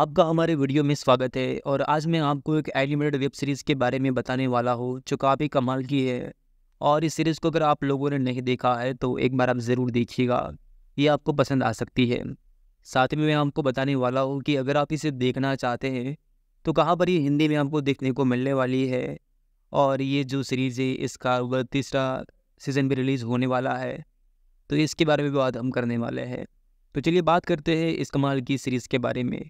आपका हमारे वीडियो में स्वागत है और आज मैं आपको एक एनिमेटेड वेब सीरीज़ के बारे में बताने वाला हूँ जो काफ़ी कमाल की है और इस सीरीज़ को अगर आप लोगों ने नहीं देखा है तो एक बार आप ज़रूर देखिएगा ये आपको पसंद आ सकती है साथ में मैं आपको बताने वाला हूँ कि अगर आप इसे देखना चाहते हैं तो कहाँ पर ये हिंदी में आपको देखने को मिलने वाली है और ये जो सीरीज़ है इसका वह तीसरा सीज़न भी रिलीज़ होने वाला है तो इसके बारे में भी बात हम करने वाले हैं तो चलिए बात करते हैं इस कमाल की सीरीज़ के बारे में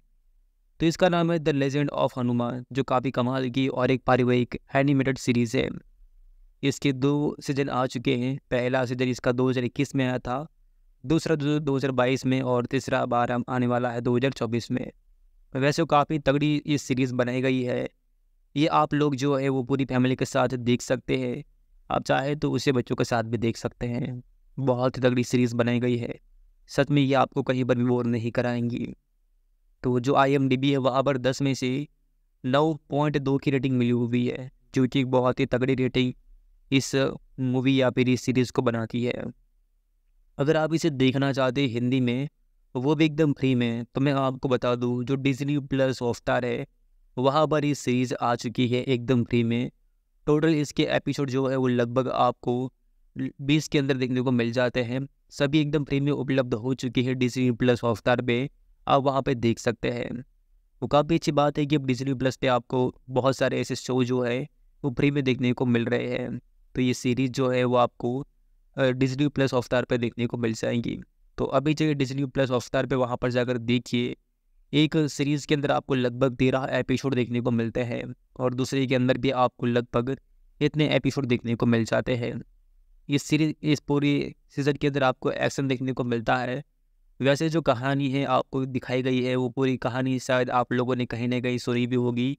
तो इसका नाम है द लेजेंड ऑफ हनुमान जो काफ़ी कमाल की और एक पारिवारिक एनिमेटेड सीरीज़ है इसके दो सीजन आ चुके हैं पहला सीजन इसका 2021 में आया था दूसरा 2022 में और तीसरा बार आने वाला है 2024 में वैसे काफ़ी तगड़ी ये सीरीज़ बनाई गई है ये आप लोग जो है वो पूरी फैमिली के साथ देख सकते हैं आप चाहे तो उसे बच्चों के साथ भी देख सकते हैं बहुत ही तगड़ी सीरीज़ बनाई गई है सच में ये आपको कहीं पर भी बोर नहीं कराएंगी तो जो आई है वहाँ पर दस में से नौ पॉइंट दो की रेटिंग मिली हुई है जो कि बहुत ही तगड़ी रेटिंग इस मूवी या फिर इस सीरीज़ को बनाती है अगर आप इसे देखना चाहते हैं हिंदी में वो भी एकदम फ्री में तो मैं आपको बता दूँ जो डिजनी प्लस हॉटस्टार है वहाँ पर ये सीरीज़ आ चुकी है एकदम फ्री में टोटल इसके एपिसोड जो है वो लगभग आपको बीस के अंदर देखने को मिल जाते हैं सभी एकदम फ्री में उपलब्ध हो चुकी है डिजनी प्लस हॉटस्टार पे आप वहाँ पर देख सकते हैं वो तो काफ़ी अच्छी बात है कि अब डिजनी प्लस पे आपको बहुत सारे ऐसे शो जो है वो फ्री में देखने को मिल रहे हैं तो ये सीरीज़ जो है वो आपको डिजनी प्लस अवतार पर देखने को मिल जाएंगी तो अभी जो डिजनी प्लस अवतार पर वहाँ पर जाकर देखिए एक सीरीज़ के अंदर आपको लगभग तेरह एपिसोड देखने को मिलते हैं और दूसरे के अंदर भी आपको लगभग इतने एपिसोड देखने को मिल जाते हैं इस सीरीज इस पूरी सीज़न के अंदर आपको एक्शन देखने को मिलता है वैसे जो कहानी है आपको दिखाई गई है वो पूरी कहानी शायद आप लोगों ने कहीं ना कहीं सुनी भी होगी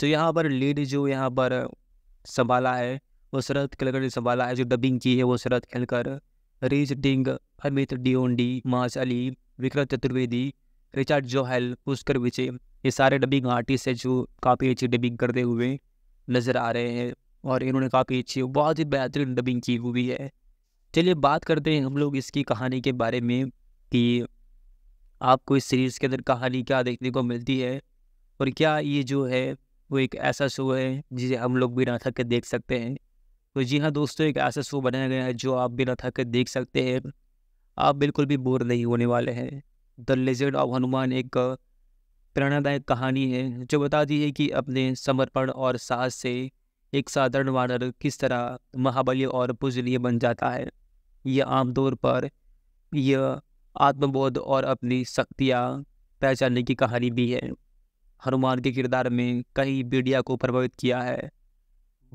तो यहाँ पर लीड जो यहाँ पर संभाला है वो शरद खेलकर ने संभाला है जो डबिंग की है वो शरद खेलकर रीज डिंग अमित डिओंडी माज अली विक्रम चतुर्वेदी रिचर्ड जोहेल पुष्कर विजय ये सारे डबिंग आर्टिस्ट हैं जो काफ़ी अच्छी डबिंग करते हुए नज़र आ रहे हैं और इन्होंने काफ़ी अच्छी बहुत ही बेहतरीन डबिंग की हुई है चलिए बात करते हैं हम लोग इसकी कहानी के बारे में कि आपको इस सीरीज़ के अंदर कहानी क्या देखने को मिलती है और क्या ये जो है वो एक ऐसा शो है जिसे हम लोग बिना थक के देख सकते हैं तो जी हाँ दोस्तों एक ऐसा शो बनाया गया है जो आप बिना थक के देख सकते हैं आप बिल्कुल भी बोर नहीं होने वाले हैं द लेजेंड ऑफ हनुमान एक प्रेरणादायक कहानी है जो बताती है कि अपने समर्पण और साहस से एक साधारण वानर किस तरह महाबली और पूजनीय बन जाता है यह आमतौर पर यह आत्मबोध और अपनी शक्तियाँ पहचानने की कहानी भी है हनुमान के किरदार में कई मीडिया को प्रभावित किया है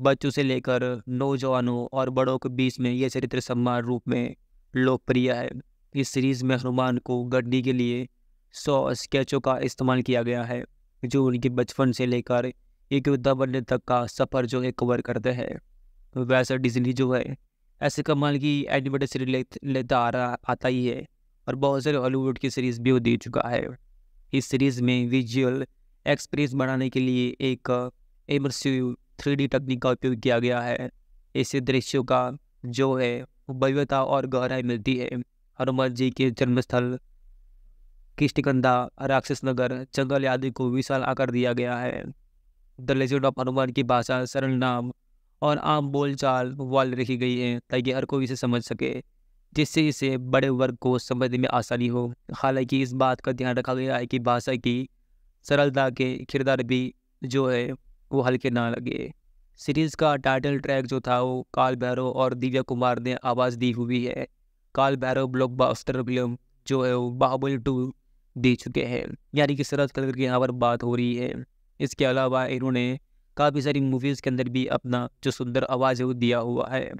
बच्चों से लेकर नौजवानों और बड़ों के बीच में यह चरित्र सम्मान रूप में लोकप्रिय है इस सीरीज़ में हनुमान को गड्ढी के लिए सौ स्केचों का इस्तेमाल किया गया है जो उनके बचपन से लेकर एक योद्धा बनने तक का सफ़र जो है कवर करते हैं वैसा डिजनी जो है ऐसे कमाल की एनिमेटेड सीरीज लेता आ रहा आता ही है और बहुत सारे हॉलीवुड की सीरीज़ भी वो दे चुका है इस सीरीज़ में विजुअल एक्सप्रेस बढ़ाने के लिए एक इमर्सिव थ्री डी तकनीक का उपयोग किया गया है इससे दृश्यों का जो है भव्यता और गहराई मिलती है हनुमान जी के जन्मस्थल किष्टकंदा राक्षस नगर जंगल आदि को विशाल आकार दिया गया है द लेजेंड ऑफ हनुमान की भाषा सरल नाम और आम बोलचाल वाल रखी गई है ताकि हर कोई इसे समझ सके जिससे इसे बड़े वर्ग को समझने में आसानी हो हालांकि इस बात का ध्यान रखा गया है कि भाषा की सरलता के किरदार भी जो है वो हल्के ना लगे सीरीज़ का टाइटल ट्रैक जो था वो काल भैरव और दिव्या कुमार ने आवाज़ दी हुई है काल भैरव बास्टर फिल्म जो है वो बाहुबल टू दे चुके हैं यानी कि सरद कलर की यहाँ पर बात हो रही है इसके अलावा इन्होंने काफ़ी सारी मूवीज़ के अंदर भी अपना जो सुंदर आवाज़ है वो दिया हुआ है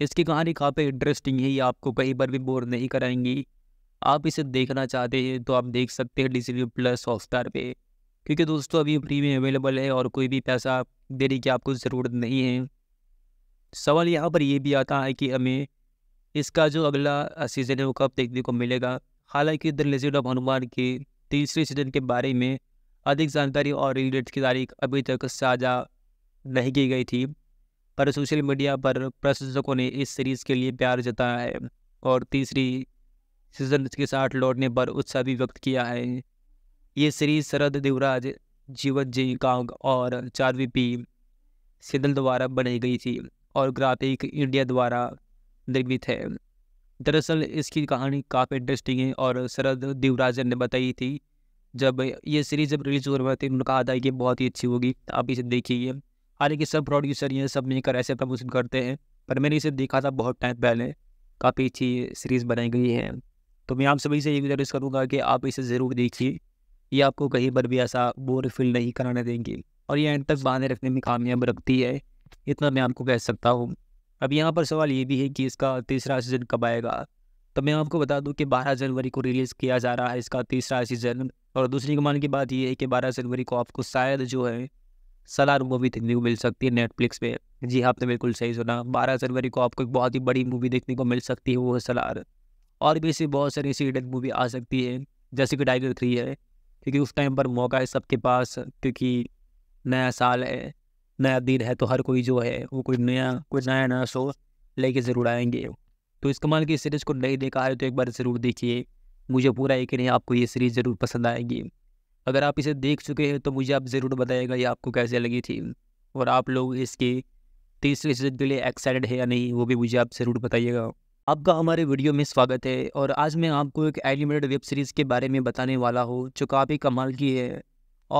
इसकी कहानी काफ़ी इंटरेस्टिंग है ये आपको कहीं पर भी बोर नहीं कराएंगी आप इसे देखना चाहते हैं तो आप देख सकते हैं डी प्लस हॉटस्टार पे क्योंकि दोस्तों अभी फ्री में अवेलेबल है और कोई भी पैसा देने की आपको ज़रूरत नहीं है सवाल यहाँ पर यह भी आता है कि हमें इसका जो अगला सीज़न है वो कब देखने को मिलेगा हालांकि द लेजेंड ऑफ हनुमान के तीसरे सीज़न के बारे में अधिक जानकारी और रिलेट की तारीख अभी तक साझा नहीं की गई थी पर सोशल मीडिया पर प्रशंसकों ने इस सीरीज़ के लिए प्यार जताया है और तीसरी सीजन के साथ लौटने पर उत्साह भी व्यक्त किया है ये सीरीज शरद देवराज जीवत जी कांग और चारवी पी सिदल द्वारा बनाई गई थी और ग्राफिक इंडिया द्वारा निर्मित है दरअसल इसकी कहानी काफ़ी इंटरेस्टिंग है और शरद देवराजन ने बताई थी जब ये सीरीज़ जब रिलीज हो रही थी उन्होंने कहा था कि बहुत ही अच्छी होगी आप इसे देखिए हालांकि सब प्रोड्यूसर ये सब मेकर ऐसे प्रमोशन करते हैं पर मैंने इसे देखा था बहुत टाइम पहले काफ़ी अच्छी सीरीज़ बनाई गई है तो मैं आप सभी से ये गुजारिश करूँगा कि आप इसे ज़रूर देखिए ये आपको कहीं पर भी ऐसा बोर फील नहीं कराने देंगे और ये एंड तक बांधे रखने में कामयाब रखती है इतना मैं आपको कह सकता हूँ अब यहाँ पर सवाल ये भी है कि इसका तीसरा सीज़न कब आएगा तो मैं आपको बता दूँ कि 12 जनवरी को रिलीज़ किया जा रहा है इसका तीसरा सीज़न और दूसरी कमाल की बात ये है कि 12 जनवरी को आपको शायद जो है सलार मूवी देखने को मिल सकती है नेटफ्लिक्स पे जी हाँ, आपने बिल्कुल सही सुना बारह जनवरी को आपको एक बहुत ही बड़ी मूवी देखने को मिल सकती है वो है सलार और भी ऐसी बहुत सारी ऐसी मूवी आ सकती है जैसे कि टाइगर थ्री है क्योंकि उस टाइम पर मौका है सबके पास क्योंकि नया साल है नया दिन है तो हर कोई जो है वो कोई नया कोई नया नया शो लेके ज़रूर आएंगे तो इस कमाल की सीरीज़ को नहीं देखा है तो एक बार ज़रूर देखिए मुझे पूरा यकीन है आपको ये सीरीज़ ज़रूर पसंद आएगी अगर आप इसे देख चुके हैं तो मुझे आप ज़रूर बताइएगा ये आपको कैसे लगी थी और आप लोग इसकी तीसरे सीजन के लिए एक्साइटेड है या नहीं वो भी मुझे आप ज़रूर बताइएगा आपका हमारे वीडियो में स्वागत है और आज मैं आपको एक एनिमेटेड वेब सीरीज़ के बारे में बताने वाला हूँ जो काफ़ी कमाल की है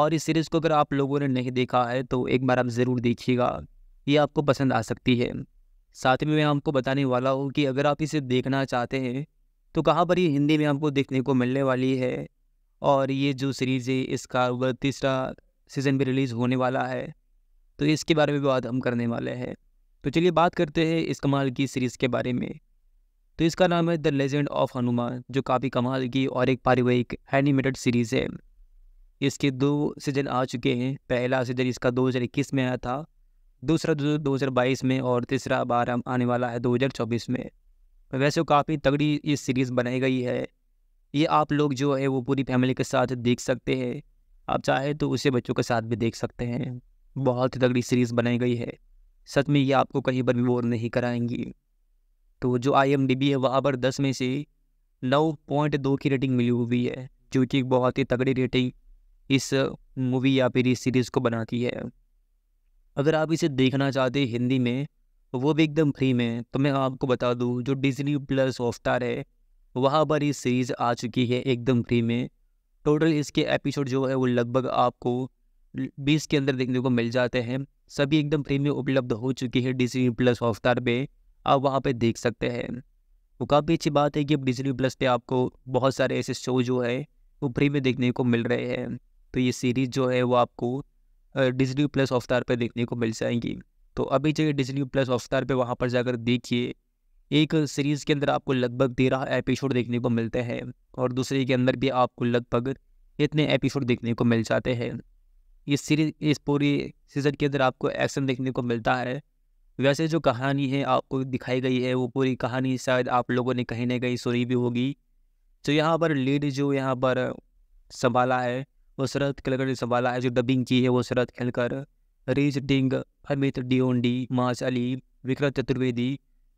और इस सीरीज़ को अगर आप लोगों ने नहीं देखा है तो एक बार आप ज़रूर देखिएगा ये आपको पसंद आ सकती है साथ में मैं आपको बताने वाला हूँ कि अगर आप इसे देखना चाहते हैं तो कहाँ पर ये हिंदी में आपको देखने को मिलने वाली है और ये जो सीरीज़ है इसका वह तीसरा सीज़न भी रिलीज़ होने वाला है तो इसके बारे में भी बात हम करने वाले हैं तो चलिए बात करते हैं इस कमाल की सीरीज़ के बारे में तो इसका नाम है द लेजेंड ऑफ हनुमान जो काफ़ी कमाल की और एक पारिवारिक एनिमेटेड सीरीज़ है इसके दो सीजन आ चुके हैं पहला सीजन इसका दो में आया था दूसरा दो बाईस में और तीसरा बार आने वाला है चौबीस में वैसे काफ़ी तगड़ी ये सीरीज़ बनाई गई है ये आप लोग जो है वो पूरी फैमिली के साथ देख सकते हैं आप चाहे तो उसे बच्चों के साथ भी देख सकते हैं बहुत ही तगड़ी सीरीज़ बनाई गई है सच में ये आपको कहीं पर भी बोर नहीं कराएंगी तो जो आई है वहाँ पर दस में से नौ पॉइंट दो की रेटिंग मिली हुई है जो कि बहुत ही तगड़ी रेटिंग इस मूवी या फिर इस सीरीज़ को बनाती है अगर आप इसे देखना चाहते हिंदी में वो भी एकदम फ्री में तो मैं आपको बता दूँ जो डिजनी प्लस हॉटस्टार है वहाँ पर ये सीरीज़ आ चुकी है एकदम फ्री में टोटल इसके एपिसोड जो है वो लगभग आपको बीस के अंदर देखने को मिल जाते हैं सभी एकदम फ्री में उपलब्ध हो चुकी है डिजनी प्लस हॉटस्टार पे आप वहाँ पे देख सकते हैं वो काफ़ी अच्छी बात है कि अब डिजनी प्लस पे आपको बहुत सारे ऐसे शो जो है वो फ्री में देखने को मिल रहे हैं तो ये सीरीज़ जो है वो आपको डिजनी प्लस हॉटस्टार पर देखने को मिल जाएंगी तो अभी जो डिजनी प्लस हॉटस्टार पर वहाँ पर जाकर देखिए एक सीरीज़ के अंदर आपको लगभग तेरह एपिसोड देखने को मिलते हैं और दूसरे के अंदर भी आपको लगभग इतने एपिसोड देखने को मिल जाते हैं इस सीरीज इस पूरी सीज़न के अंदर आपको एक्शन देखने को मिलता है वैसे जो कहानी है आपको दिखाई गई है वो पूरी कहानी शायद आप लोगों ने कहीं ना कहीं सुनी भी होगी तो यहाँ पर लीड जो यहाँ पर संभाला है वो शरद खेलकर ने संभाला है जो डबिंग की है वो शरद खेलकर रीज डिंग अमित डी माज अली विक्रम चतुर्वेदी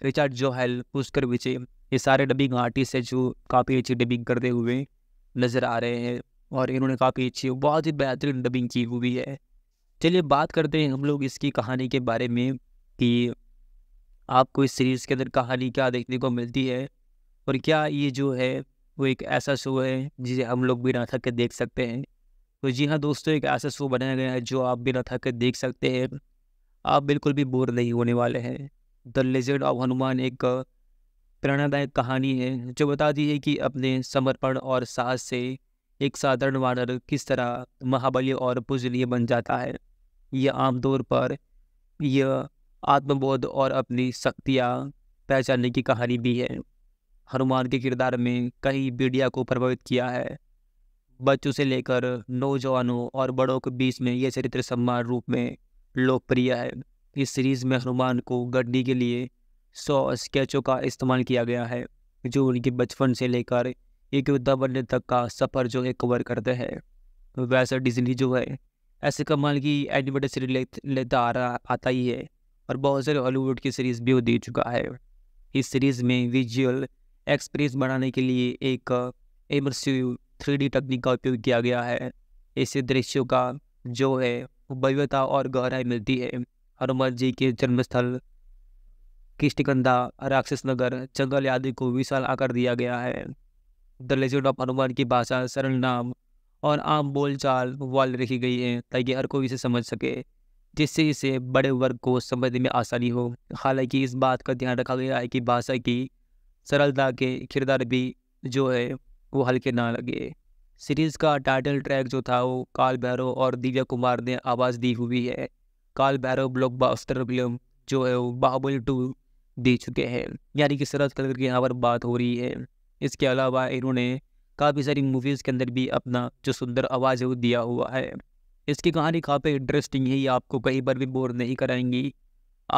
रिचर्ड जोहेल पुष्कर विजय ये सारे डबिंग आर्टिस्ट हैं जो काफ़ी अच्छी डबिंग करते हुए नज़र आ रहे हैं और इन्होंने काफ़ी अच्छी बहुत ही बेहतरीन डबिंग की हुई है चलिए बात करते हैं हम लोग इसकी कहानी के बारे में कि आपको इस सीरीज़ के अंदर कहानी क्या देखने को मिलती है और क्या ये जो है वो एक ऐसा शो है जिसे हम लोग बिना थक के देख सकते हैं तो जी हाँ दोस्तों एक ऐसा शो बनाया गया है जो आप बिना थक के देख सकते हैं आप बिल्कुल भी बोर नहीं होने वाले हैं द लेजेंड ऑफ हनुमान एक प्रेरणादायक कहानी है जो बताती है कि अपने समर्पण और साहस से एक साधारण वानर किस तरह महाबली और पूजनीय बन जाता है यह आमतौर पर यह आत्मबोध और अपनी शक्तियाँ पहचानने की कहानी भी है हनुमान के किरदार में कई मीडिया को प्रभावित किया है बच्चों से लेकर नौजवानों और बड़ों के बीच में यह चरित्र सम्मान रूप में लोकप्रिय है इस सीरीज़ में हनुमान को गड्डी के लिए सौ स्केचों का इस्तेमाल किया गया है जो उनके बचपन से लेकर एक योद्धा बनने तक का सफ़र जो है कवर करते हैं वैसा डिजनी जो है ऐसे कमाल की एनिमेटेड सीरीज ले, लेता आ रहा आता ही है और बहुत सारे हॉलीवुड की सीरीज़ भी दे चुका है इस सीरीज़ में विजुअल एक्सपीरियंस बढ़ाने के लिए एक एमरसिव थ्री तकनीक का उपयोग किया गया है इससे दृश्यों का जो है भव्यता और गहराई मिलती है हनुमान जी के जन्म स्थल राक्षस नगर जंगल आदि को विशाल आकार दिया गया है द लेजेंड ऑफ हनुमान की भाषा सरल नाम और आम बोलचाल वाल रखी गई है ताकि हर कोई इसे समझ सके जिससे इसे बड़े वर्ग को समझने में आसानी हो हालांकि इस बात का ध्यान रखा गया है कि भाषा की सरलता के किरदार भी जो है वो हल्के ना लगे सीरीज़ का टाइटल ट्रैक जो था वो काल भैरव और दिव्या कुमार ने आवाज़ दी हुई है काल ब्लॉक बास्टर फिल्म जो है वो बाहुबली टू दे चुके हैं यानी कि सरज कलर की यहाँ पर बात हो रही है इसके अलावा इन्होंने काफ़ी सारी मूवीज़ के अंदर भी अपना जो सुंदर आवाज़ है वो दिया हुआ है इसकी कहानी काफ़ी इंटरेस्टिंग है ये आपको कहीं पर भी बोर नहीं कराएंगी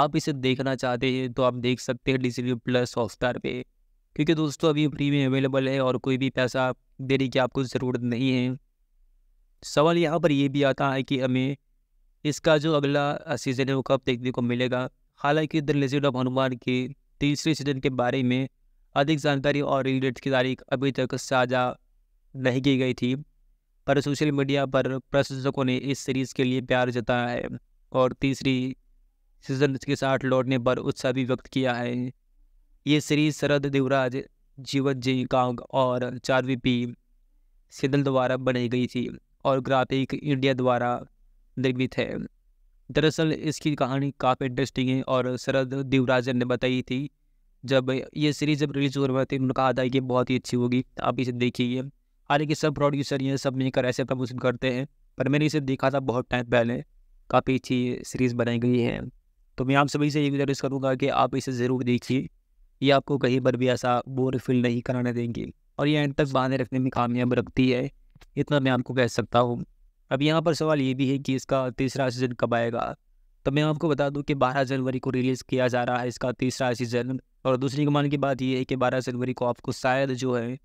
आप इसे देखना चाहते हैं तो आप देख सकते हैं डिजनी प्लस हॉटस्टार पे क्योंकि दोस्तों अभी फ्री में अवेलेबल है और कोई भी पैसा देने की आपको ज़रूरत नहीं है सवाल यहाँ पर यह भी आता है कि हमें इसका जो अगला सीज़न है वो कब देखने को मिलेगा हालांकि द लेजेंड ऑफ हनुमान की तीसरे सीजन के बारे में अधिक जानकारी और रिलीज की तारीख अभी तक साझा नहीं की गई थी पर सोशल मीडिया पर प्रशंसकों ने इस सीरीज़ के लिए प्यार जताया है और तीसरी सीजन के साथ लौटने पर उत्साह भी व्यक्त किया है ये सीरीज़ शरद देवराज जीवन जी कांग और चारवी पी सिदल द्वारा बनाई गई थी और ग्राफिक इंडिया द्वारा निर्मित है दरअसल इसकी कहानी काफ़ी इंटरेस्टिंग है और शरद देवराजन ने बताई थी जब ये सीरीज जब रिलीज हो रही थी उन्होंने कहा था कि बहुत ही अच्छी होगी आप इसे देखिए हालांकि सब प्रोड्यूसर ये सब मिलकर ऐसे प्रमोशन करते हैं पर मैंने इसे देखा था बहुत टाइम पहले काफ़ी अच्छी सीरीज़ बनाई गई है तो मैं आप सभी से ये गुजारिश करूँगा कि आप इसे ज़रूर देखिए ये आपको कहीं पर भी ऐसा बोर फील नहीं कराने देंगे और ये एंड तक बांधे रखने में कामयाब रखती है इतना मैं आपको कह सकता हूँ अब यहाँ पर सवाल ये भी है कि इसका तीसरा सीज़न कब आएगा तो मैं आपको बता दूं कि 12 जनवरी को रिलीज़ किया जा रहा है इसका तीसरा सीज़न और दूसरी कमान की बात यह है कि 12 जनवरी को आपको शायद जो है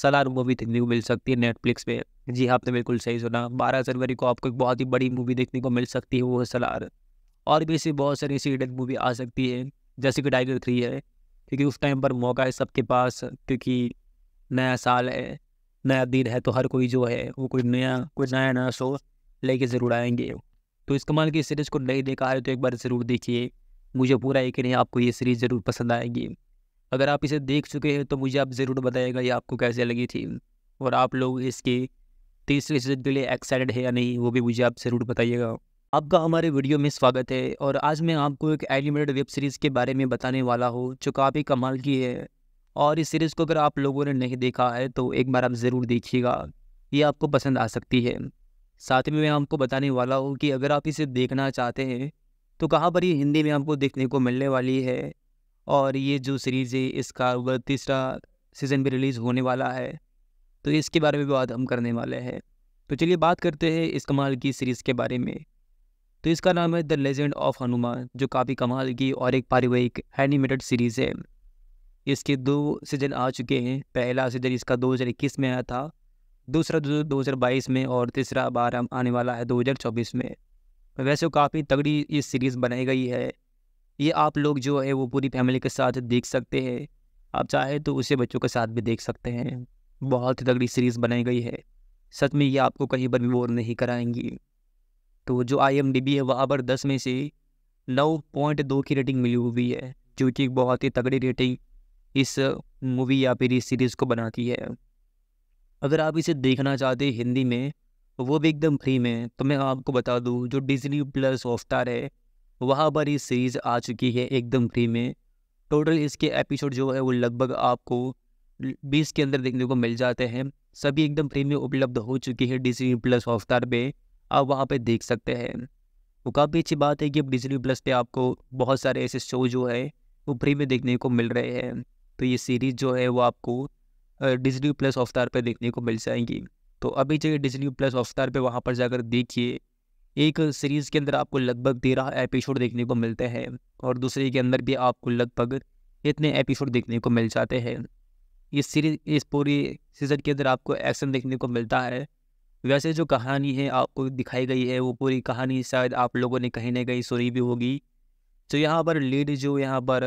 सलार मूवी देखने को मिल सकती है नेटफ्लिक्स पे जी हाँ, आपने बिल्कुल सही सुना बारह जनवरी को आपको एक बहुत ही बड़ी मूवी देखने को मिल सकती है वो है सलार और भी ऐसी बहुत सारी ऐसी एडल्ट मूवी आ सकती है जैसे कि टाइगर थ्री है क्योंकि उस टाइम पर मौका है सबके पास क्योंकि नया साल है नया दिन है तो हर कोई जो है वो कोई नया कोई नया नया शो लेके ज़रूर आएंगे तो इस कमाल की सीरीज़ को नहीं देखा है तो एक बार ज़रूर देखिए मुझे पूरा यकीन है आपको ये सीरीज़ ज़रूर पसंद आएगी अगर आप इसे देख चुके हैं तो मुझे आप ज़रूर बताइएगा ये आपको कैसे लगी थी और आप लोग इसके तीसरे सीजन के लिए एक्साइटेड है या नहीं वो भी मुझे आप ज़रूर बताइएगा आपका हमारे वीडियो में स्वागत है और आज मैं आपको एक एलिमेटेड वेब सीरीज़ के बारे में बताने वाला हूँ जो काफ़ी कमाल की है और इस सीरीज़ को अगर आप लोगों ने नहीं देखा है तो एक बार आप ज़रूर देखिएगा ये आपको पसंद आ सकती है साथ में मैं आपको बताने वाला हूँ कि अगर आप इसे देखना चाहते हैं तो कहाँ पर ये हिंदी में आपको देखने को मिलने वाली है और ये जो सीरीज़ है इसका वह तीसरा सीज़न भी रिलीज़ होने वाला है तो इसके बारे में भी बात हम करने वाले हैं तो चलिए बात करते हैं इस कमाल की सीरीज़ के बारे में तो इसका नाम है द लेजेंड ऑफ हनुमान जो काफ़ी कमाल की और एक पारिवारिक एनिमेटेड सीरीज़ है इसके दो सीजन आ चुके हैं पहला सीजन इसका दो हज़ार इक्कीस में आया था दूसरा दो हज़ार बाईस में और तीसरा बार आने वाला है दो हज़ार चौबीस में वैसे काफ़ी तगड़ी ये सीरीज़ बनाई गई है ये आप लोग जो है वो पूरी फैमिली के साथ देख सकते हैं आप चाहे तो उसे बच्चों के साथ भी देख सकते हैं बहुत ही तगड़ी सीरीज़ बनाई गई है सच में ये आपको कहीं पर भी बोर नहीं कराएंगी तो जो आई है वहाँ पर दस में से नौ पॉइंट दो की रेटिंग मिली हुई है जो कि बहुत ही तगड़ी रेटिंग इस मूवी या फिर इस सीरीज़ को बनाती है अगर आप इसे देखना चाहते हैं हिंदी में वो भी एकदम फ्री में तो मैं आपको बता दूँ जो डिजनी प्लस हॉटस्टार है वहाँ पर ये सीरीज़ आ चुकी है एकदम फ्री में टोटल इसके एपिसोड जो है वो लगभग आपको बीस के अंदर देखने को मिल जाते हैं सभी एकदम फ्री में उपलब्ध हो चुकी है डिजनी प्लस ऑफ्टार पे आप वहाँ पे देख सकते हैं वो काफ़ी अच्छी बात है कि अब डिजनी प्लस पे आपको बहुत सारे ऐसे शो जो है वो फ्री में देखने को मिल रहे हैं तो ये सीरीज़ जो है वो आपको डिजनी प्लस अवतार पर देखने को मिल जाएंगी तो अभी जो डिजनी प्लस अवतार पर वहाँ पर जाकर देखिए एक सीरीज़ के अंदर आपको लगभग तेरह एपिसोड देखने को मिलते हैं और दूसरे के अंदर भी आपको लगभग इतने एपिसोड देखने को मिल जाते हैं इस सीरीज इस पूरी सीज़न के अंदर आपको एक्शन देखने को मिलता है वैसे जो कहानी है आपको दिखाई गई है वो पूरी कहानी शायद आप लोगों ने कहीं ना कहीं सुनी भी होगी तो यहाँ पर लीड जो यहाँ पर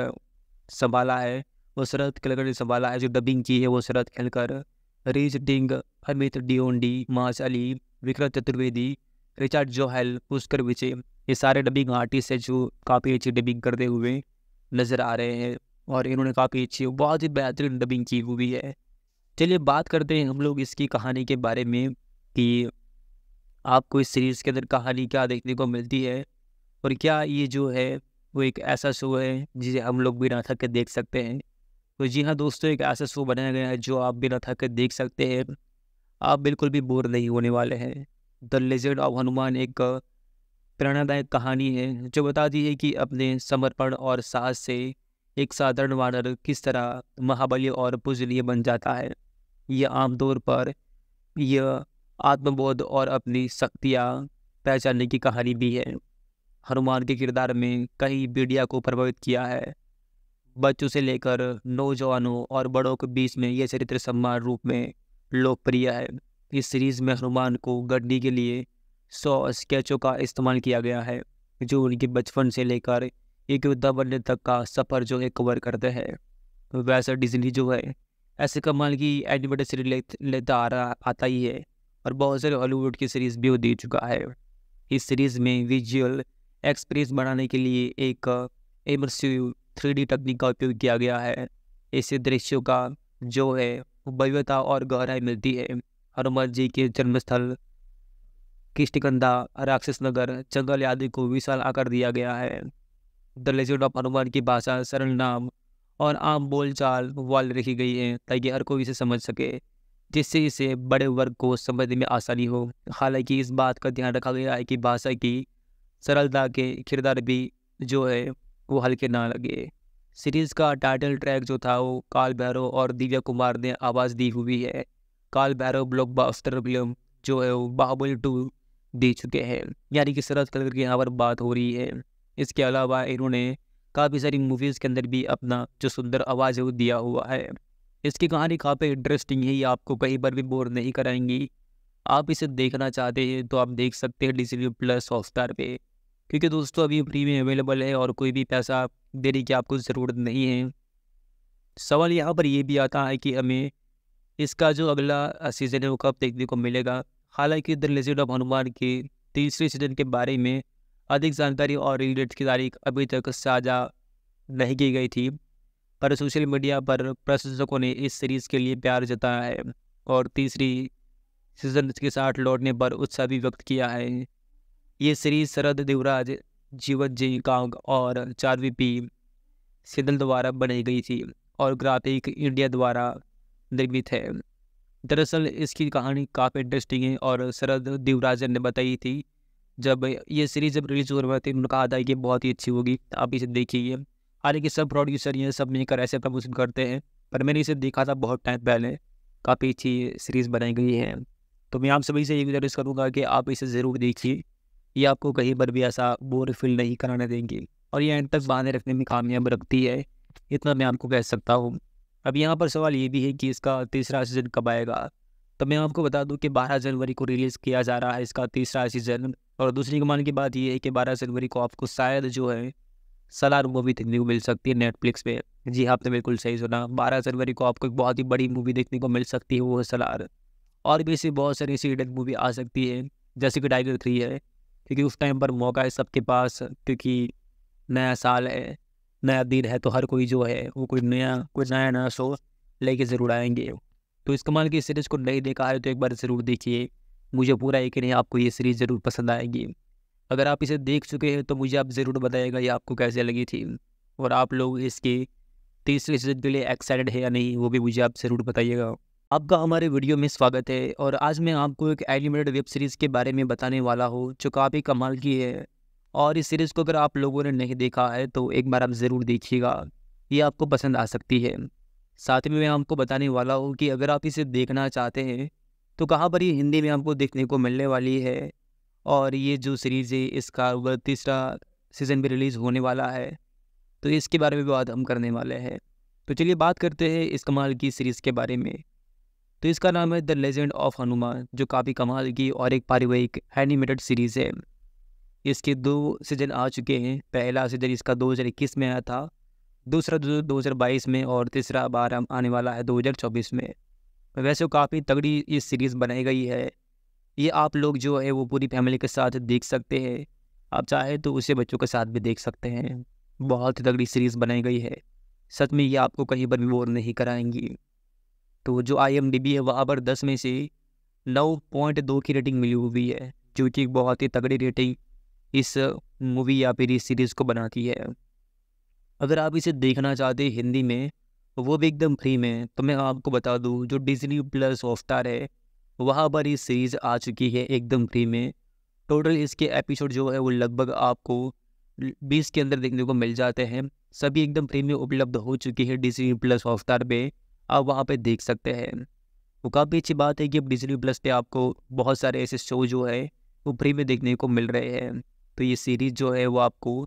संभाला है वो शरद खेलकर ने संभाला है जो डबिंग की है वो शरद खेलकर रीज डिंग अमित डिओंडी माज अली विक्रम चतुर्वेदी रिचर्ड जोहल पुष्कर विजय ये सारे डबिंग आर्टिस्ट हैं जो काफ़ी अच्छी डबिंग करते हुए नज़र आ रहे हैं और इन्होंने काफ़ी अच्छी बहुत ही बेहतरीन डबिंग की हुई है चलिए बात करते हैं हम लोग इसकी कहानी के बारे में कि आपको इस सीरीज़ के अंदर कहानी क्या देखने को मिलती है और क्या ये जो है वो एक ऐसा शो है जिसे हम लोग बिना थक के देख सकते हैं तो जी हाँ दोस्तों एक ऐसा शो बनाया गया है जो आप बिना थक के देख सकते हैं आप बिल्कुल भी बोर नहीं होने वाले हैं द लेजेंड ऑफ हनुमान एक प्रेरणादायक कहानी है जो बताती है कि अपने समर्पण और साहस से एक साधारण वानर किस तरह महाबली और पूजनीय बन जाता है यह आमतौर पर यह आत्मबोध और अपनी शक्तियाँ पहचानने की कहानी भी है हनुमान के किरदार में कई मीडिया को प्रभावित किया है बच्चों से लेकर नौजवानों और बड़ों के बीच में यह चरित्र सम्मान रूप में लोकप्रिय है इस सीरीज़ में हनुमान को गड्डी के लिए सौ स्केचों का इस्तेमाल किया गया है जो उनके बचपन से लेकर एक योद्धा बनने तक का सफ़र जो है कवर करते हैं वैसे डिजनी जो है ऐसे कमाल की एनिमेटेड सीरीज ले, लेता आ रहा आता ही है और बहुत सारे हॉलीवुड की सीरीज़ भी वो दे चुका है इस सीरीज़ में विजुअल एक्सपीरियंस बढ़ाने के लिए एक इमर्सिव थ्री तकनीक का उपयोग किया गया है इससे दृश्यों का जो है भव्यता और गहराई मिलती है हनुमान जी के जन्मस्थल किष्टिकंदा राक्षस नगर जंगल आदि को विशाल आकार दिया गया है द लेजेंड ऑफ हनुमान की भाषा सरल नाम और आम बोलचाल वाले रखी गई है ताकि हर कोई इसे समझ सके जिससे इसे बड़े वर्ग को समझने में आसानी हो हालांकि इस बात का ध्यान रखा गया है कि भाषा की सरलता के किरदार भी जो है वो हल्के ना लगे सीरीज़ का टाइटल ट्रैक जो था वो काल भैरव और दिव्या कुमार ने आवाज़ दी हुई है काल भैरव बास्टर फिल्म जो है वो बाहुबल टू दे चुके हैं यानी कि शरद कलर की यहाँ पर बात हो रही है इसके अलावा इन्होंने काफ़ी सारी मूवीज़ के अंदर भी अपना जो सुंदर आवाज़ है वो दिया हुआ है इसकी कहानी काफ़ी इंटरेस्टिंग है ये आपको कहीं पर भी बोर नहीं कराएंगी आप इसे देखना चाहते हैं तो आप देख सकते हैं डिजिटल प्लस हॉटस्टार पे क्योंकि दोस्तों अभी फ्री में अवेलेबल है और कोई भी पैसा देने की आपको ज़रूरत नहीं है सवाल यहाँ पर यह भी आता है कि हमें इसका जो अगला सीज़न है वो कब देखने को मिलेगा हालांकि द लेजेंड ऑफ हनुमान के तीसरे सीज़न के बारे में अधिक जानकारी और रिलेट की तारीख अभी तक साझा नहीं की गई थी पर सोशल मीडिया पर प्रशंसकों ने इस सीरीज़ के लिए प्यार जताया है और तीसरी सीज़न के साथ लौटने पर उत्साह भी व्यक्त किया है ये श्री शरद देवराज जीवत जी कांग और चारवी पी सिदल द्वारा बनाई गई थी और ग्राफिक इंडिया द्वारा निर्मित है दरअसल इसकी कहानी काफ़ी इंटरेस्टिंग है और शरद देवराजन ने बताई थी जब ये सीरीज जब रिलीज हो रही थी उन्होंने कहा था कि बहुत ही अच्छी होगी आप इसे देखिए हालांकि सब प्रोड्यूसर ये सब मिलकर ऐसे प्रमोशन करते हैं पर मैंने इसे देखा था बहुत टाइम पहले काफ़ी अच्छी सीरीज़ बनाई गई है तो मैं आप सभी से ये गुजारिश करूँगा कि आप इसे ज़रूर देखिए ये आपको कहीं पर भी ऐसा बोर फील नहीं कराने देंगी और ये एंड तक बांधे रखने में कामयाब रखती है इतना मैं आपको कह सकता हूँ अब यहाँ पर सवाल ये भी है कि इसका तीसरा सीज़न कब आएगा तो मैं आपको बता दूँ कि 12 जनवरी को रिलीज़ किया जा रहा है इसका तीसरा सीज़न और दूसरी कमान की बात यह है कि 12 जनवरी को आपको शायद जो है सलार मूवी देखने को मिल सकती है नेटफ्लिक्स पे जी हाँ, आपने बिल्कुल सही सुना बारह जनवरी को आपको एक बहुत ही बड़ी मूवी देखने को मिल सकती है वो है सलार और भी ऐसी बहुत सारी ऐसी मूवी आ सकती है जैसे कि टाइगर थ्री है क्योंकि उस टाइम पर मौका है सबके पास क्योंकि नया साल है नया दिन है तो हर कोई जो है वो कोई नया कोई नया नया शो लेके ज़रूर आएंगे तो इस कमाल की सीरीज़ को नहीं देखा है तो एक बार ज़रूर देखिए मुझे पूरा यकीन है आपको ये सीरीज़ ज़रूर पसंद आएगी अगर आप इसे देख चुके हैं तो मुझे आप ज़रूर बताइएगा ये आपको कैसे लगी थी और आप लोग इसके तीसरे सीजन के लिए एक्साइटेड है या नहीं वो भी मुझे आप ज़रूर बताइएगा आपका हमारे वीडियो में स्वागत है और आज मैं आपको एक एनिमेटेड वेब सीरीज़ के बारे में बताने वाला हूँ जो काफ़ी कमाल की है और इस सीरीज़ को अगर आप लोगों ने नहीं देखा है तो एक बार आप ज़रूर देखिएगा ये आपको पसंद आ सकती है साथ में मैं आपको बताने वाला हूँ कि अगर आप इसे देखना चाहते हैं तो कहाँ पर ये हिंदी में आपको देखने को मिलने वाली है और ये जो सीरीज़ है इसका वह तीसरा सीज़न भी रिलीज़ होने वाला है तो इसके बारे में भी बात हम करने वाले हैं तो चलिए बात करते हैं इस कमाल की सीरीज़ के बारे में तो इसका नाम है द लेजेंड ऑफ हनुमान जो काफ़ी कमाल की और एक पारिवारिक एनिमेटेड सीरीज़ है इसके दो सीजन आ चुके हैं पहला सीजन इसका 2021 में आया था दूसरा बाईस में और तीसरा बार आने वाला है 2024 में वैसे काफ़ी तगड़ी ये सीरीज़ बनाई गई है ये आप लोग जो है वो पूरी फैमिली के साथ देख सकते हैं आप चाहे तो उसे बच्चों के साथ भी देख सकते हैं बहुत ही तगड़ी सीरीज़ बनाई गई है सच में ये आपको कहीं पर भी बोर नहीं कराएंगी तो जो आई एम डी बी है वहाँ पर दस में से नौ पॉइंट दो की रेटिंग मिली हुई है जो कि बहुत ही तगड़ी रेटिंग इस मूवी या फिर इस सीरीज़ को बनाती है अगर आप इसे देखना चाहते हैं हिंदी में वो भी एकदम फ्री में तो मैं आपको बता दूँ जो डिजनी प्लस हॉटस्टार है वहाँ पर ये सीरीज़ आ चुकी है एकदम फ्री में टोटल इसके एपिसोड जो है वो लगभग आपको बीस के अंदर देखने को मिल जाते हैं सभी एकदम फ्री में उपलब्ध हो चुकी है डिजनी प्लस हॉटस्टार पे आप वहाँ पे देख सकते हैं वो काफ़ी अच्छी बात है कि अब डिजनी प्लस पे आपको बहुत सारे ऐसे शो जो है वो फ्री में देखने को मिल रहे हैं तो ये सीरीज़ जो है वो आपको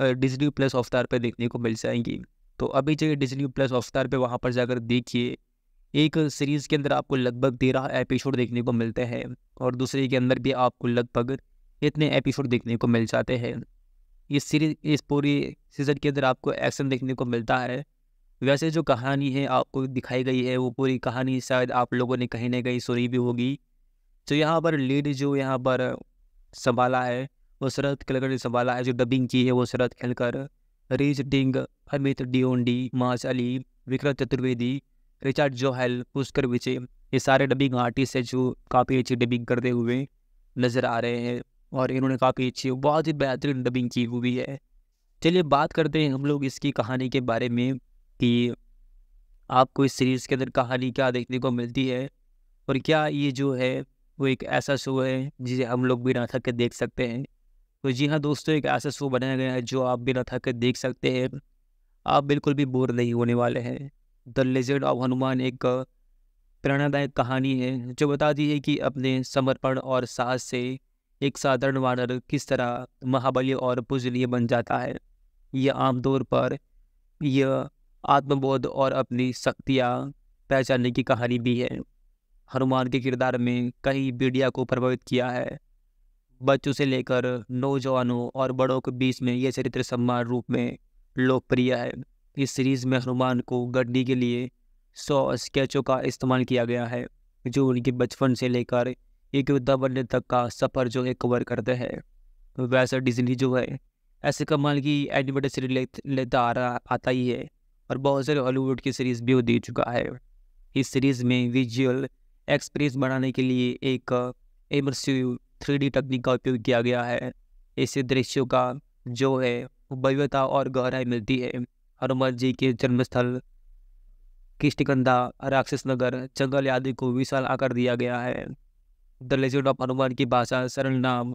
डिजनी प्लस अवतार पर देखने को मिल जाएंगी तो अभी जो डिजनी प्लस अवतार पर वहाँ पर जाकर देखिए एक सीरीज़ के अंदर आपको लगभग तेरह एपिसोड देखने को मिलते हैं और दूसरे के अंदर भी आपको लगभग इतने एपिसोड देखने को मिल जाते हैं इस सीरीज इस पूरी सीज़न के अंदर आपको एक्शन देखने को मिलता है वैसे जो कहानी है आपको दिखाई गई है वो पूरी कहानी शायद आप लोगों ने कहीं ना कहीं सुनी भी होगी तो यहाँ पर लीड जो यहाँ पर संभाला है वो शरद खेलकर ने संभाला है जो डबिंग की है वो शरद खेलकर रीज डिंग अमित डी माज अली विक्रम चतुर्वेदी रिचर्ड जोहेल पुष्कर विजय ये सारे डबिंग आर्टिस्ट हैं जो काफ़ी अच्छी डबिंग करते हुए नज़र आ रहे हैं और इन्होंने काफ़ी अच्छी बहुत ही बेहतरीन डबिंग की हुई है चलिए बात करते हैं हम लोग इसकी कहानी के बारे में कि आपको इस सीरीज़ के अंदर कहानी क्या देखने को मिलती है और क्या ये जो है वो एक ऐसा शो है जिसे हम लोग बिना थक के देख सकते हैं तो जी हाँ दोस्तों एक ऐसा शो बनाया गया है जो आप बिना थक के देख सकते हैं आप बिल्कुल भी बोर नहीं होने वाले हैं द लेजेंड ऑफ हनुमान एक प्रेरणादायक कहानी है जो बताती है कि अपने समर्पण और साहस से एक साधारण वानर किस तरह महाबली और पुजलीय बन जाता है यह आमतौर पर यह आत्मबोध और अपनी शक्तियाँ पहचानने की कहानी भी है हनुमान के किरदार में कई मीडिया को प्रभावित किया है बच्चों से लेकर नौजवानों और बड़ों के बीच में यह चरित्र सम्मान रूप में लोकप्रिय है इस सीरीज़ में हनुमान को गढ़ने के लिए सौ स्केचों का इस्तेमाल किया गया है जो उनके बचपन से लेकर एक योद्धा बनने तक का सफ़र जो है कवर करते हैं वैसा डिजनी जो है ऐसे कमाल की एनिमेटेड सीरीज लेता आ रहा आता ही है और बहुत सारे हॉलीवुड की सीरीज़ भी वो दे चुका है इस सीरीज़ में विजुअल एक्सपीरियंस बढ़ाने के लिए एक एमरसिव थ्री तकनीक का उपयोग किया गया है इससे दृश्यों का जो है भव्यता और गहराई मिलती है हनुमान जी के जन्मस्थल किष्टकंदा राक्षस नगर जंगल आदि को विशाल आकार दिया गया है द लेजेंड ऑफ हनुमान की भाषा सरल नाम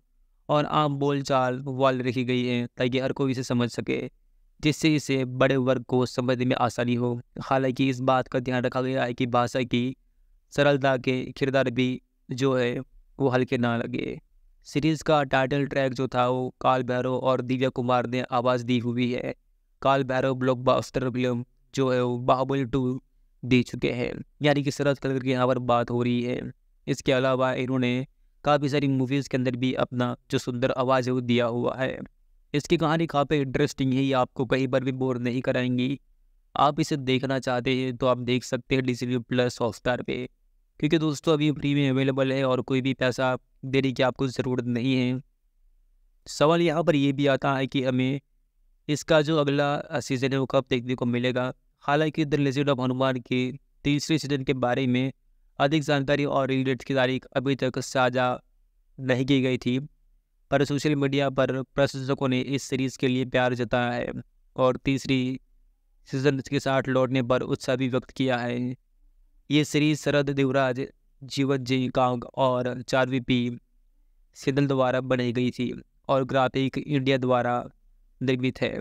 और आम बोलचाल वाल रखी गई है ताकि हर कोई इसे समझ सके जिससे इसे बड़े वर्ग को समझने में आसानी हो हालांकि इस बात का ध्यान रखा गया है कि भाषा की सरलता के किरदार भी जो है वो हल्के ना लगे सीरीज़ का टाइटल ट्रैक जो था वो काल भैरव और दिव्या कुमार ने आवाज़ दी हुई है काल भैरव बास्टर फिल्म जो है वो बाहुबली टू दे चुके हैं यानी कि सरल कलर की यहाँ पर बात हो रही है इसके अलावा इन्होंने काफ़ी सारी मूवीज़ के अंदर भी अपना जो सुंदर आवाज़ है वो दिया हुआ है इसकी कहानी काफ़ी इंटरेस्टिंग है ये आपको कहीं पर भी बोर नहीं कराएंगी आप इसे देखना चाहते हैं तो आप देख सकते हैं डी प्लस हॉटस्टार पे क्योंकि दोस्तों अभी फ्री में अवेलेबल है और कोई भी पैसा देने की आपको ज़रूरत नहीं है सवाल यहाँ पर यह भी आता है कि हमें इसका जो अगला सीज़न है वो कब देखने को मिलेगा हालांकि द लेजेंड ऑफ हनुमान के तीसरे सीज़न के बारे में अधिक जानकारी और रिलेट की तारीख अभी तक साझा नहीं की गई थी पर सोशल मीडिया पर प्रशंसकों ने इस सीरीज़ के लिए प्यार जताया है और तीसरी सीजन के साथ लौटने पर उत्साह भी व्यक्त किया है ये सीरीज़ शरद देवराज जीवत जी कांग और चारवी पी सिदल द्वारा बनाई गई थी और ग्राफिक इंडिया द्वारा निर्मित है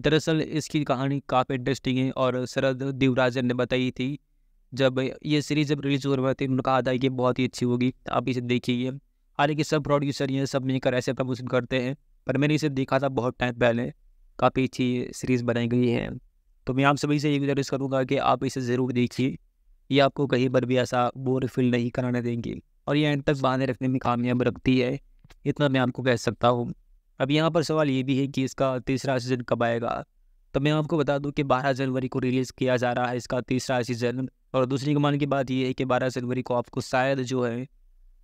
दरअसल इसकी कहानी काफ़ी इंटरेस्टिंग है और शरद देवराजन ने बताई थी जब ये सीरीज़ जब रिलीज हो तो रही थी उन्होंने कहा था कि बहुत ही अच्छी होगी आप इसे देखिए हालांकि सब प्रोड्यूसर ये सब मेकर ऐसे प्रमोशन करते हैं पर मैंने इसे देखा था बहुत टाइम पहले काफ़ी अच्छी सीरीज़ बनाई गई है तो मैं आप सभी से ये गुजारिश करूँगा कि आप इसे ज़रूर देखिए ये आपको कहीं पर भी ऐसा बोर फील नहीं कराने देंगे और ये एंड तक बांधे रखने में कामयाब रखती है इतना मैं आपको कह सकता हूँ अब यहाँ पर सवाल ये भी है कि इसका तीसरा सीज़न कब आएगा तो मैं आपको बता दूं कि 12 जनवरी को रिलीज़ किया जा रहा है इसका तीसरा सीज़न और दूसरी कमाल की बात यह है कि 12 जनवरी को आपको शायद जो है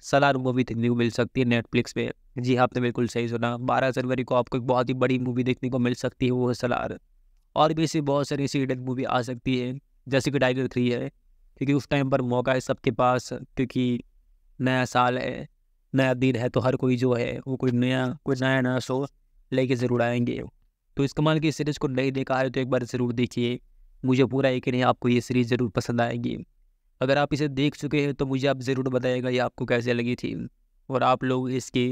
सलार मूवी देखने को मिल सकती है नेटफ्लिक्स पे जी आपने बिल्कुल सही सुना बारह जनवरी को आपको एक बहुत ही बड़ी मूवी देखने को मिल सकती है वो है सलार और भी ऐसी बहुत सारी ऐसी मूवी आ सकती है जैसे कि टाइगर थ्री है क्योंकि उस टाइम पर मौका है सबके पास क्योंकि नया साल है नया दिन है तो हर कोई जो है वो कोई नया कोई नया नया शो लेके ज़रूर आएंगे तो इस कमाल की सीरीज़ को नहीं देखा है तो एक बार ज़रूर देखिए मुझे पूरा यकीन है आपको ये सीरीज़ ज़रूर पसंद आएगी अगर आप इसे देख चुके हैं तो मुझे आप ज़रूर बताइएगा ये आपको कैसे लगी थी और आप लोग इसकी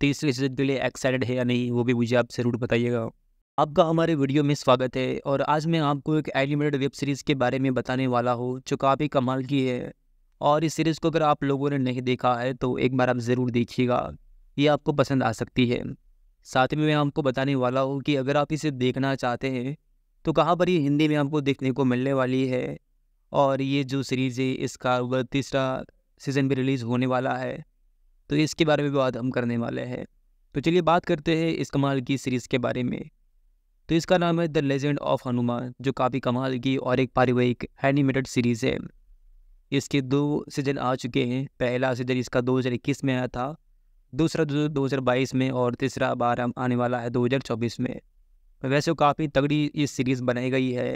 तीसरे सीजन के लिए एक्साइटेड है या नहीं वो भी मुझे आप ज़रूर बताइएगा आपका हमारे वीडियो में स्वागत है और आज मैं आपको एक एनिमेटेड वेब सीरीज़ के बारे में बताने वाला हूँ जो काफ़ी कमाल की है और इस सीरीज़ को अगर आप लोगों ने नहीं देखा है तो एक बार आप ज़रूर देखिएगा ये आपको पसंद आ सकती है साथ में मैं आपको बताने वाला हूँ कि अगर आप इसे देखना चाहते हैं तो कहाँ पर ये हिंदी में आपको देखने को मिलने वाली है और ये जो सीरीज़ है इसका वह तीसरा सीज़न भी रिलीज़ होने वाला है तो इसके बारे में भी बात हम करने वाले हैं तो चलिए बात करते हैं इस कमाल की सीरीज़ के बारे में तो इसका नाम है द लेजेंड ऑफ हनुमान जो काफ़ी कमाल की और एक पारिवारिक एनिमेटेड सीरीज़ है इसके दो सीजन आ चुके हैं पहला सीजन इसका दो में आया था दूसरा दो में और तीसरा बारह आने वाला है दो में वैसे काफ़ी तगड़ी ये सीरीज़ बनाई गई है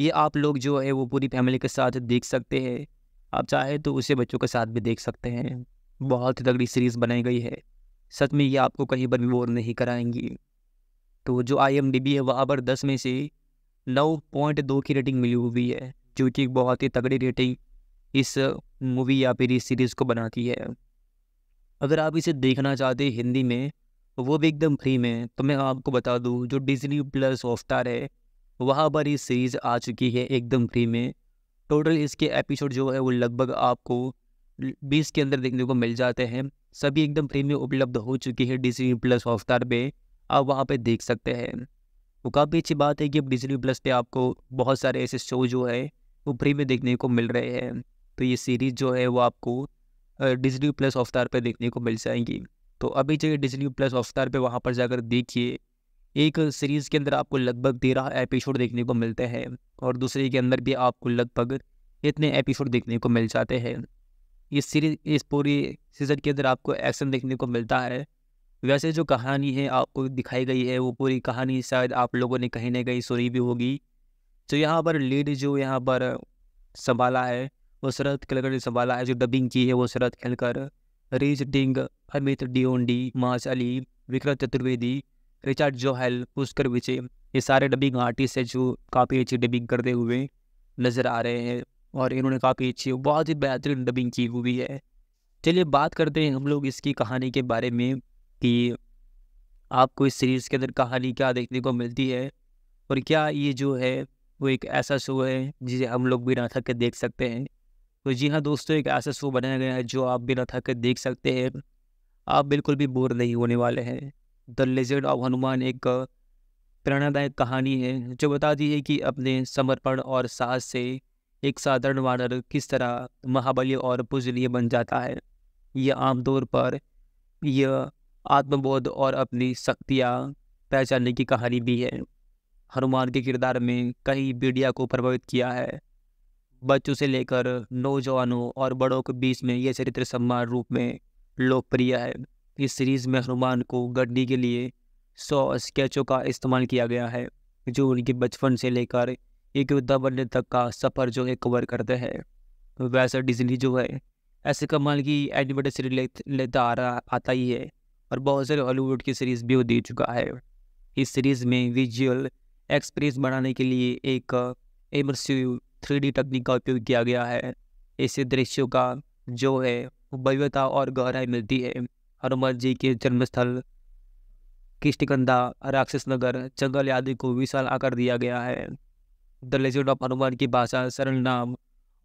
ये आप लोग जो है वो पूरी फैमिली के साथ देख सकते हैं आप चाहे तो उसे बच्चों के साथ भी देख सकते हैं बहुत ही तगड़ी सीरीज़ बनाई गई है सच में ये आपको कहीं पर भी बोर नहीं कराएंगी तो जो आई है वहाँ पर दस में से नौ पॉइंट दो की रेटिंग मिली हुई है जो कि बहुत ही तगड़ी रेटिंग इस मूवी या फिर इस सीरीज़ को बनाती है अगर आप इसे देखना चाहते हैं हिंदी में वो भी एकदम फ्री में तो मैं आपको बता दूँ जो डिजनी प्लस हॉटस्टार है वहाँ पर ये सीरीज़ आ चुकी है एकदम फ्री में टोटल इसके एपिसोड जो है वो लगभग आपको बीस के अंदर देखने को मिल जाते हैं सभी एकदम फ्री में उपलब्ध हो चुकी है डिजनी प्लस हॉटस्टार पे आप वहाँ पे देख सकते हैं वो काफ़ी अच्छी बात है कि अब डिजनी प्लस पे आपको बहुत सारे ऐसे शो जो है वो फ्री में देखने को मिल रहे हैं तो ये सीरीज़ जो है वो आपको डिजनी प्लस हॉटस्टार पर देखने को मिल जाएंगी तो अभी जो डिजनी प्लस हॉटस्टार पर वहाँ पर जाकर देखिए एक सीरीज़ के अंदर आपको लगभग तेरह एपिसोड देखने को मिलते हैं और दूसरे के अंदर भी आपको लगभग इतने एपिसोड देखने को मिल जाते हैं इस सीरीज इस पूरी सीज़न के अंदर आपको एक्शन देखने को मिलता है वैसे जो कहानी है आपको दिखाई गई है वो पूरी कहानी शायद आप लोगों ने कहीं ना कहीं सुनी भी होगी तो यहाँ पर लीड जो यहाँ पर संभाला है वो शरद खेलकर ने संभाला है जो डबिंग की है वो शरद खेलकर रीज डिंग अमित डी माज अली विक्रम चतुर्वेदी रिचर्ड जोहेल पुष्कर विजय ये सारे डबिंग आर्टिस्ट हैं जो काफ़ी अच्छी डबिंग करते हुए नज़र आ रहे हैं और इन्होंने काफ़ी अच्छी बहुत ही बेहतरीन डबिंग की हुई है चलिए बात करते हैं हम लोग इसकी कहानी के बारे में कि आपको इस सीरीज़ के अंदर कहानी क्या देखने को मिलती है और क्या ये जो है वो एक ऐसा शो है जिसे हम लोग बिना थक के देख सकते हैं तो जी हाँ दोस्तों एक ऐसा शो बनाया गया है जो आप बिना थक के देख सकते हैं आप बिल्कुल भी बोर नहीं होने वाले हैं द लेजेंड ऑफ हनुमान एक प्रेरणादायक कहानी है जो बताती है कि अपने समर्पण और साहस से एक साधारण वानर किस तरह महाबली और पूजनीय बन जाता है यह आमतौर पर यह आत्मबोध और अपनी शक्तियाँ पहचानने की कहानी भी है हनुमान के किरदार में कई मीडिया को प्रभावित किया है बच्चों से लेकर नौजवानों और बड़ों के बीच में यह चरित्र सम्मान रूप में लोकप्रिय है इस सीरीज़ में हनुमान को गढ़ने के लिए सौ स्केचों का इस्तेमाल किया गया है जो उनके बचपन से लेकर एक योद्धा बनने तक का सफ़र जो है कवर करते हैं वैसा डिजनी जो है ऐसे कमाल की एनिमेटेड सीरीज ले, लेता आ रहा आता ही है और बहुत सारे हॉलीवुड की सीरीज़ भी वो दे चुका है इस सीरीज़ में विजुअल एक्सपीरियंस बढ़ाने के लिए एक इमर्सिव थ्री डी तकनीक का उपयोग किया गया है इससे दृश्यों का जो है भव्यता और गहराई मिलती है हनुमान जी के जन्म स्थल राक्षस नगर जंगल आदि को विशाल आकार दिया गया है द लेजेंड ऑफ हनुमान की भाषा सरल नाम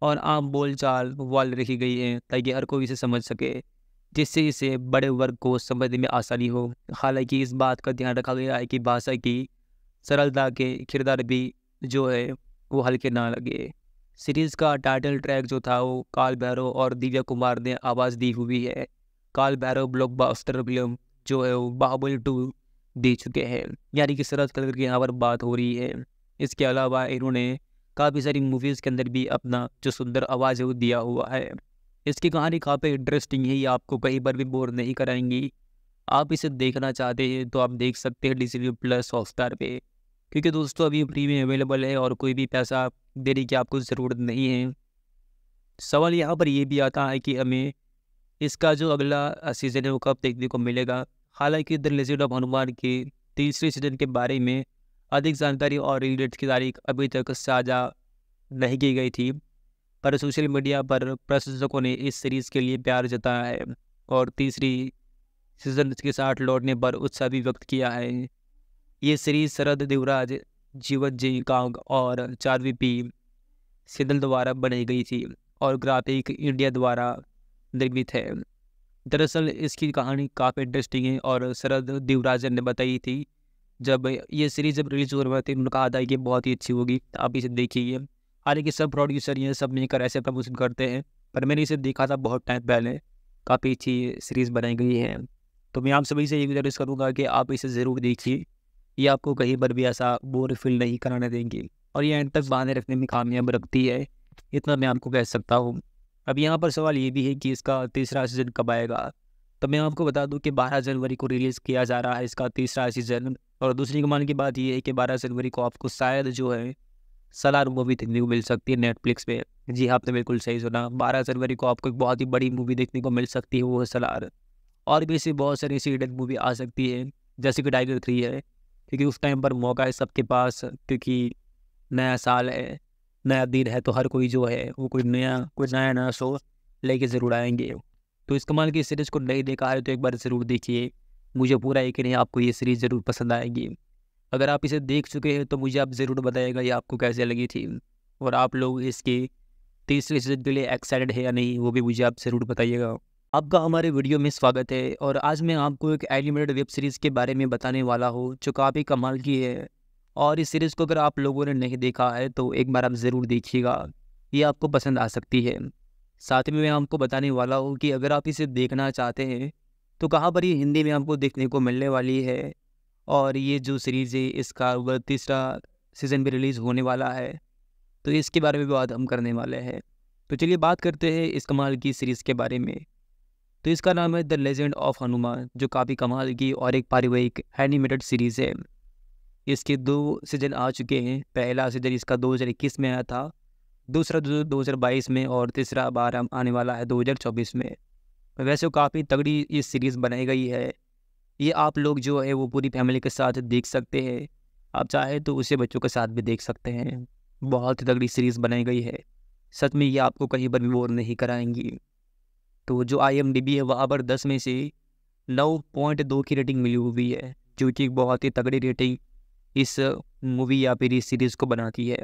और आम बोलचाल वाल रखी गई है ताकि हर कोई इसे समझ सके जिससे इसे बड़े वर्ग को समझने में आसानी हो हालांकि इस बात का ध्यान रखा गया है कि भाषा की सरलता के किरदार भी जो है वो हल्के ना लगे सीरीज़ का टाइटल ट्रैक जो था वो काल भैरव और दिव्या कुमार ने आवाज़ दी हुई है काल भैरव ब्लॉकबस्टर फिल्म जो है वो बाहुबली टू दे चुके हैं यानी कि सरज कलर की यहाँ पर बात हो रही है इसके अलावा इन्होंने काफ़ी सारी मूवीज़ के अंदर भी अपना जो सुंदर आवाज़ है वो दिया हुआ है इसकी कहानी काफ़ी इंटरेस्टिंग है ये आपको कहीं पर भी बोर नहीं कराएंगी आप इसे देखना चाहते हैं तो आप देख सकते हैं डिजनी प्लस हॉटस्टार पे क्योंकि दोस्तों अभी फ्री में अवेलेबल है और कोई भी पैसा देने की आपको ज़रूरत नहीं है सवाल यहाँ पर यह भी आता है कि हमें इसका जो अगला सीज़न है वो कब देखने को मिलेगा हालांकि द लेजेंड ऑफ हनुमान की तीसरे सीजन के बारे में अधिक जानकारी और रिलीडेट की तारीख अभी तक साझा नहीं की गई थी पर सोशल मीडिया पर प्रशंसकों ने इस सीरीज़ के लिए प्यार जताया है और तीसरी सीजन के साथ लौटने पर उत्साह भी व्यक्त किया है ये सीरीज शरद देवराज जीवन जी कांग और चारवी पी सिदल द्वारा बनाई गई थी और ग्राफिक इंडिया द्वारा निर्मित है दरअसल इसकी कहानी काफ़ी इंटरेस्टिंग है और शरद देवराजन ने बताई थी जब ये सीरीज जब रिलीज हो रही थी उन्होंने कहा था कि बहुत ही अच्छी होगी आप इसे देखिए हालांकि सब प्रोड्यूसर ये सब मिलकर ऐसे प्रमोशन करते हैं पर मैंने इसे देखा था बहुत टाइम पहले काफ़ी अच्छी सीरीज़ बनाई गई है तो मैं आप सभी से ये गुजारिश करूँगा कि आप इसे ज़रूर देखिए ये आपको कहीं पर भी ऐसा बोर फील नहीं कराने देंगे और ये एंड तक बांधे रखने में कामयाब रखती है इतना मैं आपको कह सकता हूँ अब यहाँ पर सवाल ये भी है कि इसका तीसरा सीज़न कब आएगा तो मैं आपको बता दूं कि 12 जनवरी को रिलीज़ किया जा रहा है इसका तीसरा सीज़न और दूसरी कमान की बात यह है कि 12 जनवरी को आपको शायद जो है सलार मूवी देखने को मिल सकती है नेटफ्लिक्स पे जी हाँ, आपने बिल्कुल सही सुना 12 जनवरी को आपको एक बहुत ही बड़ी मूवी देखने को मिल सकती है वो है सलार और भी ऐसी बहुत सारी ऐसी एडल्ट मूवी आ सकती है जैसे कि टाइगर थ्री है क्योंकि उस टाइम पर मौका है सबके पास क्योंकि नया साल है नया दिन है तो हर कोई जो है वो कोई नया कोई नया नया शो लेके ज़रूर आएंगे तो इस कमाल की सीरीज़ को नहीं देखा है तो एक बार ज़रूर देखिए मुझे पूरा यकीन है आपको ये सीरीज़ ज़रूर पसंद आएगी अगर आप इसे देख चुके हैं तो मुझे आप ज़रूर बताइएगा ये आपको कैसे लगी थी और आप लोग इसके तीसरे सीजन के लिए एक्साइटेड है या नहीं वो भी मुझे आप ज़रूर बताइएगा आपका हमारे वीडियो में स्वागत है और आज मैं आपको एक एनिमेटेड वेब सीरीज़ के बारे में बताने वाला हूँ जो काफ़ी कमाल की है और इस सीरीज़ को अगर आप लोगों ने नहीं देखा है तो एक बार आप ज़रूर देखिएगा ये आपको पसंद आ सकती है साथ में मैं आपको बताने वाला हूँ कि अगर आप इसे देखना चाहते हैं तो कहाँ पर ये हिंदी में आपको देखने को मिलने वाली है और ये जो सीरीज़ है इसका वह तीसरा सीज़न भी रिलीज़ होने वाला है तो इसके बारे में भी बात हम करने वाले हैं तो चलिए बात करते हैं इस कमाल की सीरीज़ के बारे में तो इसका नाम है द लेजेंड ऑफ हनुमान जो काफ़ी कमाल की और एक पारिवारिक एनिमेटेड सीरीज़ है इसके दो सीज़न आ चुके हैं पहला सीज़न इसका 2021 में आया था दूसरा 2022 में और तीसरा बार आने वाला है 2024 में वैसे काफ़ी तगड़ी ये सीरीज़ बनाई गई है ये आप लोग जो है वो पूरी फैमिली के साथ देख सकते हैं आप चाहे तो उसे बच्चों के साथ भी देख सकते हैं बहुत ही तगड़ी सीरीज़ बनाई गई है सच में ये आपको कहीं पर भी बोर नहीं कराएंगी तो जो आई है वहाँ पर दस में से नौ पॉइंट दो की रेटिंग मिली हुई है जो कि बहुत ही तगड़ी रेटिंग इस मूवी या फिर इस सीरीज़ को बनाती है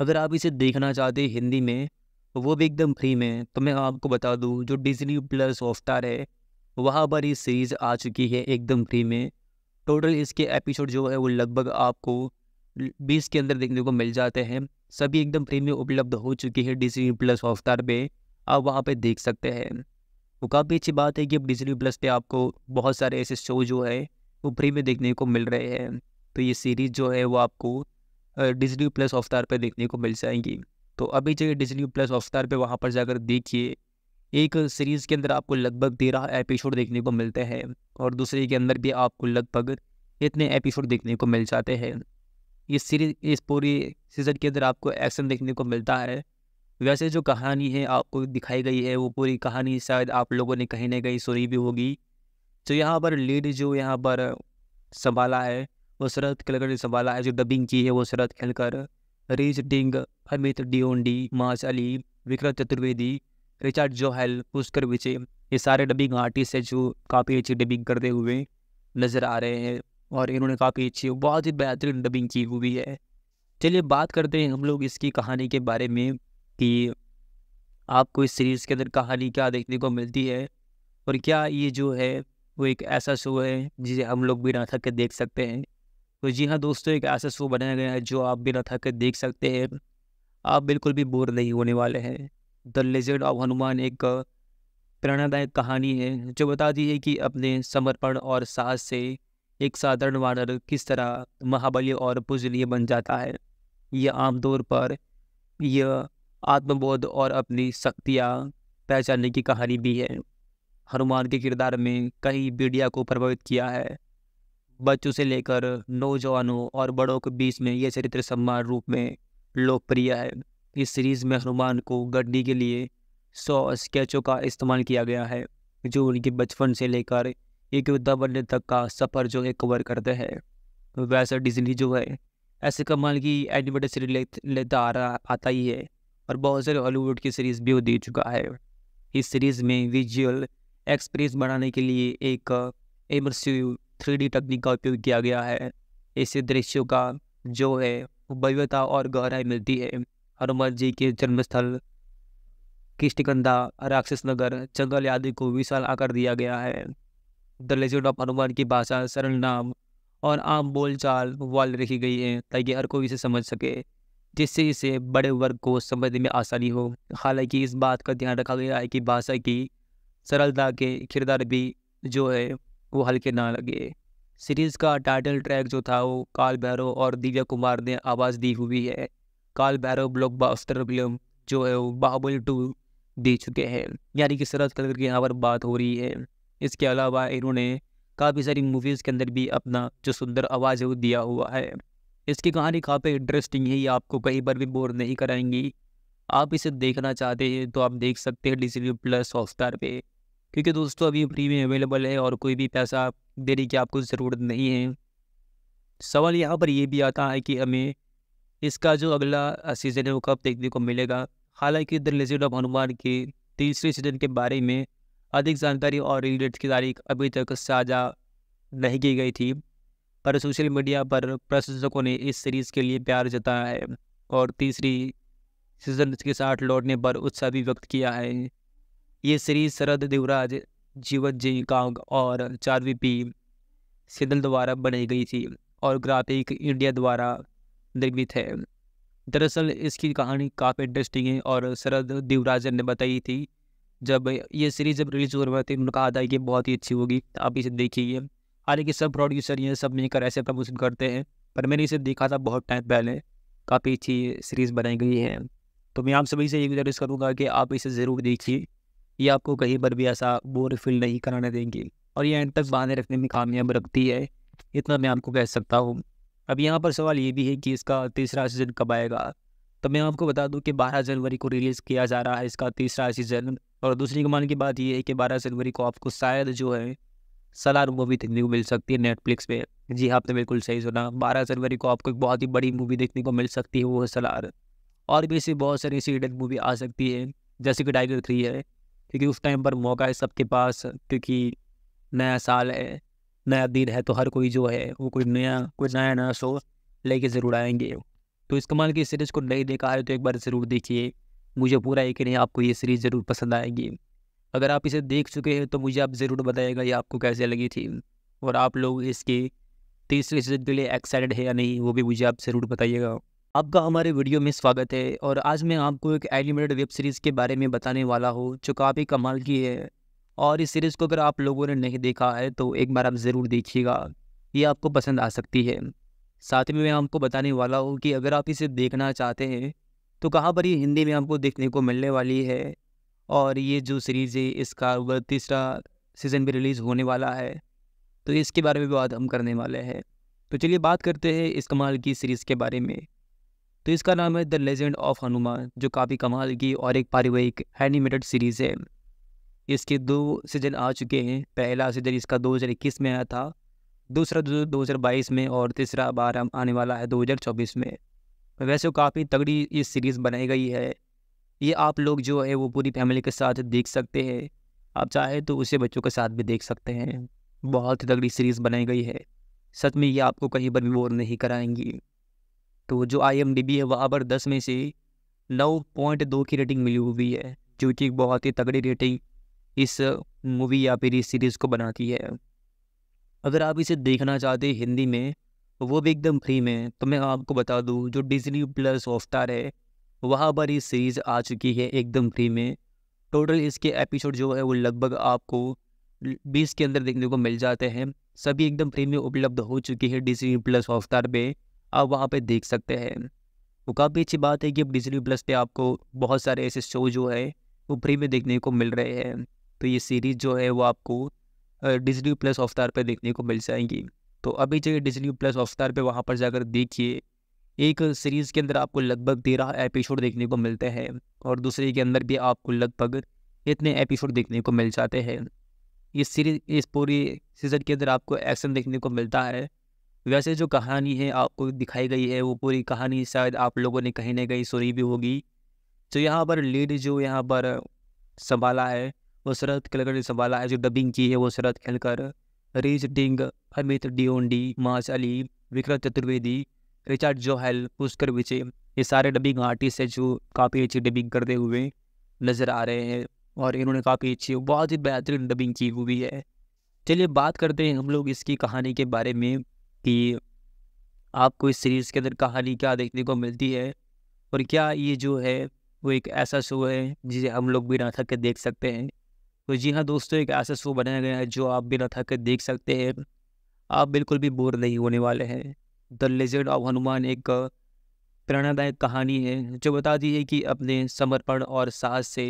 अगर आप इसे देखना चाहते हैं हिंदी में वो भी एकदम फ्री में तो मैं आपको बता दूँ जो डिजनी प्लस हॉटस्टार है वहाँ पर ये सीरीज़ आ चुकी है एकदम फ्री में टोटल इसके एपिसोड जो है वो लगभग आपको बीस के अंदर देखने को मिल जाते हैं सभी एकदम फ्री में उपलब्ध हो चुकी है डिजनी प्लस हॉटस्टार पे आप वहाँ पे देख सकते हैं वो तो काफ़ी अच्छी बात है कि अब डिजनी प्लस पे आपको बहुत सारे ऐसे शो जो है वो फ्री में देखने को मिल रहे हैं तो ये सीरीज़ जो है वो आपको डिजनी प्लस अवतार पर देखने को मिल जाएंगी तो अभी जो डिजनी प्लस अवतार पर वहाँ पर जाकर देखिए एक सीरीज़ के अंदर आपको लगभग तेरह एपिसोड देखने को मिलते हैं और दूसरे के अंदर भी आपको लगभग इतने एपिसोड देखने को मिल जाते हैं इस सीरीज इस पूरी सीज़न के अंदर आपको एक्शन देखने को मिलता है वैसे जो कहानी है आपको दिखाई गई है वो पूरी कहानी शायद आप लोगों ने कहीं ना कहीं सुनी भी होगी तो यहाँ पर लीड जो यहाँ पर संभाला है वो शरद खेलकर ने संभाला है जो डबिंग की है वो शरद खेलकर रीज डिंग अमित डिओंडी माज अली विक्रम चतुर्वेदी रिचर्ड जोहेल पुष्कर विजय ये सारे डबिंग आर्टिस्ट हैं जो काफ़ी अच्छी डबिंग करते हुए नज़र आ रहे हैं और इन्होंने काफ़ी अच्छी बहुत ही बेहतरीन डबिंग की हुई है चलिए बात करते हैं हम लोग इसकी कहानी के बारे में कि आपको इस सीरीज़ के अंदर कहानी क्या देखने को मिलती है और क्या ये जो है वो एक ऐसा शो है जिसे हम लोग बिना थक के देख सकते हैं तो जी हाँ दोस्तों एक ऐसा शो बनाया गया है जो आप बिना थक के देख सकते हैं आप बिल्कुल भी बोर नहीं होने वाले हैं द लेजेंड ऑफ हनुमान एक प्रेरणादायक कहानी है जो बताती है कि अपने समर्पण और साहस से एक साधारण वानर किस तरह महाबली और पूजनीय बन जाता है यह आमतौर पर यह आत्मबोध और अपनी शक्तियाँ पहचानने की कहानी भी है हनुमान के किरदार में कई मीडिया को प्रभावित किया है बच्चों से लेकर नौजवानों और बड़ों के बीच में यह चरित्र सम्मान रूप में लोकप्रिय है इस सीरीज़ में हनुमान को गड्डी के लिए सौ स्केचों का इस्तेमाल किया गया है जो उनके बचपन से लेकर एक योद्धा बनने तक का सफ़र जो है कवर करते हैं वैसा डिजनी जो है ऐसे कमाल की एनिमेटेड सीरीज ले, लेता आ रहा आता ही है और बहुत सारे हॉलीवुड की सीरीज़ भी वो दे चुका है इस सीरीज़ में विजुअल एक्सपीरियंस बनाने के लिए एक इमरसिव थ्री तकनीक का उपयोग किया गया है इससे दृश्यों का जो है भव्यता और गहराई मिलती है हनुमान जी के जन्मस्थल किश्तिकंदा राक्षस नगर जंगल आदि को विशाल आकार दिया गया है द लेजेंड ऑफ हनुमान की भाषा सरल नाम और आम बोलचाल वाले रखी गई है ताकि हर कोई इसे समझ सके जिससे इसे बड़े वर्ग को समझने में आसानी हो हालांकि इस बात का ध्यान रखा गया है कि भाषा की सरलता के किरदार भी जो है वो हल्के ना लगे सीरीज़ का टाइटल ट्रैक जो था वो काल भैरव और दिव्या कुमार ने आवाज़ दी हुई है काल भैरव ब्लॉकबस्टर फिल्म जो है वो बाहुबल टू दे चुके हैं यानी कि सरस कलर की यहाँ पर बात हो रही है इसके अलावा इन्होंने काफ़ी सारी मूवीज़ के अंदर भी अपना जो सुंदर आवाज़ है वो दिया हुआ है इसकी कहानी काफ़ी इंटरेस्टिंग है ये आपको कहीं पर भी बोर नहीं कराएंगी आप इसे देखना चाहते हैं तो आप देख सकते हैं डी सी प्लस हॉटस्टार पे क्योंकि दोस्तों अभी फ्री में अवेलेबल है और कोई भी पैसा देने की आपको ज़रूरत नहीं है सवाल यहाँ पर यह भी आता है कि हमें इसका जो अगला सीज़न है वो कब देखने को मिलेगा हालांकि द लेजेंड ऑफ हनुमान के तीसरे सीजन के बारे में अधिक जानकारी और रिलेट की तारीख अभी तक साझा नहीं की गई थी पर सोशल मीडिया पर प्रशंसकों ने इस सीरीज़ के लिए प्यार जताया है और तीसरी सीजन के साथ लौटने पर उत्साह भी व्यक्त किया है ये श्री शरद देवराज जीवत जी कांग और वी पी सिदल द्वारा बनाई गई थी और ग्राफिक इंडिया द्वारा निर्मित है दरअसल इसकी कहानी काफ़ी इंटरेस्टिंग है और शरद देवराज ने बताई थी जब ये सीरीज जब रिलीज हो रही थी उन्होंने कहा था कि बहुत ही अच्छी होगी आप इसे देखिए हालांकि सब प्रोड्यूसर ये सब मिलकर ऐसे प्रमोशन करते हैं पर मैंने इसे देखा था बहुत टाइम पहले काफ़ी अच्छी सीरीज़ बनाई गई है तो मैं आप सभी से ये गुजारिश करूँगा कि आप इसे ज़रूर देखिए ये आपको कहीं पर भी ऐसा बोर फील नहीं कराने देंगे और ये एंड तक बांधे रखने में कामयाब रखती है इतना मैं आपको कह सकता हूँ अब यहाँ पर सवाल ये भी है कि इसका तीसरा सीज़न कब आएगा तो मैं आपको बता दूं कि 12 जनवरी को रिलीज़ किया जा रहा है इसका तीसरा सीज़न और दूसरी कमान की बात यह है कि 12 जनवरी को आपको शायद जो है सलार मूवी देखने को मिल सकती है नेटफ्लिक्स पे जी हाँ, आपने बिल्कुल सही सुना 12 जनवरी को आपको एक बहुत ही बड़ी मूवी देखने को मिल सकती है वो है सलार और भी ऐसी बहुत सारी सीडेंट मूवी आ सकती है जैसे कि टाइगर थ्री है क्योंकि उस टाइम पर मौका है सबके पास क्योंकि नया साल है नया दिन है तो हर कोई जो है वो कोई नया कोई नया नया शो लेके ज़रूर आएंगे तो इस कमाल की सीरीज़ को नहीं देखा है तो एक बार ज़रूर देखिए मुझे पूरा यकीन है आपको ये सीरीज़ ज़रूर पसंद आएगी अगर आप इसे देख चुके हैं तो मुझे आप ज़रूर बताइएगा ये आपको कैसे लगी थी और आप लोग इसकी तीसरी सीजन के लिए एक्साइटेड है या नहीं वो भी मुझे आप ज़रूर बताइएगा आपका हमारे वीडियो में स्वागत है और आज मैं आपको एक एनिमेटेड वेब सीरीज़ के बारे में बताने वाला हूँ जो काफ़ी कमाल की है और इस सीरीज़ को अगर आप लोगों ने नहीं देखा है तो एक बार आप ज़रूर देखिएगा ये आपको पसंद आ सकती है साथ में मैं आपको बताने वाला हूँ कि अगर आप इसे देखना चाहते हैं तो कहाँ पर ये हिंदी में आपको देखने को मिलने वाली है और ये जो सीरीज़ है इसका वह तीसरा सीज़न भी रिलीज़ होने वाला है तो इसके बारे में भी बात हम करने वाले हैं तो चलिए बात करते हैं इस कमाल की सीरीज़ के बारे में तो इसका नाम है द लेजेंड ऑफ हनुमान जो काफ़ी कमाल की और एक पारिवारिक एनिमेटेड सीरीज़ है इसके दो सीजन आ चुके हैं पहला सीजन इसका 2021 में आया था दूसरा दो हज़ार बाईस में और तीसरा बारह आने वाला है 2024 में वैसे काफ़ी तगड़ी ये सीरीज़ बनाई गई है ये आप लोग जो है वो पूरी फैमिली के साथ देख सकते हैं आप चाहे तो उसे बच्चों के साथ भी देख सकते हैं बहुत ही तगड़ी सीरीज़ बनाई गई है सच में ये आपको कहीं पर भी बोर नहीं कराएंगी तो जो आई एम डी बी है वहाँ पर दस में से नौ पॉइंट दो की रेटिंग मिली हुई है जो कि बहुत ही तगड़ी रेटिंग इस मूवी या फिर इस सीरीज़ को बनाती है अगर आप इसे देखना चाहते हैं हिंदी में वो भी एकदम फ्री में तो मैं आपको बता दूँ जो डिजनी प्लस हॉटस्टार है वहाँ पर ये सीरीज़ आ चुकी है एकदम फ्री में टोटल इसके एपिसोड जो है वो लगभग आपको बीस के अंदर देखने को मिल जाते हैं सभी एकदम फ्री में उपलब्ध हो चुकी है डिजनी प्लस हॉटस्टार पे आप वहाँ पे देख सकते हैं वो काफ़ी अच्छी बात है कि अब डिजनी प्लस पे आपको बहुत सारे ऐसे शो जो है वो फ्री में देखने को मिल रहे हैं तो ये सीरीज़ जो है वो आपको डिजनी प्लस अवतार पर देखने को मिल जाएंगी तो अभी जो डिजनी प्लस अवतार पर वहाँ पर जाकर देखिए एक सीरीज़ के अंदर आपको लगभग तेरह एपिसोड देखने को मिलते हैं और दूसरे के अंदर भी आपको लगभग इतने एपिसोड देखने को मिल जाते हैं इस सीरीज इस पूरी सीज़न के अंदर आपको एक्शन देखने को मिलता है वैसे जो कहानी है आपको दिखाई गई है वो पूरी कहानी शायद आप लोगों ने कहीं ना कहीं सुनी भी होगी तो यहाँ पर लीड जो यहाँ पर संभाला है वो शरद खेलकर ने संभाला है जो डबिंग की है वो शरद खेलकर रीज डिंग अमित डीओंडी माज अली विक्रम चतुर्वेदी रिचार्ड जोहेल पुष्कर विजय ये सारे डबिंग आर्टिस्ट हैं जो काफ़ी अच्छी डबिंग करते हुए नज़र आ रहे हैं और इन्होंने काफ़ी अच्छी बहुत ही बेहतरीन डबिंग की हुई है चलिए बात करते हैं हम लोग इसकी कहानी के बारे में कि आपको इस सीरीज़ के अंदर कहानी क्या देखने को मिलती है और क्या ये जो है वो एक ऐसा शो है जिसे हम लोग बिना थक के देख सकते हैं तो जी हाँ दोस्तों एक ऐसा शो बनाया गया है जो आप बिना थक के देख सकते हैं आप बिल्कुल भी बोर नहीं होने वाले हैं द लेजेंड ऑफ हनुमान एक प्रेरणादायक कहानी है जो बताती है कि अपने समर्पण और साहस से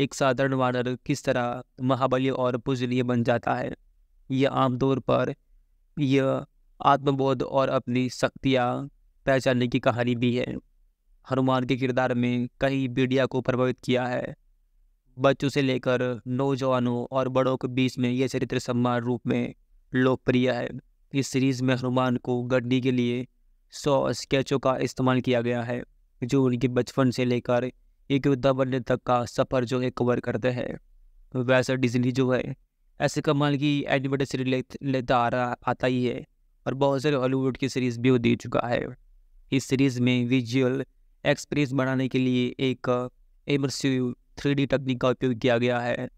एक साधारण वानर किस तरह महाबली और पूजनीय बन जाता है यह आमतौर पर यह आत्मबोध और अपनी शक्तियाँ पहचानने की कहानी भी है हनुमान के किरदार में कई मीडिया को प्रभावित किया है बच्चों से लेकर नौजवानों और बड़ों के बीच में यह चरित्र सम्मान रूप में लोकप्रिय है इस सीरीज़ में हनुमान को गढ़ने के लिए सौ स्केचों का इस्तेमाल किया गया है जो उनके बचपन से लेकर एक योद्धा बनने तक का सफ़र जो है कवर करते हैं वैसा डिजनी जो है ऐसे कमाल की एनिमेटेड सीरीज लेता आ रहा आता ही है और बहुत सारे हॉलीवुड की सीरीज़ भी वो दे चुका है इस सीरीज़ में विजुअल एक्सप्रेस बढ़ाने के लिए एक एमरसिव थ्री डी तकनीक का उपयोग किया गया है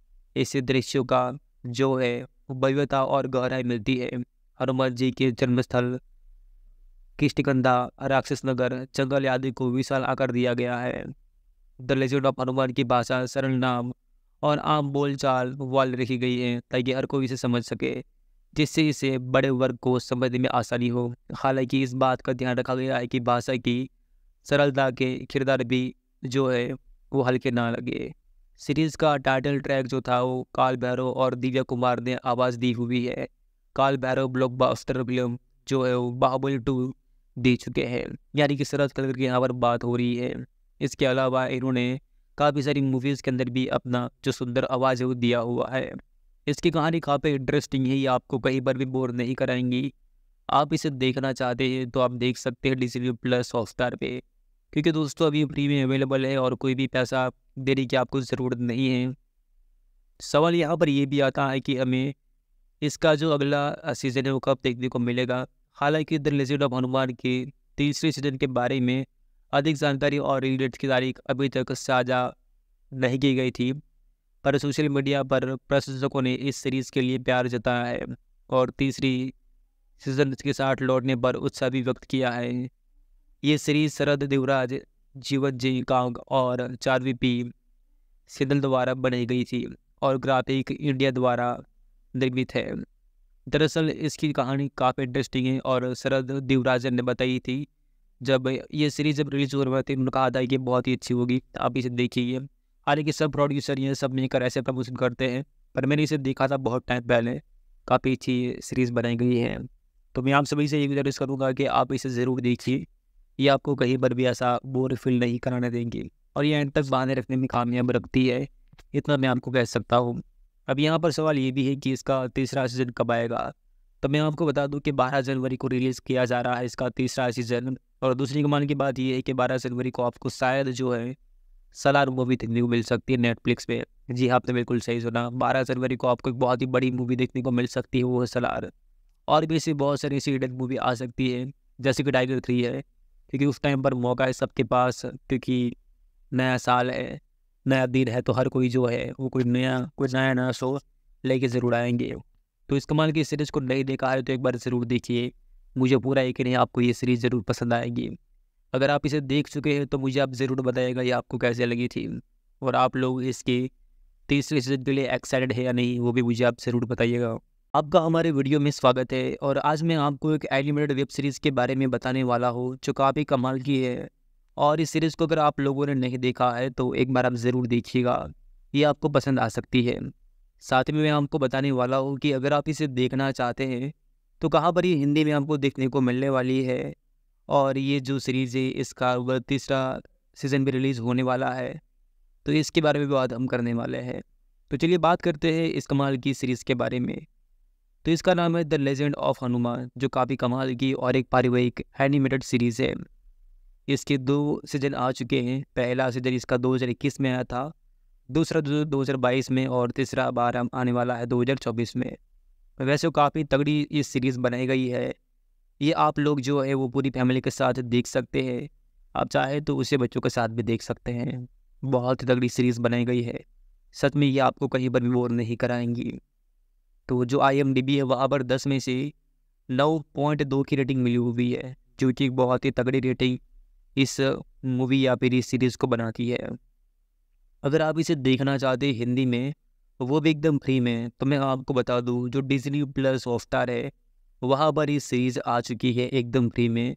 ऐसे दृश्यों का जो है भव्यता और गहराई मिलती है हनुमान जी के जन्मस्थल किश्तिकंदा राक्षस नगर जंगल आदि को विशाल आकार दिया गया है द लेजेंड ऑफ हनुमान की भाषा सरल नाम और आम बोलचाल वाल रखी गई है ताकि हर कोई इसे समझ सके जिससे इसे बड़े वर्ग को समझने में आसानी हो हालांकि इस बात का ध्यान रखा गया है कि भाषा की सरलता के किरदार भी जो है वो हल्के ना लगे सीरीज़ का टाइटल ट्रैक जो था वो काल भैरव और दिव्या कुमार ने आवाज़ दी हुई है काल भैरव ब्लॉकबस्टर फिल्म जो है वो बाहुबली टू दे चुके हैं यानी कि सरल कलर की यहाँ पर बात हो रही है इसके अलावा इन्होंने काफ़ी सारी मूवीज़ के अंदर भी अपना जो सुंदर आवाज़ है वो दिया हुआ है इसकी कहानी काफ़ी इंटरेस्टिंग है ये आपको कहीं पर भी बोर नहीं कराएंगी आप इसे देखना चाहते हैं तो आप देख सकते हैं डिजनी प्लस हॉटस्टार पे क्योंकि दोस्तों अभी फ्री में अवेलेबल है और कोई भी पैसा देने की आपको ज़रूरत नहीं है सवाल यहाँ पर ये भी आता है कि हमें इसका जो अगला सीज़न है वो कब देखने को मिलेगा हालांकि द लेजेंड ऑफ हनुमान के तीसरे सीजन के बारे में अधिक जानकारी और रिलेट की तारीख अभी तक साझा नहीं की गई थी पर सोशल मीडिया पर प्रशंसकों ने इस सीरीज़ के लिए प्यार जताया है और तीसरी सीजन के साथ लौटने पर उत्साह भी व्यक्त किया है ये सीरीज शरद देवराज जीवत जी कांग और चारवी पी सिदल द्वारा बनाई गई थी और ग्राफिक इंडिया द्वारा निर्मित है दरअसल इसकी कहानी काफ़ी इंटरेस्टिंग है और शरद देवराजन ने बताई थी जब ये सीरीज जब रिलीज हो रही थी उन्होंने कहा था कि बहुत ही अच्छी होगी आप इसे देखिए हालांकि सब प्रोड्यूसर ये सब मेकर ऐसे प्रमोशन करते हैं पर मैंने इसे देखा था बहुत टाइम पहले काफ़ी अच्छी सीरीज़ बनाई गई है तो मैं आप सभी से ये गुजारिश करूँगा कि आप इसे ज़रूर देखिए ये आपको कहीं पर भी ऐसा बोर फील नहीं कराने देंगे और ये एंड तक बांधे रखने में कामयाब रखती है इतना मैं आपको कह सकता हूँ अब यहाँ पर सवाल ये भी है कि इसका तीसरा सीज़न कब आएगा तो मैं आपको बता दूं कि 12 जनवरी को रिलीज़ किया जा रहा है इसका तीसरा सीज़न और दूसरी कमान की बात ये है कि 12 जनवरी को आपको शायद जो है सलार मूवी देखने को मिल सकती है नेटफ्लिक्स पे जी आपने बिल्कुल सही सुना बारह जनवरी को आपको एक बहुत ही बड़ी मूवी देखने को मिल सकती है वो है सलार और भी ऐसी बहुत सारी ऐसी हिडन मूवी आ सकती है जैसे कि टाइगर थ्री है क्योंकि उस टाइम पर मौका है सबके पास क्योंकि नया साल है नया दिन है तो हर कोई जो है वो कोई नया कोई नया नया शो लेके ज़रूर आएंगे तो इस कमाल की सीरीज़ को नहीं देखा है तो एक बार ज़रूर देखिए मुझे पूरा यकीन है आपको ये सीरीज़ ज़रूर पसंद आएगी अगर आप इसे देख चुके हैं तो मुझे आप ज़रूर बताइएगा ये आपको कैसे लगी थी और आप लोग इसकी तीसरी सीजन के लिए एक्साइटेड है या नहीं वो भी मुझे आप ज़रूर बताइएगा आपका हमारे वीडियो में स्वागत है और आज मैं आपको एक एनिमेटेड वेब सीरीज़ के बारे में बताने वाला हूँ जो काफ़ी कमाल की है और इस सीरीज़ को अगर आप लोगों ने नहीं देखा है तो एक बार आप ज़रूर देखिएगा ये आपको पसंद आ सकती है साथ में मैं आपको बताने वाला हूँ कि अगर आप इसे देखना चाहते हैं तो कहाँ पर ये हिंदी में आपको देखने को मिलने वाली है और ये जो सीरीज़ है इसका तीसरा सीज़न भी रिलीज़ होने वाला है तो इसके बारे में भी बात हम करने वाले हैं तो चलिए बात करते हैं इस कमाल की सीरीज़ के बारे में तो इसका नाम है द लेजेंड ऑफ हनुमान जो काफ़ी कमाल की और एक पारिवारिक एनिमेटेड सीरीज़ है इसके दो सीजन आ चुके हैं पहला सीजन इसका 2021 में आया था दूसरा दो 2022 में और तीसरा बार आने वाला है 2024 में वैसे काफ़ी तगड़ी ये सीरीज़ बनाई गई है ये आप लोग जो है वो पूरी फैमिली के साथ देख सकते हैं आप चाहे तो उसे बच्चों के साथ भी देख सकते हैं बहुत ही तगड़ी सीरीज़ बनाई गई है सच में ये आपको कहीं पर भी बोर नहीं कराएंगी तो जो आई है वहाँ पर दस में से नौ पॉइंट दो की रेटिंग मिली हुई है जो कि बहुत ही तगड़ी रेटिंग इस मूवी या फिर इस सीरीज़ को बनाती है अगर आप इसे देखना चाहते हिंदी में वो भी एकदम फ्री में तो मैं आपको बता दूँ जो डिजनी प्लस हॉटस्टार है वहाँ पर ये सीरीज़ आ चुकी है एकदम फ्री में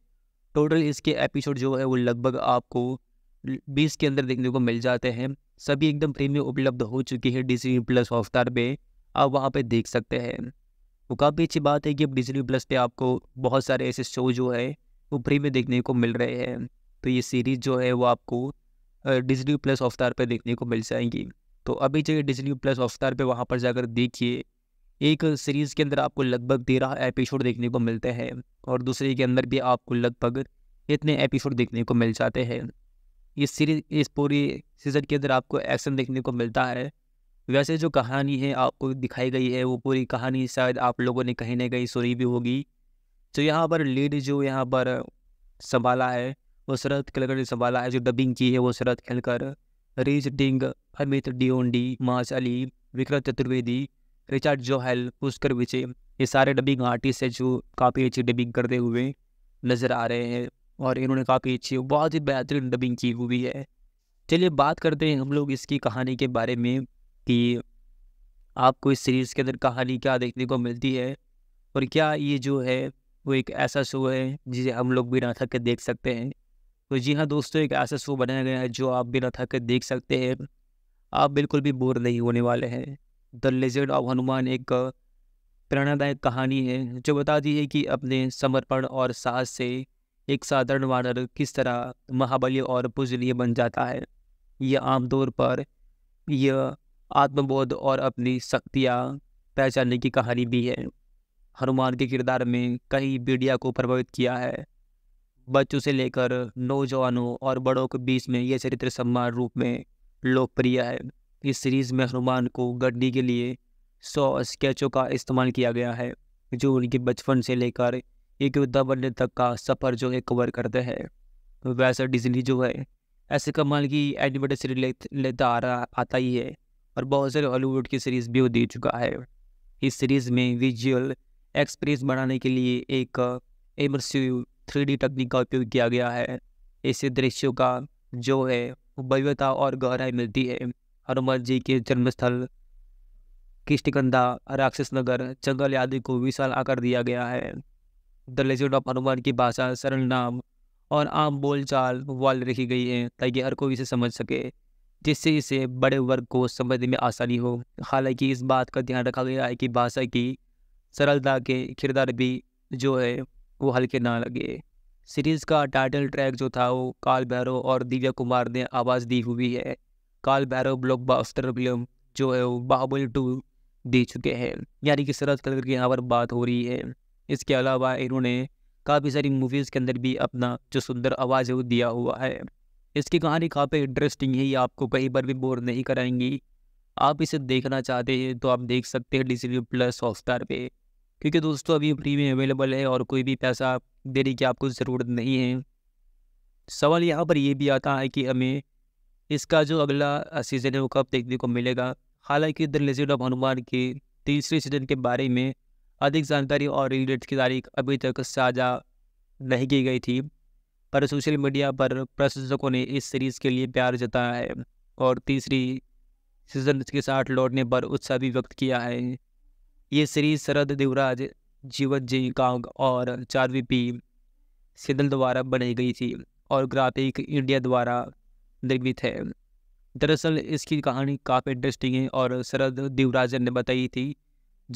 टोटल इसके एपिसोड जो है वो लगभग आपको बीस के अंदर देखने को मिल जाते हैं सभी एकदम फ्री में उपलब्ध हो चुकी है डिजनी प्लस हॉटस्टार पे आप वहाँ पर देख सकते हैं वो काफ़ी अच्छी बात है कि अब डिजनी प्लस पे आपको बहुत सारे ऐसे शो जो है वो फ्री में देखने को मिल रहे हैं तो ये सीरीज़ जो है वो आपको डिजनी प्लस हॉटस्टार पर देखने को मिल जाएंगी तो अभी जो डिजनी प्लस हॉटस्टार पर वहाँ पर जाकर देखिए एक सीरीज़ के अंदर आपको लगभग तेरह एपिसोड देखने को मिलते हैं और दूसरे के अंदर भी आपको लगभग इतने एपिसोड देखने को मिल जाते हैं इस सीरीज इस पूरी सीज़न के अंदर आपको एक्शन देखने को मिलता है वैसे जो कहानी है आपको दिखाई गई है वो पूरी कहानी शायद आप लोगों ने कहीं ना कहीं सुनी भी होगी तो यहाँ पर लीड जो यहाँ पर संभाला है वो शरद खिलकर ने संभाला है जो डबिंग की है वो शरद खिलकर रीज डिंग अमित डी माज अली विक्रम चतुर्वेदी रिचर्ड जोहेल पुष्कर विजय ये सारे डबिंग आर्टिस्ट हैं जो काफ़ी अच्छी डबिंग करते हुए नज़र आ रहे हैं और इन्होंने काफ़ी अच्छी बहुत ही बेहतरीन डबिंग की हुई है चलिए बात करते हैं हम लोग इसकी कहानी के बारे में कि आपको इस सीरीज़ के अंदर कहानी क्या देखने को मिलती है और क्या ये जो है वो एक ऐसा शो है जिसे हम लोग बिना थक के देख सकते हैं तो जी हाँ दोस्तों एक ऐसा शो बनाया गया है जो आप बिना थक के देख सकते हैं आप बिल्कुल भी बोर नहीं होने वाले हैं द लेजेंड ऑफ हनुमान एक प्रेरणादायक कहानी है जो बताती है कि अपने समर्पण और साहस से एक साधारण वानर किस तरह महाबली और पूजनीय बन जाता है यह आमतौर पर यह आत्मबोध और अपनी शक्तियाँ पहचानने की कहानी भी है हनुमान के किरदार में कई मीडिया को प्रभावित किया है बच्चों से लेकर नौजवानों और बड़ों के बीच में यह चरित्र सम्मान रूप में लोकप्रिय है इस सीरीज़ में हनुमान को गढ़ने के लिए सौ स्केचों का इस्तेमाल किया गया है जो उनके बचपन से लेकर एक योद्धा बनने तक का सफ़र जो है कवर करते हैं वैसे डिजनी जो है ऐसे कमाल की एनिमेटेड सीरीज ले, लेता आ रहा आता ही है और बहुत सारे हॉलीवुड की सीरीज़ भी वो दे चुका है इस सीरीज़ में विजुअल एक्सपीरियंस बढ़ाने के लिए एक इमर्सिव थ्री डी टेक्निक का उपयोग किया गया है इससे दृश्यों का जो है भव्यता और गहराई मिलती है हनुमान जी के जन्मस्थल किष्टकंदा राक्षस नगर जंगल आदि को विशाल आकार दिया गया है द लेजेंड ऑफ हनुमान की भाषा सरल नाम और आम बोलचाल वाल रखी गई है ताकि हर कोई इसे समझ सके जिससे इसे बड़े वर्ग को समझने में आसानी हो हालांकि इस बात का ध्यान रखा गया है कि भाषा की सरलता के किरदार भी जो है वो हल्के ना लगे सीरीज़ का टाइटल ट्रैक जो था वो काल भैरव और दिव्या कुमार ने आवाज़ दी हुई है काल बैरव ब्लॉकबस्टर फिल्म जो है वो बाबुल टू दे चुके हैं यानी कि सरहद कलर की यहाँ पर बात हो रही है इसके अलावा इन्होंने काफ़ी सारी मूवीज़ के अंदर भी अपना जो सुंदर आवाज़ है वो दिया हुआ है इसकी कहानी काफ़ी इंटरेस्टिंग है ये आपको कहीं पर भी बोर नहीं कराएंगी आप इसे देखना चाहते हैं तो आप देख सकते हैं डी सी प्लस हॉटस्टार पे क्योंकि दोस्तों अभी फ्री में अवेलेबल है और कोई भी पैसा देने की आपको ज़रूरत नहीं है सवाल यहाँ पर यह भी आता है कि हमें इसका जो अगला सीज़न है वो कब देखने को मिलेगा हालांकि द लेजेंड ऑफ हनुमान के तीसरे सीजन के बारे में अधिक जानकारी और रिलेट की तारीख अभी तक साझा नहीं की गई थी पर सोशल मीडिया पर प्रशंसकों ने इस सीरीज़ के लिए प्यार जताया है और तीसरी सीजन के साथ लौटने पर उत्साह भी व्यक्त किया है ये सीरीज़ शरद देवराज जीवन जी कांग और चारवी पी सिदल द्वारा बनाई गई थी और ग्राफिक इंडिया द्वारा निर्मित है दरअसल इसकी कहानी काफ़ी इंटरेस्टिंग है और शरद देवराजन ने बताई थी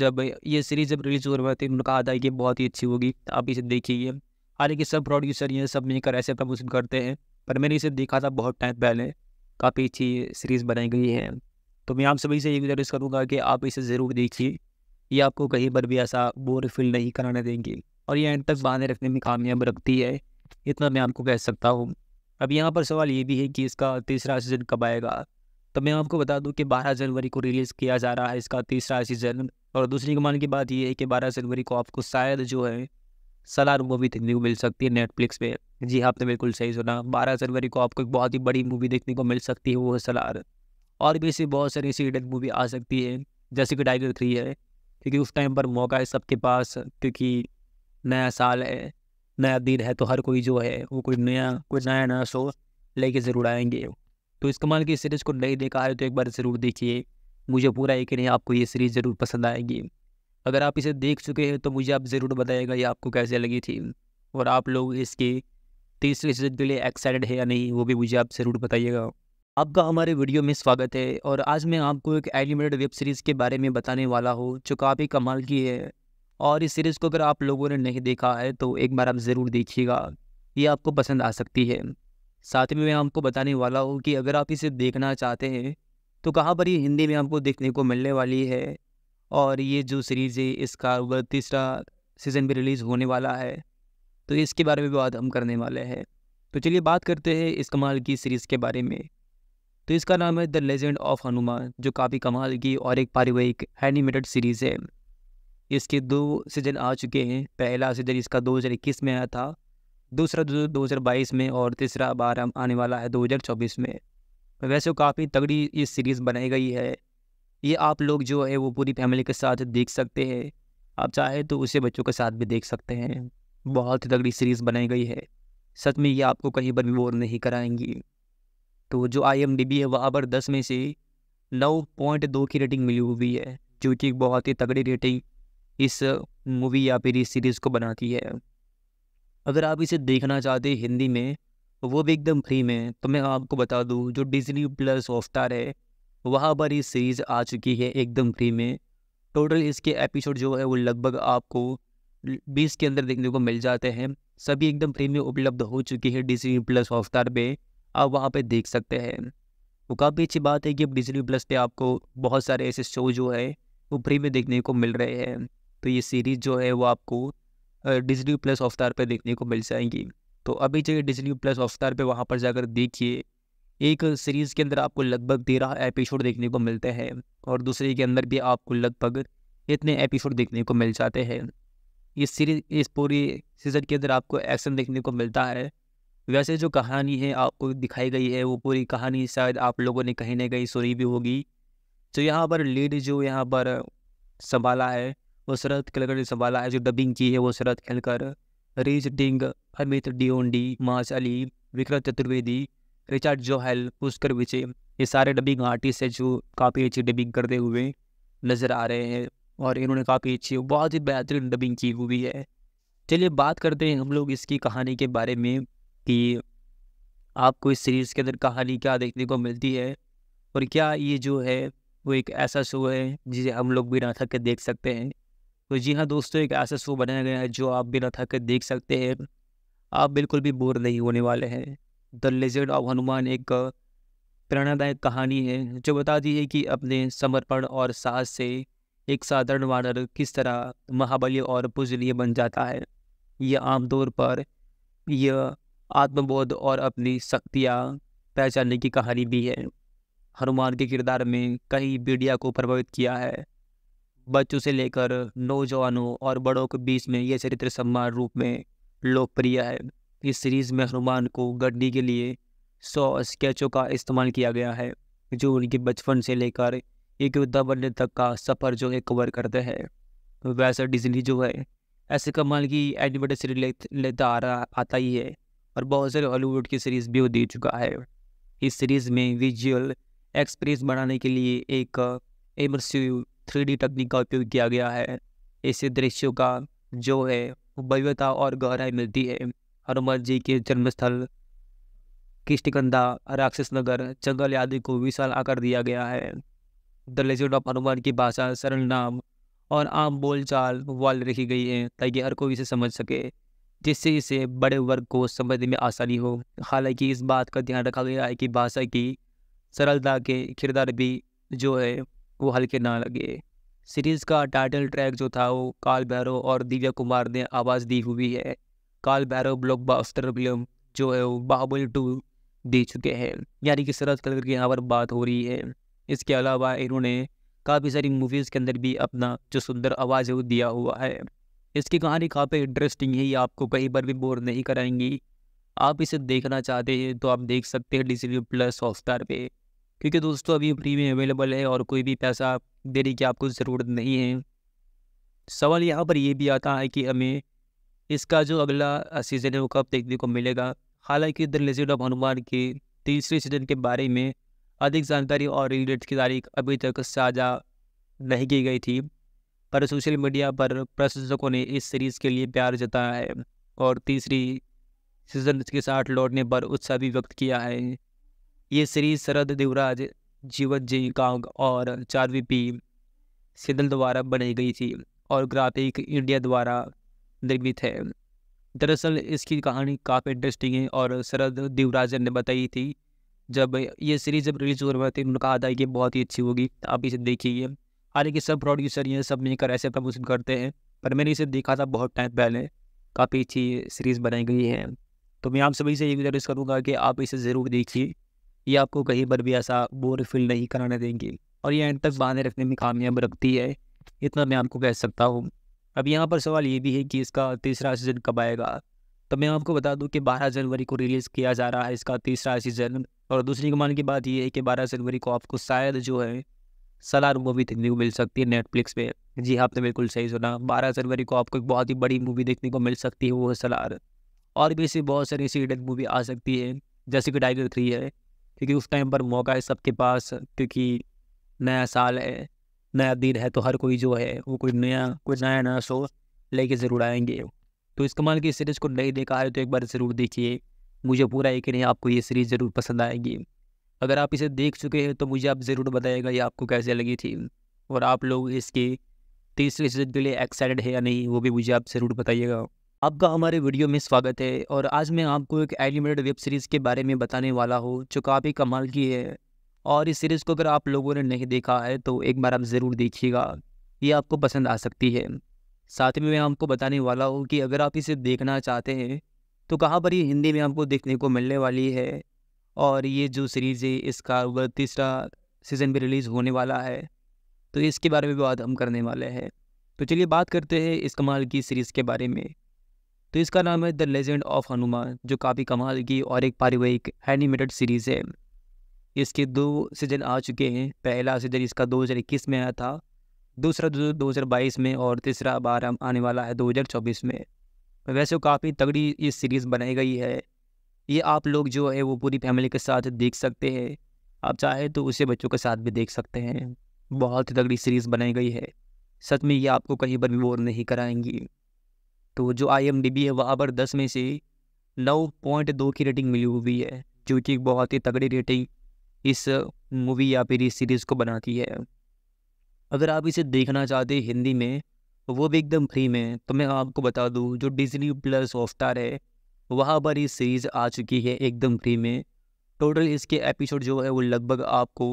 जब ये सीरीज जब रिलीज हो रही थी उन्होंने कहा था कि बहुत ही अच्छी होगी आप इसे देखिए हालांकि सब प्रोड्यूसर ये सब मिलकर ऐसे प्रमोशन करते हैं पर मैंने इसे देखा था बहुत टाइम पहले काफ़ी अच्छी सीरीज़ बनाई गई है तो मैं आप सभी से ये गुजारिश करूँगा कि आप इसे ज़रूर देखिए ये आपको कहीं पर भी ऐसा बोर फील नहीं कराने देंगे और ये एंड तक बांधे रखने में कामयाब रखती है इतना मैं आपको कह सकता हूँ अब यहाँ पर सवाल ये भी है कि इसका तीसरा सीज़न कब आएगा तो मैं आपको बता दूं कि 12 जनवरी को रिलीज़ किया जा रहा है इसका तीसरा सीज़न और दूसरी कमाल की बात यह है कि 12 जनवरी को आपको शायद जो है सलार मूवी देखने को मिल सकती है नेटफ्लिक्स पे जी हाँ, आपने बिल्कुल सही सुना बारह जनवरी को आपको एक बहुत ही बड़ी मूवी देखने को मिल सकती है वो है सलार और भी ऐसी बहुत सारी ऐसी इंडियन मूवी आ सकती है जैसे कि टाइगर थ्री है क्योंकि उस टाइम पर मौका है सबके पास क्योंकि नया साल है नया दिन है तो हर कोई जो है वो कोई नया कोई नया नया शो लेके ज़रूर आएंगे तो इस कमाल की सीरीज़ को नहीं देखा है तो एक बार ज़रूर देखिए मुझे पूरा यकीन है आपको ये सीरीज़ ज़रूर पसंद आएगी अगर आप इसे देख चुके हैं तो मुझे आप ज़रूर बताइएगा ये आपको कैसे लगी थी और आप लोग इसकी तीसरी सीजन के लिए एक्साइटेड है या नहीं वो भी मुझे आप ज़रूर बताइएगा आपका हमारे वीडियो में स्वागत है और आज मैं आपको एक एलिमेटेड वेब सीरीज़ के बारे में बताने वाला हूँ जो काफ़ी कमाल की है और इस सीरीज़ को अगर आप लोगों ने नहीं देखा है तो एक बार आप ज़रूर देखिएगा ये आपको पसंद आ सकती है साथ में मैं आपको बताने वाला हूँ कि अगर आप इसे देखना चाहते हैं तो कहाँ पर ये हिंदी में आपको देखने को मिलने वाली है और ये जो सीरीज़ है इसका वह तीसरा सीज़न भी रिलीज़ होने वाला है तो इसके बारे में भी बात हम करने वाले हैं तो चलिए बात करते हैं इस कमाल की सीरीज़ के बारे में तो इसका नाम है द लेजेंड ऑफ हनुमान जो काफ़ी कमाल की और एक पारिवारिक एनिमेटेड सीरीज़ है इसके दो सीजन आ चुके हैं पहला सीजन इसका 2021 में आया था दूसरा 2022 में और तीसरा बार आने वाला है 2024 में वैसे काफ़ी तगड़ी ये सीरीज़ बनाई गई है ये आप लोग जो है वो पूरी फैमिली के साथ देख सकते हैं आप चाहे तो उसे बच्चों के साथ भी देख सकते हैं बहुत ही तगड़ी सीरीज़ बनाई गई है सच में ये आपको कहीं पर भी बोर नहीं कराएंगी तो जो आई एम डी बी है वहाँ पर दस में से नौ पॉइंट दो की रेटिंग मिली हुई है जो कि बहुत ही तगड़ी रेटिंग इस मूवी या फिर इस सीरीज़ को बनाती है अगर आप इसे देखना चाहते हैं हिंदी में वो भी एकदम फ्री में तो मैं आपको बता दूँ जो डिजनी प्लस हॉटस्टार है वहाँ पर ही सीरीज़ आ चुकी है एकदम फ्री में टोटल इसके एपिसोड जो है वो लगभग आपको बीस के अंदर देखने को मिल जाते हैं सभी एकदम फ्री में उपलब्ध हो चुकी है डिजनी प्लस हॉटस्टार पे आप वहाँ पे देख सकते हैं वो तो काफ़ी अच्छी बात है कि अब डिजनी प्लस पे आपको बहुत सारे ऐसे शो जो है वो फ्री में देखने को मिल रहे हैं तो ये सीरीज़ जो है वो आपको डिजनी प्लस अवतार पर देखने को मिल जाएंगी तो अभी जो डिजनी प्लस अवतार पर वहाँ पर जाकर देखिए एक सीरीज़ के अंदर आपको लगभग तेरह एपिसोड देखने को मिलते हैं और दूसरे के अंदर भी आपको लगभग इतने एपिसोड देखने को मिल जाते हैं इस सीरीज इस पूरी सीज़न के अंदर आपको एक्शन देखने को मिलता है वैसे जो कहानी है आपको दिखाई गई है वो पूरी कहानी शायद आप लोगों ने कहीं ना कहीं सुनी भी होगी तो यहाँ पर लीड जो यहाँ पर संभाला है वो शरद खेलकर ने संभाला है जो डबिंग की है वो शरद खेलकर रीज डिंग अमित डिओंडी माज अली विक्रम चतुर्वेदी रिचर्ड जोहेल पुष्कर विजय ये सारे डबिंग आर्टिस्ट हैं जो काफ़ी अच्छी डबिंग करते हुए नज़र आ रहे हैं और इन्होंने काफ़ी अच्छी बहुत ही बेहतरीन डबिंग की हुई है चलिए बात करते हैं हम लोग इसकी कहानी के बारे में कि आपको इस सीरीज़ के अंदर कहानी क्या देखने को मिलती है और क्या ये जो है वो एक ऐसा शो है जिसे हम लोग बिना थक के देख सकते हैं तो जी हाँ दोस्तों एक ऐसा शो बनाया गया है जो आप बिना थक देख सकते हैं आप बिल्कुल भी बोर नहीं होने वाले हैं द लेजेंड ऑफ हनुमान एक प्रेरणादायक कहानी है जो बताती है कि अपने समर्पण और साहस से एक साधारण वानर किस तरह महाबली और पुजलीय बन जाता है यह आमतौर पर यह आत्मबोध और अपनी शक्तियाँ पहचानने की कहानी भी है हनुमान के किरदार में कई मीडिया को प्रभावित किया है बच्चों से लेकर नौजवानों और बड़ों के बीच में यह चरित्र सम्मान रूप में लोकप्रिय है इस सीरीज़ में हनुमान को गढ़ने के लिए सौ स्केचों का इस्तेमाल किया गया है जो उनके बचपन से लेकर एक योद्धा बनने तक का सफ़र जो है कवर करते हैं वैसा डिजनी जो है ऐसे कमाल की एनिमेटेड सीरीज ले, लेता आ रहा आता ही है और बहुत सारे हॉलीवुड की सीरीज़ भी दे चुका है इस सीरीज़ में विजुअल एक्सपीरियंस बनाने के लिए एक इमरसिव थ्री तकनीक का उपयोग किया गया है इससे दृश्यों का जो है भव्यता और गहराई मिलती है हनुमान जी के जन्मस्थल किश्तिकंदा राक्षस नगर जंगल आदि को विशाल आकार दिया गया है द लेजेंड ऑफ हनुमान की भाषा सरल नाम और आम बोलचाल वाल रखी गई है ताकि हर कोई इसे समझ सके जिससे इसे बड़े वर्ग को समझने में आसानी हो हालांकि इस बात का ध्यान रखा गया है कि भाषा की सरलता के किरदार भी जो है वो हल्के ना लगे सीरीज़ का टाइटल ट्रैक जो था वो काल भैरव और दिव्या कुमार ने आवाज़ दी हुई है काल भैरव ब्लॉकबस्टर फिल्म जो है वो बाहुबली टू दे चुके हैं यानी कि सरद कलर की यहाँ पर बात हो रही है इसके अलावा इन्होंने काफ़ी सारी मूवीज़ के अंदर भी अपना जो सुंदर आवाज़ है वो दिया हुआ है इसकी कहानी काफ़ी इंटरेस्टिंग है ये आपको कहीं पर भी बोर नहीं कराएंगी आप इसे देखना चाहते हैं तो आप देख सकते हैं डी प्लस हॉटस्टार पे क्योंकि दोस्तों अभी फ्री में अवेलेबल है और कोई भी पैसा देने की आपको ज़रूरत नहीं है सवाल यहाँ पर यह भी आता है कि हमें इसका जो अगला सीज़न है वो कब देखने को मिलेगा हालांकि द लेजेंड ऑफ हनुमान के तीसरे सीज़न के बारे में अधिक जानकारी और रिलेट की तारीख अभी तक साझा नहीं की गई थी पर सोशल मीडिया पर प्रशंसकों ने इस सीरीज़ के लिए प्यार जताया है और तीसरी सीजन के साथ लौटने पर उत्साह भी व्यक्त किया है ये सीरीज शरद देवराज जीवत जी कांग और चारवी पी सिद्धल द्वारा बनाई गई थी और ग्राफिक इंडिया द्वारा निर्मित है दरअसल इसकी कहानी काफ़ी इंटरेस्टिंग है और शरद देवराज ने बताई थी जब ये सीरीज जब रिलीज हो रही थी उन्होंने कहा था कि बहुत ही अच्छी होगी आप इसे देखिए हालांकि सब प्रोड्यूसर ये सब मिलकर ऐसे प्रमोशन करते हैं पर मैंने इसे देखा था बहुत टाइम पहले काफ़ी अच्छी सीरीज़ बनाई गई है तो मैं आप सभी से ये गुजारिश करूँगा कि आप इसे ज़रूर देखिए ये आपको कहीं पर भी ऐसा बोर फील नहीं कराने देंगे और ये एंड तक बांधे रखने में कामयाब रखती है इतना मैं आपको कह सकता हूँ अब यहाँ पर सवाल ये भी है कि इसका तीसरा सीज़न कब आएगा तो मैं आपको बता दूं कि 12 जनवरी को रिलीज़ किया जा रहा है इसका तीसरा सीज़न और दूसरी कमान की बात यह है कि 12 जनवरी को आपको शायद जो है सलार मूवी देखने को मिल सकती है नेटफ्लिक्स पे जी हाँ, आपने बिल्कुल सही सुना बारह जनवरी को आपको एक बहुत ही बड़ी मूवी देखने को मिल सकती है वो है सलार और भी ऐसी बहुत सारी ऐसी मूवी आ सकती है जैसे कि टाइगर थ्री है क्योंकि उस टाइम पर मौका है सबके पास क्योंकि नया साल है नया दिन है तो हर कोई जो है वो कोई नया कोई नया नया शो लेके ज़रूर आएंगे तो इस कमाल की सीरीज़ को नहीं देखा है तो एक बार ज़रूर देखिए मुझे पूरा यकीन है आपको ये सीरीज़ ज़रूर पसंद आएगी अगर आप इसे देख चुके हैं तो मुझे आप ज़रूर बताइएगा ये आपको कैसे लगी थी और आप लोग इसकी तीसरी सीजन के लिए एक्साइटेड है या नहीं वो भी मुझे आप ज़रूर बताइएगा आपका हमारे वीडियो में स्वागत है और आज मैं आपको एक एनिमेटेड वेब सीरीज़ के बारे में बताने वाला हूँ जो काफ़ी कमाल की है और इस सीरीज़ को अगर आप लोगों ने नहीं देखा है तो एक बार आप ज़रूर देखिएगा ये आपको पसंद आ सकती है साथ में मैं आपको बताने वाला हूँ कि अगर आप इसे देखना चाहते हैं तो कहाँ पर ये हिंदी में आपको देखने को मिलने वाली है और ये जो सीरीज़ है इसका वह तीसरा सीज़न भी रिलीज़ होने वाला है तो इसके बारे में बात हम करने वाले हैं तो चलिए बात करते हैं इस कमाल की सीरीज़ के बारे में तो इसका नाम है द लेजेंड ऑफ हनुमान जो काफ़ी कमाल की और एक पारिवारिक एनिमेटेड सीरीज़ है इसके दो सीजन आ चुके हैं पहला सीजन इसका 2021 में आया था दूसरा दो हज़ार बाईस में और तीसरा बार आने वाला है 2024 में वैसे काफ़ी तगड़ी ये सीरीज़ बनाई गई है ये आप लोग जो है वो पूरी फैमिली के साथ देख सकते हैं आप चाहे तो उसे बच्चों के साथ भी देख सकते हैं बहुत ही तगड़ी सीरीज़ बनाई गई है सच में ये आपको कहीं पर भी बोर नहीं कराएंगी तो जो आई है वहाँ पर दस में से नौ पॉइंट दो की रेटिंग मिली हुई है जो कि बहुत ही तगड़ी रेटिंग इस मूवी या फिर इस सीरीज़ को बनाती है अगर आप इसे देखना चाहते हैं हिंदी में वो भी एकदम फ्री में तो मैं आपको बता दूँ जो डिजनी प्लस हॉटस्टार है वहाँ पर ये सीरीज़ आ चुकी है एकदम फ्री में टोटल इसके एपिसोड जो है वो लगभग आपको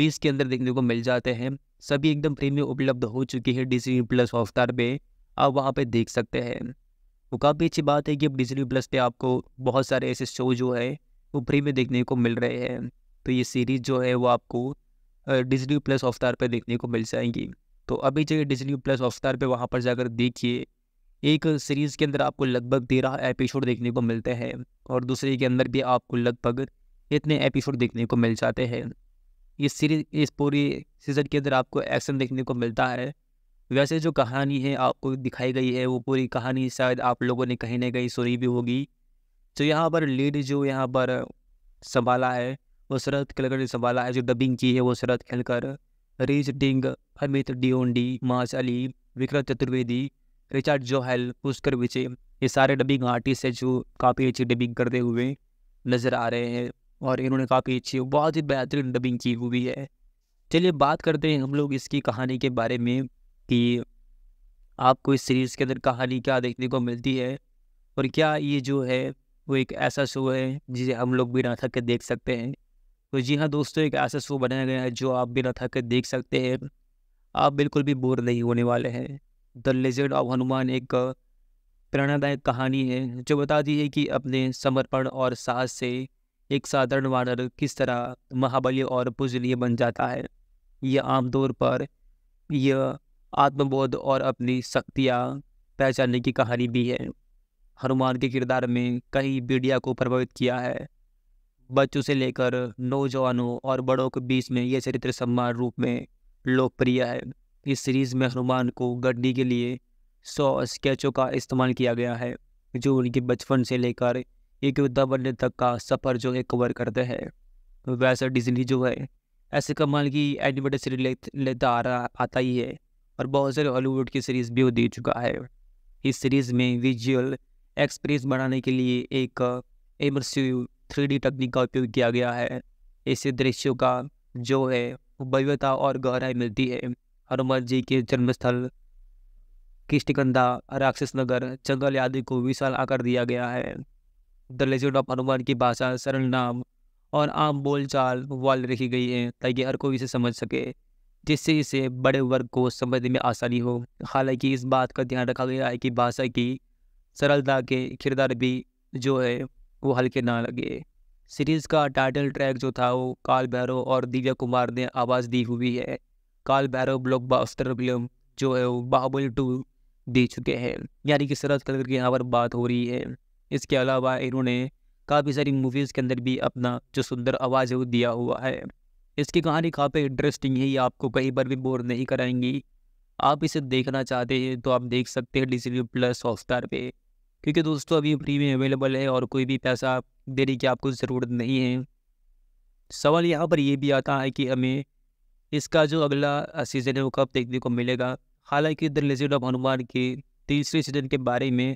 बीस के अंदर देखने को मिल जाते हैं सभी एकदम फ्री में उपलब्ध हो चुकी है डिजनी प्लस हॉटस्टार पे आप वहाँ पर देख सकते हैं वो काफ़ी अच्छी बात है कि अब डिजनी प्लस पे आपको बहुत सारे ऐसे शो जो है वो फ्री में देखने को मिल रहे हैं तो ये सीरीज़ जो है वो आपको डिजनी प्लस अवतार पे देखने को मिल जाएंगी तो अभी जो डिजनी प्लस अवतार पे वहाँ पर जाकर देखिए एक सीरीज़ के अंदर आपको लगभग तेरह एपिसोड देखने को मिलते हैं और दूसरे के अंदर भी आपको लगभग इतने एपिसोड देखने को मिल जाते हैं इस सीरीज इस पूरी सीज़न के अंदर आपको एक्शन देखने को मिलता है वैसे जो कहानी है आपको दिखाई गई है वो पूरी कहानी शायद आप लोगों ने कहीं ना कहीं सुनी भी होगी तो यहाँ पर लीड जो यहाँ पर संभाला है वो शरद खेलकर ने संभाला है जो डबिंग की है वो शरद खेलकर रीज डिंग अमित डिओंडी माज अली विक्रम चतुर्वेदी रिचर्ड जोहेल पुष्कर विजय ये सारे डबिंग आर्टिस्ट हैं जो काफ़ी अच्छी डबिंग करते हुए नज़र आ रहे हैं और इन्होंने काफ़ी अच्छी बहुत ही बेहतरीन डबिंग की हुई है चलिए बात करते हैं हम लोग इसकी कहानी के बारे में कि आपको इस सीरीज़ के अंदर कहानी क्या देखने को मिलती है और क्या ये जो है वो एक ऐसा शो है जिसे हम लोग बिना थक के देख सकते हैं तो जी हाँ दोस्तों एक ऐसा शो बनाया गया है जो आप बिना थक के देख सकते हैं आप बिल्कुल भी बोर नहीं होने वाले हैं द लेजेंड ऑफ हनुमान एक प्रेरणादायक कहानी है जो बताती है कि अपने समर्पण और साहस से एक साधारण वानर किस तरह महाबली और पुजलीय बन जाता है यह आमतौर पर यह आत्मबोध और अपनी शक्तियाँ पहचानने की कहानी भी है हनुमान के किरदार में कई मीडिया को प्रभावित किया है बच्चों से लेकर नौजवानों और बड़ों के बीच में यह चरित्र सम्मान रूप में लोकप्रिय है इस सीरीज़ में हनुमान को गढ़ने के लिए सौ स्केचों का इस्तेमाल किया गया है जो उनके बचपन से लेकर एक योद्धा बनने तक का सफ़र जो है कवर करते हैं वैसे डिजनी जो है ऐसे कमाल की एनिमेटेड सीरीज लेता आ रहा आता ही है और बहुत सारे हॉलीवुड की सीरीज़ भी वो दे चुका है इस सीरीज़ में विजुअल एक्सप्रेस बनाने के लिए एक इमर्सिव थ्री तकनीक का उपयोग किया गया है इससे दृश्यों का जो है भव्यता और गहराई मिलती है हनुमान जी के जन्मस्थल किष्टिकंदा राक्षस नगर जंगल आदि को विशाल आकार दिया गया है द लेजेंड ऑफ हनुमान की भाषा सरल नाम और आम बोलचाल वाल रखी गई है ताकि हर कोई इसे समझ सके जिससे इसे बड़े वर्ग को समझने में आसानी हो हालांकि इस बात का ध्यान रखा गया है कि भाषा की सरलता के किरदार भी जो है वो हल्के ना लगे सीरीज़ का टाइटल ट्रैक जो था वो काल भैरव और दिव्या कुमार ने आवाज़ दी हुई है काल भैरव ब्लॉकबस्टर फिल्म जो है वो बाहुबल टू दे चुके हैं यानी कि सरद कलर की यहाँ पर बात हो रही है इसके अलावा इन्होंने काफ़ी सारी मूवीज़ के अंदर भी अपना जो सुंदर आवाज़ है वो दिया हुआ है इसकी कहानी काफ़ी इंटरेस्टिंग है ये आपको कहीं बार भी बोर नहीं कराएंगी आप इसे देखना चाहते हैं तो आप देख सकते हैं डिजनी प्लस हॉटस्टार पे क्योंकि दोस्तों अभी फ्री में अवेलेबल है और कोई भी पैसा देने की आपको ज़रूरत नहीं है सवाल यहाँ पर ये भी आता है कि हमें इसका जो अगला सीज़न है वो कब देखने को मिलेगा हालांकि द लेजेंड ऑफ हनुमान के तीसरे सीजन के बारे में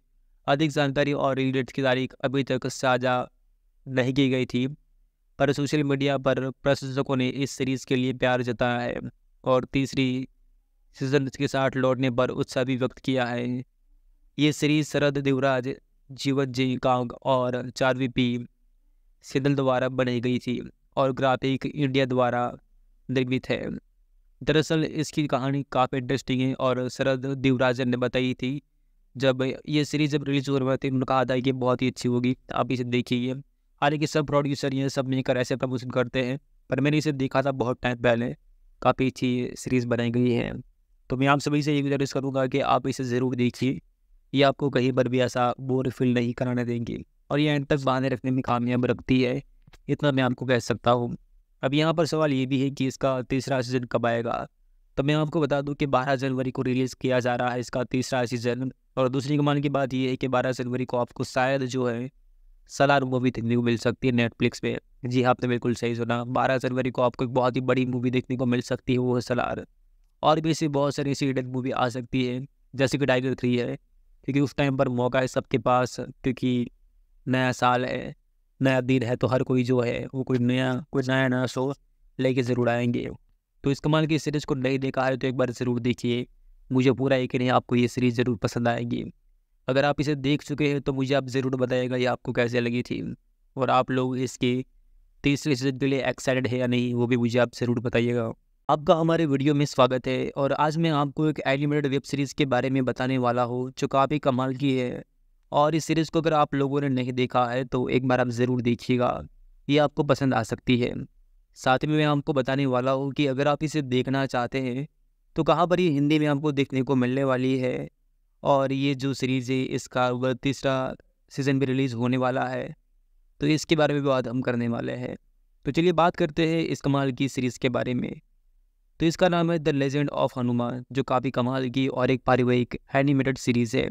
अधिक जानकारी और रिलेट की तारीख अभी तक साझा नहीं की गई थी पर सोशल मीडिया पर प्रशंसकों ने इस सीरीज़ के लिए प्यार जताया है और तीसरी सीजन के साथ लौटने पर उत्साह भी व्यक्त किया है ये सीरीज शरद देवराज जीवत जी कांग और चारवी पी सिदल द्वारा बनाई गई थी और ग्राफिक इंडिया द्वारा निर्मित है दरअसल इसकी कहानी काफ़ी इंटरेस्टिंग है और शरद देवराजन ने बताई थी जब ये सीरीज़ जब रिलीज हो रही थी उन्होंने कहा था कि बहुत ही अच्छी होगी आप इसे देखिए हालांकि सब प्रोड्यूसर ये सब मिलकर ऐसे प्रमोशन करते हैं पर मैंने इसे देखा था बहुत टाइम पहले काफ़ी अच्छी सीरीज़ बनाई गई है तो मैं आप सभी से ये गुजारिश करूँगा कि आप इसे ज़रूर देखिए ये आपको कहीं पर भी ऐसा बोर फील नहीं कराने देंगे और ये एंड तक बांधे रखने में कामयाब रखती है इतना मैं आपको कह सकता हूँ अब यहाँ पर सवाल ये भी है कि इसका तीसरा सीज़न कब आएगा तो मैं आपको बता दूँ कि 12 जनवरी को रिलीज़ किया जा रहा है इसका तीसरा सीज़न और दूसरी कमाल की बात ये है कि 12 जनवरी को आपको शायद जो है सलार मूवी देखने को मिल सकती है नेटफ्लिक्स पे जी हाँ, आपने बिल्कुल सही सुना बारह जनवरी को आपको एक बहुत ही बड़ी मूवी देखने को मिल सकती है वो है सलार और भी ऐसी बहुत सारी सीडेड मूवी आ सकती है जैसे कि टाइगर थ्री है क्योंकि उस टाइम पर मौका है सबके पास क्योंकि नया साल है नया दिन है तो हर कोई जो है वो कोई नया कोई नया नया शो लेके ज़रूर आएंगे तो इस कमाल की सीरीज़ को नहीं देखा है तो एक बार ज़रूर देखिए मुझे पूरा यकीन है आपको ये सीरीज़ ज़रूर पसंद आएगी अगर आप इसे देख चुके हैं तो मुझे आप ज़रूर बताइएगा ये आपको कैसे लगी थी और आप लोग इसकी तीसरे सीजन के लिए एक्साइटेड है या नहीं वो भी मुझे आप ज़रूर बताइएगा आपका हमारे वीडियो में स्वागत है और आज मैं आपको एक एनिमेटेड वेब सीरीज़ के बारे में बताने वाला हूँ जो काफ़ी कमाल की है और इस सीरीज़ को अगर आप लोगों ने नहीं देखा है तो एक बार आप ज़रूर देखिएगा ये आपको पसंद आ सकती है साथ में मैं आपको बताने वाला हूँ कि अगर आप इसे देखना चाहते हैं तो कहाँ पर ये हिंदी में आपको देखने को मिलने वाली है और ये जो सीरीज़ है इसका वह तीसरा सीज़न भी रिलीज़ होने वाला है तो इसके बारे में भी बात हम करने वाले हैं तो चलिए बात करते हैं इस कमाल की सीरीज़ के बारे में तो इसका नाम है द लेजेंड ऑफ हनुमान जो काफ़ी कमाल की और एक पारिवारिक एनिमेटेड सीरीज़ है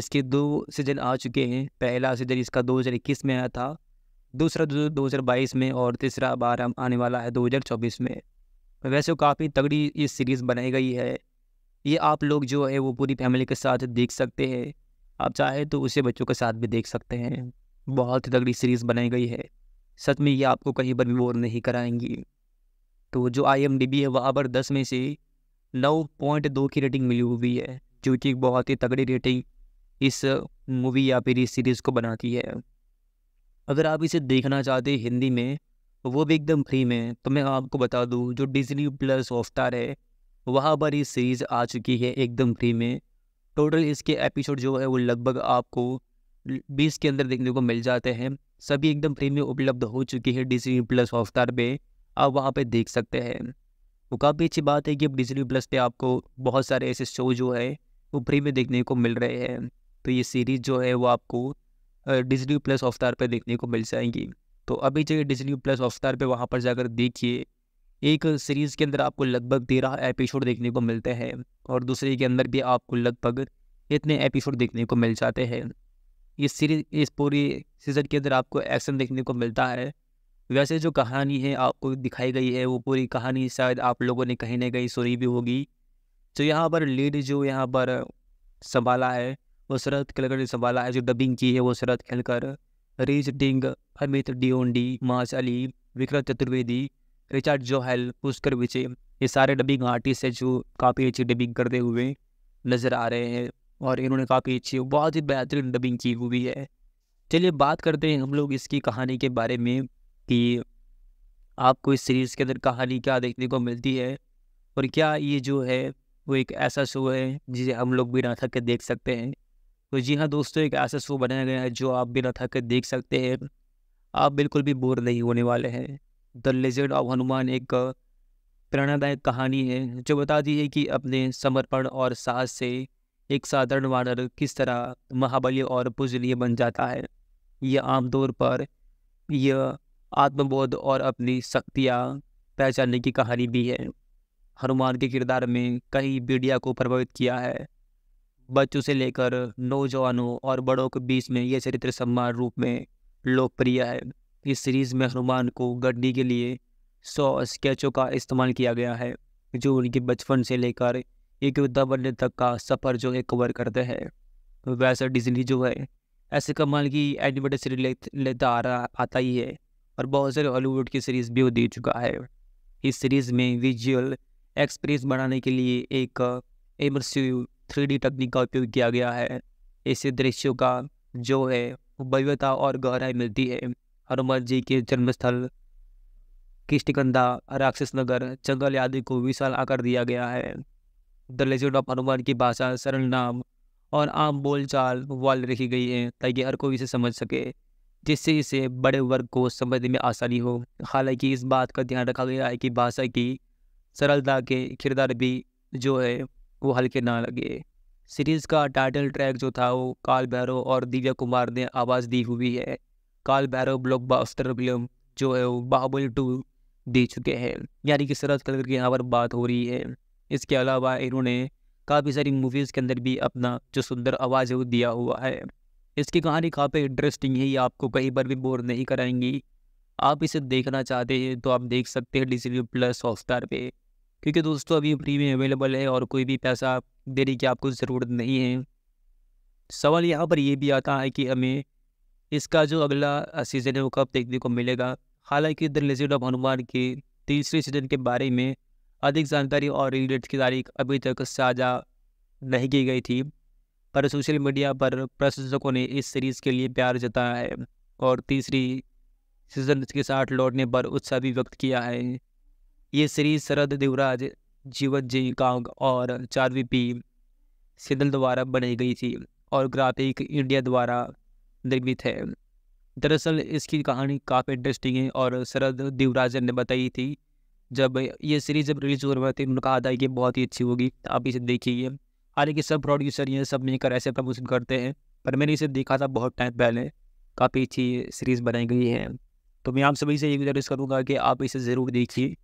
इसके दो सीजन आ चुके हैं पहला सीजन इसका 2021 में आया था दूसरा 2022 में और तीसरा बार आने वाला है 2024 में वैसे काफ़ी तगड़ी ये सीरीज़ बनाई गई है ये आप लोग जो है वो पूरी फैमिली के साथ देख सकते हैं आप चाहे तो उसे बच्चों के साथ भी देख सकते हैं बहुत ही तगड़ी सीरीज़ बनाई गई है सच में ये आपको कहीं पर भी बोर नहीं कराएंगी तो जो आई एम डी बी है वहाँ पर दस में से नौ पॉइंट दो की रेटिंग मिली हुई है जो कि बहुत ही तगड़ी रेटिंग इस मूवी या फिर इस सीरीज़ को बनाती है अगर आप इसे देखना चाहते हिंदी में वो भी एकदम फ्री में तो मैं आपको बता दूँ जो डिजनी प्लस हॉटस्टार है वहाँ पर ये सीरीज़ आ चुकी है एकदम फ्री में टोटल इसके एपिसोड जो है वो लगभग आपको बीस के अंदर देखने को मिल जाते हैं सभी एकदम फ्री में उपलब्ध हो चुकी है डिजनी प्लस हॉटस्टार पे आप वहाँ पे देख सकते हैं वो काफ़ी अच्छी बात है कि अब डिजनी प्लस पे आपको बहुत सारे ऐसे शो जो है वो फ्री में देखने को मिल रहे हैं तो ये सीरीज़ जो है वो आपको डिजनी प्लस हॉटस्टार पर देखने को मिल जाएंगी तो अभी जो डिजनी प्लस हॉटस्टार पर वहाँ पर जाकर देखिए एक सीरीज़ के अंदर आपको लगभग तेरह एपिसोड देखने को मिलते हैं और दूसरे के अंदर भी आपको लगभग इतने एपिसोड देखने को मिल जाते हैं इस सीरीज इस पूरी सीज़न के अंदर आपको एक्शन देखने को मिलता है वैसे जो कहानी है आपको दिखाई गई है वो पूरी कहानी शायद आप लोगों ने कहीं ना कहीं सुनी भी होगी तो यहाँ पर लीड जो यहाँ पर संभाला है वो शरद खेलकर ने संभाला है जो डबिंग की है वो शरद खेलकर रीज डिंग अमित डी माज अली विक्रम चतुर्वेदी रिचर्ड हेल पुष्कर विचे ये सारे डबिंग आर्टिस्ट हैं जो काफ़ी अच्छी डबिंग करते हुए नज़र आ रहे हैं और इन्होंने काफ़ी अच्छी बहुत ही बेहतरीन डबिंग की हुई है चलिए बात करते हैं हम लोग इसकी कहानी के बारे में कि आपको इस सीरीज़ के अंदर कहानी क्या देखने को मिलती है और क्या ये जो है वो एक ऐसा शो है जिसे हम लोग बिना थक के देख सकते हैं तो जी हाँ दोस्तों एक ऐसा शो बनाया गया है जो आप बिना थक के देख सकते हैं आप बिल्कुल भी बोर नहीं होने वाले हैं द लेजेंड ऑफ हनुमान एक प्रेरणादायक कहानी है जो बताती है कि अपने समर्पण और साहस से एक साधारण वानर किस तरह महाबली और पुजलीय बन जाता है यह आमतौर पर यह आत्मबोध और अपनी शक्तियाँ पहचानने की कहानी भी है हनुमान के किरदार में कई मीडिया को प्रभावित किया है बच्चों से लेकर नौजवानों और बड़ों के बीच में यह चरित्र सम्मान रूप में लोकप्रिय है इस सीरीज़ में हनुमान को गड्डी के लिए सौ स्केचों का इस्तेमाल किया गया है जो उनके बचपन से लेकर एक योद्धा बनने तक का सफ़र जो है कवर करते हैं वैसा डिजनी जो है ऐसे कमाल की एनिमेटेड सीरीज लेता आ रहा आता ही है और बहुत सारे हॉलीवुड की सीरीज़ भी दे चुका है इस सीरीज़ में विजुअल एक्सपीरियंस बढ़ाने के लिए एक इमर्सिव थ्री तकनीक का उपयोग किया गया है इससे दृश्यों का जो है भव्यता और गहराई मिलती है हनुमान जी के जन्म स्थल किष्टकंदा राक्षस नगर जंगल आदि को विशाल आकार दिया गया है द लेजेंड ऑफ हनुमान की भाषा सरल नाम और आम बोलचाल वाल रखी गई है ताकि हर कोई इसे समझ सके जिससे इसे बड़े वर्ग को समझने में आसानी हो हालांकि इस बात का ध्यान रखा गया है कि भाषा की सरलता के किरदार भी जो है वो हल्के ना लगे सीरीज़ का टाइटल ट्रैक जो था वो काल भैरव और दिव्या कुमार ने आवाज़ दी हुई है काल ब्लॉक ब्लॉकबस्टर फिल्म जो है वो बाबुल टू दे चुके हैं यानी कि सरज कलर की यहाँ पर बात हो रही है इसके अलावा इन्होंने काफ़ी सारी मूवीज़ के अंदर भी अपना जो सुंदर आवाज़ है वो दिया हुआ है इसकी कहानी काफ़ी इंटरेस्टिंग है ये आपको कहीं पर भी बोर नहीं कराएंगी आप इसे देखना चाहते हैं तो आप देख सकते हैं डी प्लस हॉटस्टार पे क्योंकि दोस्तों अभी फ्री में अवेलेबल है और कोई भी पैसा देने की आपको ज़रूरत नहीं है सवाल यहाँ पर यह भी आता है कि हमें इसका जो अगला सीज़न है वो कब देखने को मिलेगा हालांकि द लेजेंड ऑफ हनुमान की तीसरे सीजन के बारे में अधिक जानकारी और रिलेट की तारीख अभी तक साझा नहीं की गई थी पर सोशल मीडिया पर प्रशंसकों ने इस सीरीज़ के लिए प्यार जताया है और तीसरी सीजन के साथ लौटने पर उत्साह भी व्यक्त किया है ये सीरीज़ शरद देवराज जीवन जी कांग और चारवी पी सिद्धल द्वारा बनाई गई थी और ग्राफिक इंडिया द्वारा निर्मित है दरअसल इसकी कहानी काफ़ी इंटरेस्टिंग है और शरद देवराजन ने बताई थी जब ये सीरीज जब रिलीज हो रही थी उन्होंने कहा था कि बहुत ही अच्छी होगी आप इसे देखिए हालांकि सब प्रोड्यूसर ये सब मिलकर ऐसे प्रमोशन करते हैं पर मैंने इसे देखा था बहुत टाइम पहले काफ़ी अच्छी सीरीज़ बनाई गई है तो मैं आप सभी से ये गुजारिश करूँगा कि आप इसे ज़रूर देखिए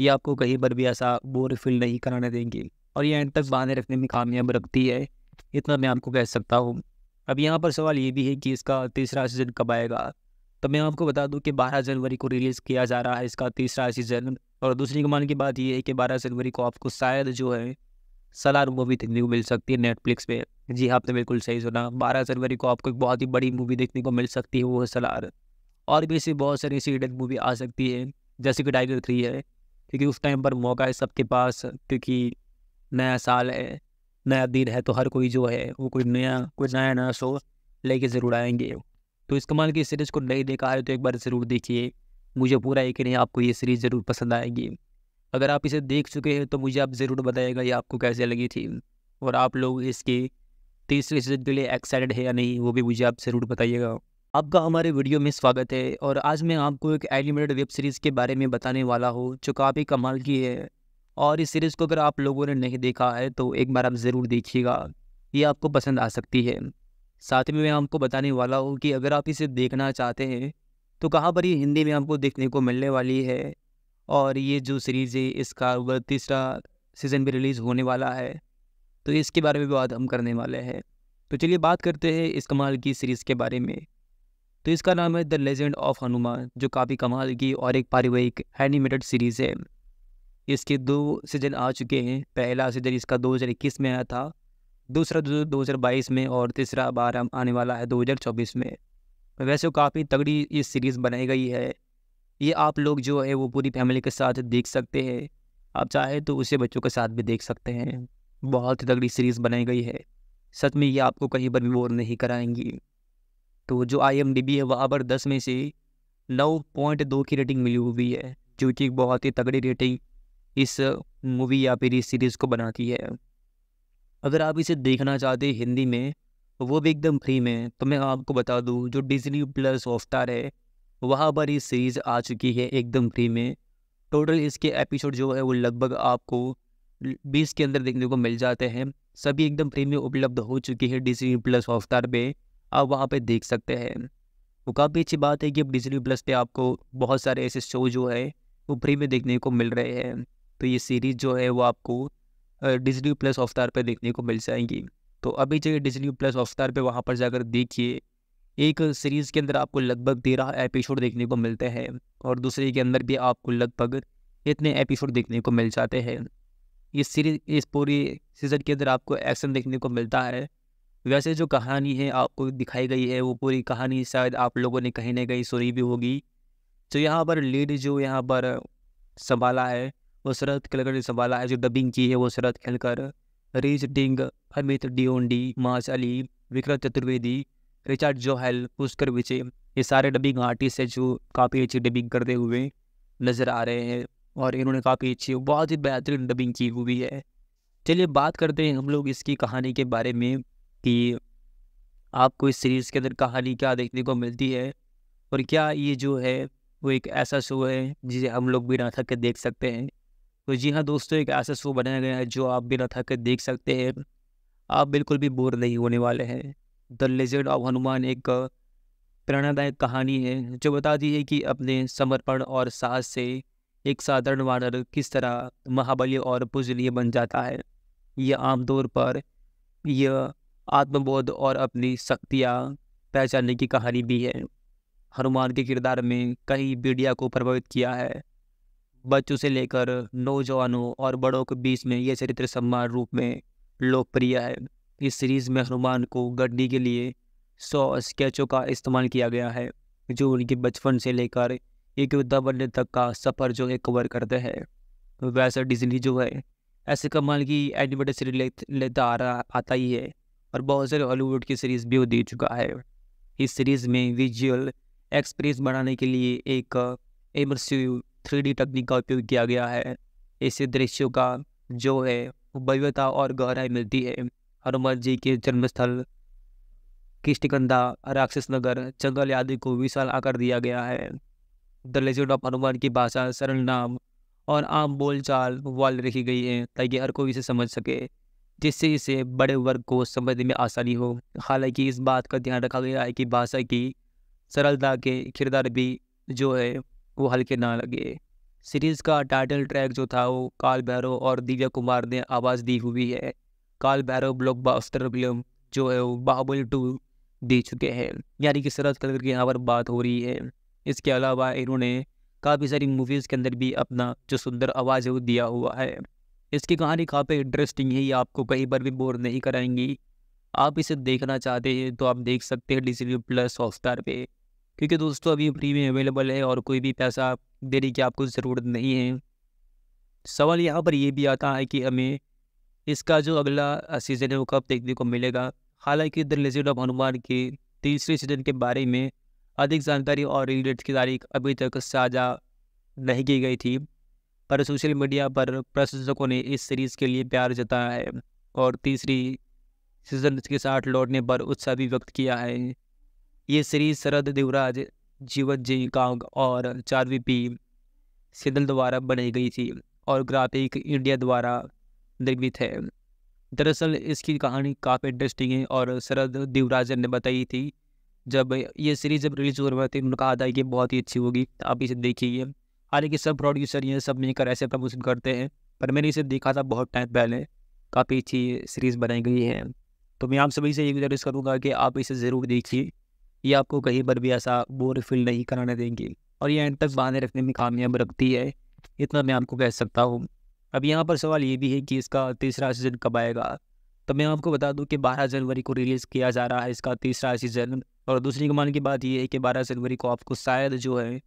ये आपको कहीं पर भी ऐसा बोर फील नहीं कराने देंगे और ये एंड तक बांधे रखने में कामयाब रखती है इतना मैं आपको कह सकता हूँ अब यहाँ पर सवाल ये भी है कि इसका तीसरा सीज़न कब आएगा तो मैं आपको बता दूं कि 12 जनवरी को रिलीज़ किया जा रहा है इसका तीसरा सीज़न और दूसरी कमान की बात यह है कि 12 जनवरी को आपको शायद जो है सलार मूवी देखने को मिल सकती है नेटफ्लिक्स पे जी हाँ, आपने बिल्कुल सही सुना बारह जनवरी को आपको एक बहुत ही बड़ी मूवी देखने को मिल सकती है वो है सलार और भी ऐसी बहुत सारी ऐसी एडल्ट मूवी आ सकती है जैसे कि टाइगर थ्री है क्योंकि उस टाइम पर मौका है सबके पास क्योंकि नया साल है नया दिन है तो हर कोई जो है वो कोई नया कोई नया नया शो लेके ज़रूर आएंगे तो इस कमाल की सीरीज़ को नहीं देखा है तो एक बार ज़रूर देखिए मुझे पूरा यकीन है आपको ये सीरीज़ ज़रूर पसंद आएगी अगर आप इसे देख चुके हैं तो मुझे आप ज़रूर बताइएगा ये आपको कैसे लगी थी और आप लोग इसकी तीसरी सीजन के लिए एक्साइटेड है या नहीं वो भी मुझे आप ज़रूर बताइएगा आपका हमारे वीडियो में स्वागत है और आज मैं आपको एक एनिमेटेड वेब सीरीज़ के बारे में बताने वाला हूँ जो काफ़ी कमाल की है और इस सीरीज़ को अगर आप लोगों ने नहीं देखा है तो एक बार आप ज़रूर देखिएगा ये आपको पसंद आ सकती है साथ में मैं आपको बताने वाला हूँ कि अगर आप इसे देखना चाहते हैं तो कहाँ पर ये हिंदी में आपको देखने को मिलने वाली है और ये जो सीरीज़ है इसका वह तीसरा सीज़न भी रिलीज़ होने वाला है तो इसके बारे में भी बात हम करने वाले हैं तो चलिए बात करते हैं इस कमाल की सीरीज़ के बारे में तो इसका नाम है द लेजेंड ऑफ हनुमान जो काफ़ी कमाल की और एक पारिवारिक एनिमेटेड सीरीज़ है इसके दो सीजन आ चुके हैं पहला सीजन इसका 2021 में आया था दूसरा दो हज़ार बाईस में और तीसरा बार आने वाला है 2024 में वैसे काफ़ी तगड़ी ये सीरीज़ बनाई गई है ये आप लोग जो है वो पूरी फैमिली के साथ देख सकते हैं आप चाहे तो उसे बच्चों के साथ भी देख सकते हैं बहुत ही तगड़ी सीरीज़ बनाई गई है सच में ये आपको कहीं पर भी बोर नहीं कराएंगी तो जो आई है वहाँ पर दस में से नौ पॉइंट दो की रेटिंग मिली हुई है जो कि बहुत ही तगड़ी रेटिंग इस मूवी या फिर इस सीरीज़ को बनाती है अगर आप इसे देखना चाहते हैं हिंदी में वो भी एकदम फ्री में तो मैं आपको बता दूँ जो डिजनी प्लस हॉटस्टार है वहाँ पर ये सीरीज़ आ चुकी है एकदम फ्री में टोटल इसके एपिसोड जो है वो लगभग आपको बीस के अंदर देखने को मिल जाते हैं सभी एकदम फ्री में उपलब्ध हो चुकी है डिजनी प्लस हॉटस्टार पे आप वहाँ पे देख सकते हैं वो काफ़ी अच्छी बात है कि अब डिजनी प्लस पे आपको बहुत सारे ऐसे शो जो है वो फ्री में देखने को मिल रहे हैं तो ये सीरीज़ जो है वो आपको डिजनी प्लस अवतार पर देखने को मिल जाएंगी तो अभी जो डिजनी प्लस अवतार पर वहाँ पर जाकर देखिए एक सीरीज़ के अंदर आपको लगभग तेरह एपिसोड देखने को मिलते हैं और दूसरे के अंदर भी आपको लगभग इतने एपिसोड देखने को मिल जाते हैं इस सीरीज इस पूरी सीज़न के अंदर आपको एक्शन देखने को मिलता है वैसे जो कहानी है आपको दिखाई गई है वो पूरी कहानी शायद आप लोगों ने कहीं ना कहीं सुनी भी होगी तो यहाँ पर लीड जो यहाँ पर संभाला है वो शरद खेलकर ने संभाला है जो डबिंग की है वो शरद खेलकर रीज डिंग अमित डिओंडी माज अली विक्रम चतुर्वेदी रिचर्ड जोहल पुष्कर विजय ये सारे डबिंग आर्टिस्ट हैं जो काफ़ी अच्छी डबिंग करते हुए नज़र आ रहे हैं और इन्होंने काफ़ी अच्छी बहुत ही बेहतरीन डबिंग की हुई है चलिए बात करते हैं हम लोग इसकी कहानी के बारे में कि आपको इस सीरीज़ के अंदर कहानी क्या देखने को मिलती है और क्या ये जो है वो एक ऐसा शो है जिसे हम लोग बिना थक के देख सकते हैं तो जी हाँ दोस्तों एक ऐसा शो बनाया गया है जो आप बिना थक के देख सकते हैं आप बिल्कुल भी बोर नहीं होने वाले हैं द लेजेंड ऑफ हनुमान एक प्रेरणादायक कहानी है जो बताती है कि अपने समर्पण और साहस से एक साधारण वानर किस तरह महाबली और पूजनीय बन जाता है यह आमतौर पर यह आत्मबोध और अपनी शक्तियाँ पहचानने की कहानी भी है हनुमान के किरदार में कई मीडिया को प्रभावित किया है बच्चों से लेकर नौजवानों और बड़ों के बीच में यह चरित्र सम्मान रूप में लोकप्रिय है इस सीरीज़ में हनुमान को गढ़ने के लिए सौ स्केचों का इस्तेमाल किया गया है जो उनके बचपन से लेकर एक योद्धा बनने तक का सफ़र जो है कवर करते हैं वैसा डिजनी जो है ऐसे कमाल की एनिमेटेड सीरीज ले, लेता आ रहा आता ही है और बहुत सारे हॉलीवुड की सीरीज़ भी दे चुका है इस सीरीज़ में विजुअल एक्सपीरियंस बढ़ाने के लिए एक इमरसिव थ्री तकनीक का उपयोग किया गया है इससे दृश्यों का जो है भव्यता और गहराई मिलती है हनुमान जी के जन्मस्थल किष्टकंदा राक्षस नगर जंगल आदि को विशाल आकार दिया गया है द लेजेंड ऑफ हनुमान की भाषा सरल नाम और आम बोलचाल वाल रखी गई है ताकि हर कोई इसे समझ सके जिससे इसे बड़े वर्ग को समझने में आसानी हो हालांकि इस बात का ध्यान रखा गया है कि भाषा की सरलता के किरदार भी जो है वो हल्के ना लगे सीरीज़ का टाइटल ट्रैक जो था वो काल भैरव और दिव्या कुमार ने आवाज़ दी हुई है काल भैरव बास्तर फिल्म जो है वो बाहुबली टू दे चुके हैं यानी कि शरद कलर की यहाँ पर बात हो रही है इसके अलावा इन्होंने काफ़ी सारी मूवीज़ के अंदर भी अपना जो सुंदर आवाज़ है वो दिया हुआ है इसकी कहानी काफ़ी इंटरेस्टिंग है ये आपको कहीं पर भी बोर नहीं कराएंगी आप इसे देखना चाहते हैं तो आप देख सकते हैं डिजिटल प्लस हॉटस्टार पे क्योंकि दोस्तों अभी फ्री में अवेलेबल है और कोई भी पैसा देने की आपको ज़रूरत नहीं है सवाल यहाँ पर ये भी आता है कि हमें इसका जो अगला सीज़न है वो कब देखने को मिलेगा हालांकि द लेजेंड ऑफ हनुमान के तीसरे सीजन के बारे में अधिक जानकारी और रिलेट की तारीख अभी तक साझा नहीं की गई थी पर सोशल मीडिया पर प्रशंसकों ने इस सीरीज़ के लिए प्यार जताया है और तीसरी सीजन के साथ लौटने पर उत्साह भी व्यक्त किया है ये श्री शरद देवराज जीवत जी कांग और चारवी पी सिदल द्वारा बनाई गई थी और ग्राफिक इंडिया द्वारा निर्मित है दरअसल इसकी कहानी काफ़ी इंटरेस्टिंग है और शरद देवराजन ने बताई थी जब ये सीरीज जब रिलीज हो रहा थी उन्होंने कहा था कि बहुत ही अच्छी होगी आप इसे देखिए हालांकि सब प्रोड्यूसर ये सब मिलकर ऐसे प्रमोशन करते हैं पर मैंने इसे देखा था बहुत टाइम पहले काफ़ी अच्छी सीरीज़ बनाई गई है तो मैं आप सभी से ये गुजारिश करूँगा कि आप इसे ज़रूर देखिए ये आपको कहीं पर भी ऐसा बोर फील नहीं कराने देंगे और ये एंड तक बहाने रखने में कामयाब रखती है इतना मैं आपको कह सकता हूँ अब यहाँ पर सवाल ये भी है कि इसका तीसरा सीज़न कब आएगा तो मैं आपको बता दूं कि 12 जनवरी को रिलीज़ किया जा रहा है इसका तीसरा सीज़न और दूसरी कमाल की बात यह है कि 12 जनवरी को आपको शायद जो है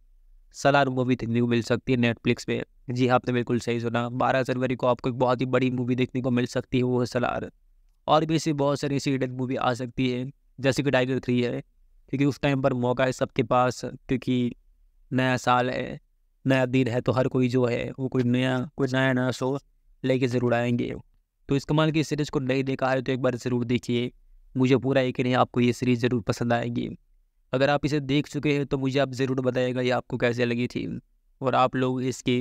सलार मूवी देखने को मिल सकती है नेटफ्लिक्स पे जी हाँ, आपने बिल्कुल सही सुना 12 जनवरी को आपको एक बहुत ही बड़ी मूवी देखने को मिल सकती है वो है सलार और भी ऐसी बहुत सारी ऐसी मूवी आ सकती है जैसे कि टाइगर थ्री है क्योंकि उस टाइम पर मौका है सबके पास क्योंकि नया साल है नया दिन है तो हर कोई जो है वो कोई नया कोई नया नया शो लेके ज़रूर आएंगे तो इस कमाल की सीरीज़ को नहीं देखा है तो एक बार ज़रूर देखिए मुझे पूरा एक नहीं आपको ये सीरीज़ ज़रूर पसंद आएगी अगर आप इसे देख चुके हैं तो मुझे आप ज़रूर बताइएगा ये आपको कैसे लगी थी और आप लोग इसके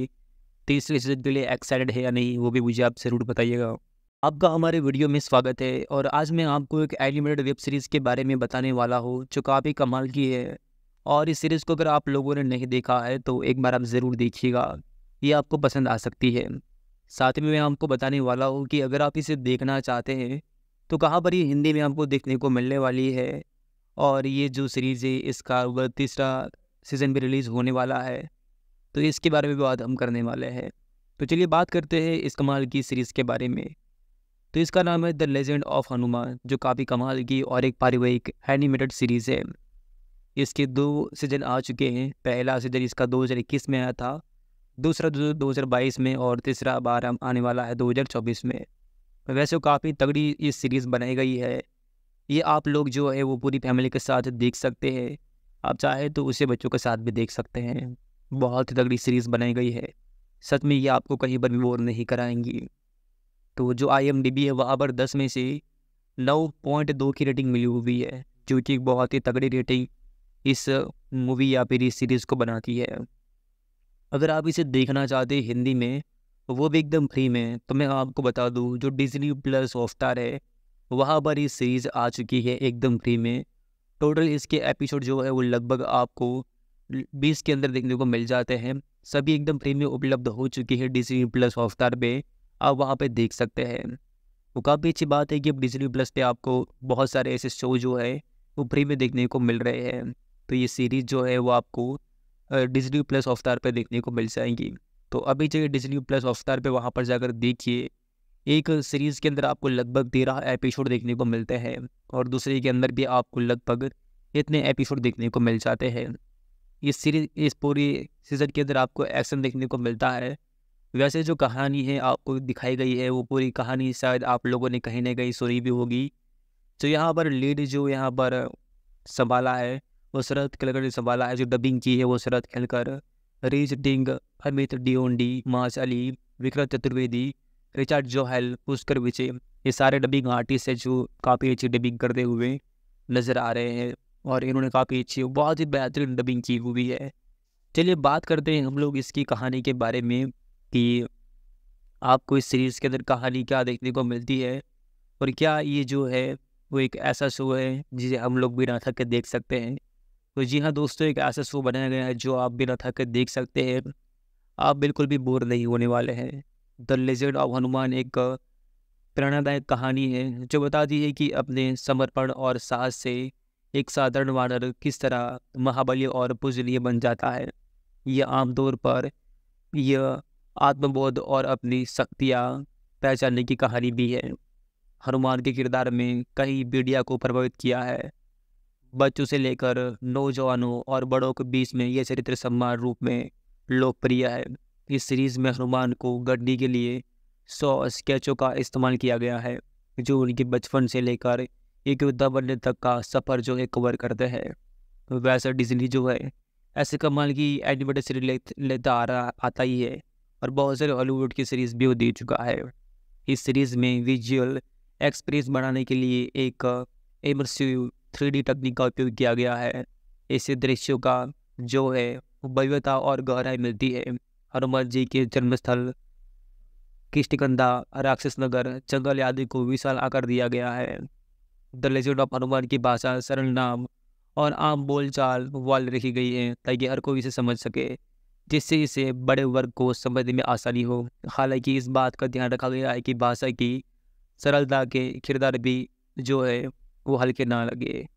तीसरे सीजन के लिए एक्साइटेड है या नहीं वो भी मुझे आप ज़रूर बताइएगा आपका हमारे वीडियो में स्वागत है और आज मैं आपको एक एनिमेटेड वेब सीरीज़ के बारे में बताने वाला हूँ जो काफ़ी कमाल की है और इस सीरीज़ को अगर आप लोगों ने नहीं देखा है तो एक बार आप ज़रूर देखिएगा ये आपको पसंद आ सकती है साथ में मैं आपको बताने वाला हूँ कि अगर आप इसे देखना चाहते हैं तो कहाँ पर ये हिंदी में आपको देखने को मिलने वाली है और ये जो सीरीज़ है इसका वह तीसरा सीज़न भी रिलीज़ होने वाला है तो इसके बारे में भी बात हम करने वाले हैं तो चलिए बात करते हैं इस कमाल की सीरीज़ के बारे में तो इसका नाम है द लेजेंड ऑफ हनुमान जो काफ़ी कमाल की और एक पारिवारिक एनिमेटेड सीरीज़ है इसके दो सीजन आ चुके हैं पहला सीजन इसका 2021 में आया था दूसरा 2022 में और तीसरा बार आने वाला है 2024 में वैसे काफ़ी तगड़ी ये सीरीज़ बनाई गई है ये आप लोग जो है वो पूरी फैमिली के साथ देख सकते हैं आप चाहे तो उसे बच्चों के साथ भी देख सकते हैं बहुत ही तगड़ी सीरीज़ बनाई गई है सच में ये आपको कहीं पर भी बोर नहीं कराएंगी तो जो आई है वहाँ पर दस में से नौ पॉइंट दो की रेटिंग मिली हुई है जो कि बहुत ही तगड़ी रेटिंग इस मूवी या फिर इस सीरीज़ को बनाती है अगर आप इसे देखना चाहते हैं हिंदी में वो भी एकदम फ्री में तो मैं आपको बता दूँ जो डिजनी प्लस हॉटस्टार है वहाँ पर ये सीरीज़ आ चुकी है एकदम फ्री में टोटल इसके एपिसोड जो है वो लगभग आपको बीस के अंदर देखने को मिल जाते हैं सभी एकदम फ्री में उपलब्ध हो चुकी है डिजनी प्लस हॉटस्टार पे आप वहाँ पे देख सकते हैं वो तो काफ़ी अच्छी बात है कि अब डिजनी प्लस पे आपको बहुत सारे ऐसे शो जो है वो फ्री में देखने को मिल रहे हैं तो ये सीरीज़ जो है वो आपको डिजनी प्लस अवतार पर देखने को मिल जाएंगी तो अभी जो डिजनी प्लस अवतार पर वहाँ पर जाकर देखिए एक सीरीज़ के अंदर आपको लगभग तेरह एपिसोड देखने को मिलते हैं और दूसरे के अंदर भी आपको लगभग इतने एपिसोड देखने को मिल जाते हैं इस सीरीज इस पूरी सीज़न के अंदर आपको एक्शन देखने को मिलता है वैसे जो कहानी है आपको दिखाई गई है वो पूरी कहानी शायद आप लोगों ने कहीं ना कहीं सुनी भी होगी तो यहाँ पर लीड जो यहाँ पर संभाला है वो शरद खेलकर ने संभाला है जो डबिंग की है वो शरद खेलकर रीज डिंग अमित डी माज अली विक्रम चतुर्वेदी रिचर्ड जोहेल पुष्कर विजय ये सारे डबिंग आर्टिस्ट हैं जो काफ़ी अच्छी डबिंग करते हुए नज़र आ रहे हैं और इन्होंने काफ़ी अच्छी बहुत ही बेहतरीन डबिंग की हुई है चलिए बात करते हैं हम लोग इसकी कहानी के बारे में कि आपको इस सीरीज़ के अंदर कहानी क्या देखने को मिलती है और क्या ये जो है वो एक ऐसा शो है जिसे हम लोग बिना थक के देख सकते हैं तो जी हाँ दोस्तों एक ऐसा शो बनाया गया है जो आप बिना थक के देख सकते हैं आप बिल्कुल भी बोर नहीं होने वाले हैं द लेजेंड ऑफ हनुमान एक प्रेरणादायक कहानी है जो बताती है कि अपने समर्पण और साहस से एक साधारण वानर किस तरह महाबली और पुजलीय बन जाता है यह आमतौर पर यह आत्मबोध और अपनी शक्तियाँ पहचानने की कहानी भी है हनुमान के किरदार में कई मीडिया को प्रभावित किया है बच्चों से लेकर नौजवानों और बड़ों के बीच में यह चरित्र सम्मान रूप में लोकप्रिय है इस सीरीज़ में हनुमान को गढ़ने के लिए सौ स्केचों का इस्तेमाल किया गया है जो उनके बचपन से लेकर एक योद्धा बनने तक का सफ़र जो है कवर करते हैं वैसा डिजनी जो है ऐसे कमाल की एनिमेटेड सीरीज लेता आ रहा आता ही है और बहुत सारे हॉलीवुड की सीरीज भी वो दे चुका है इस सीरीज में विजुअल एक्सपीरियंस बढ़ाने के लिए एक एमरसिव थ्री डी टेक्निक का उपयोग किया गया है इससे दृश्यों का जो है भव्यता और गहराई मिलती है हनुमान जी के जन्मस्थल किष्टिकंदा राक्षस नगर जंगल आदि को विशाल आकार दिया गया है द लेजेंड ऑफ हनुमान की भाषा सरल नाम और आम बोलचाल वाल रखी गई है ताकि हर कोई इसे समझ सके जिससे इसे बड़े वर्ग को समझने में आसानी हो हालांकि इस बात का ध्यान रखा गया है कि भाषा की सरलता के किरदार भी जो है वो हल्के ना लगे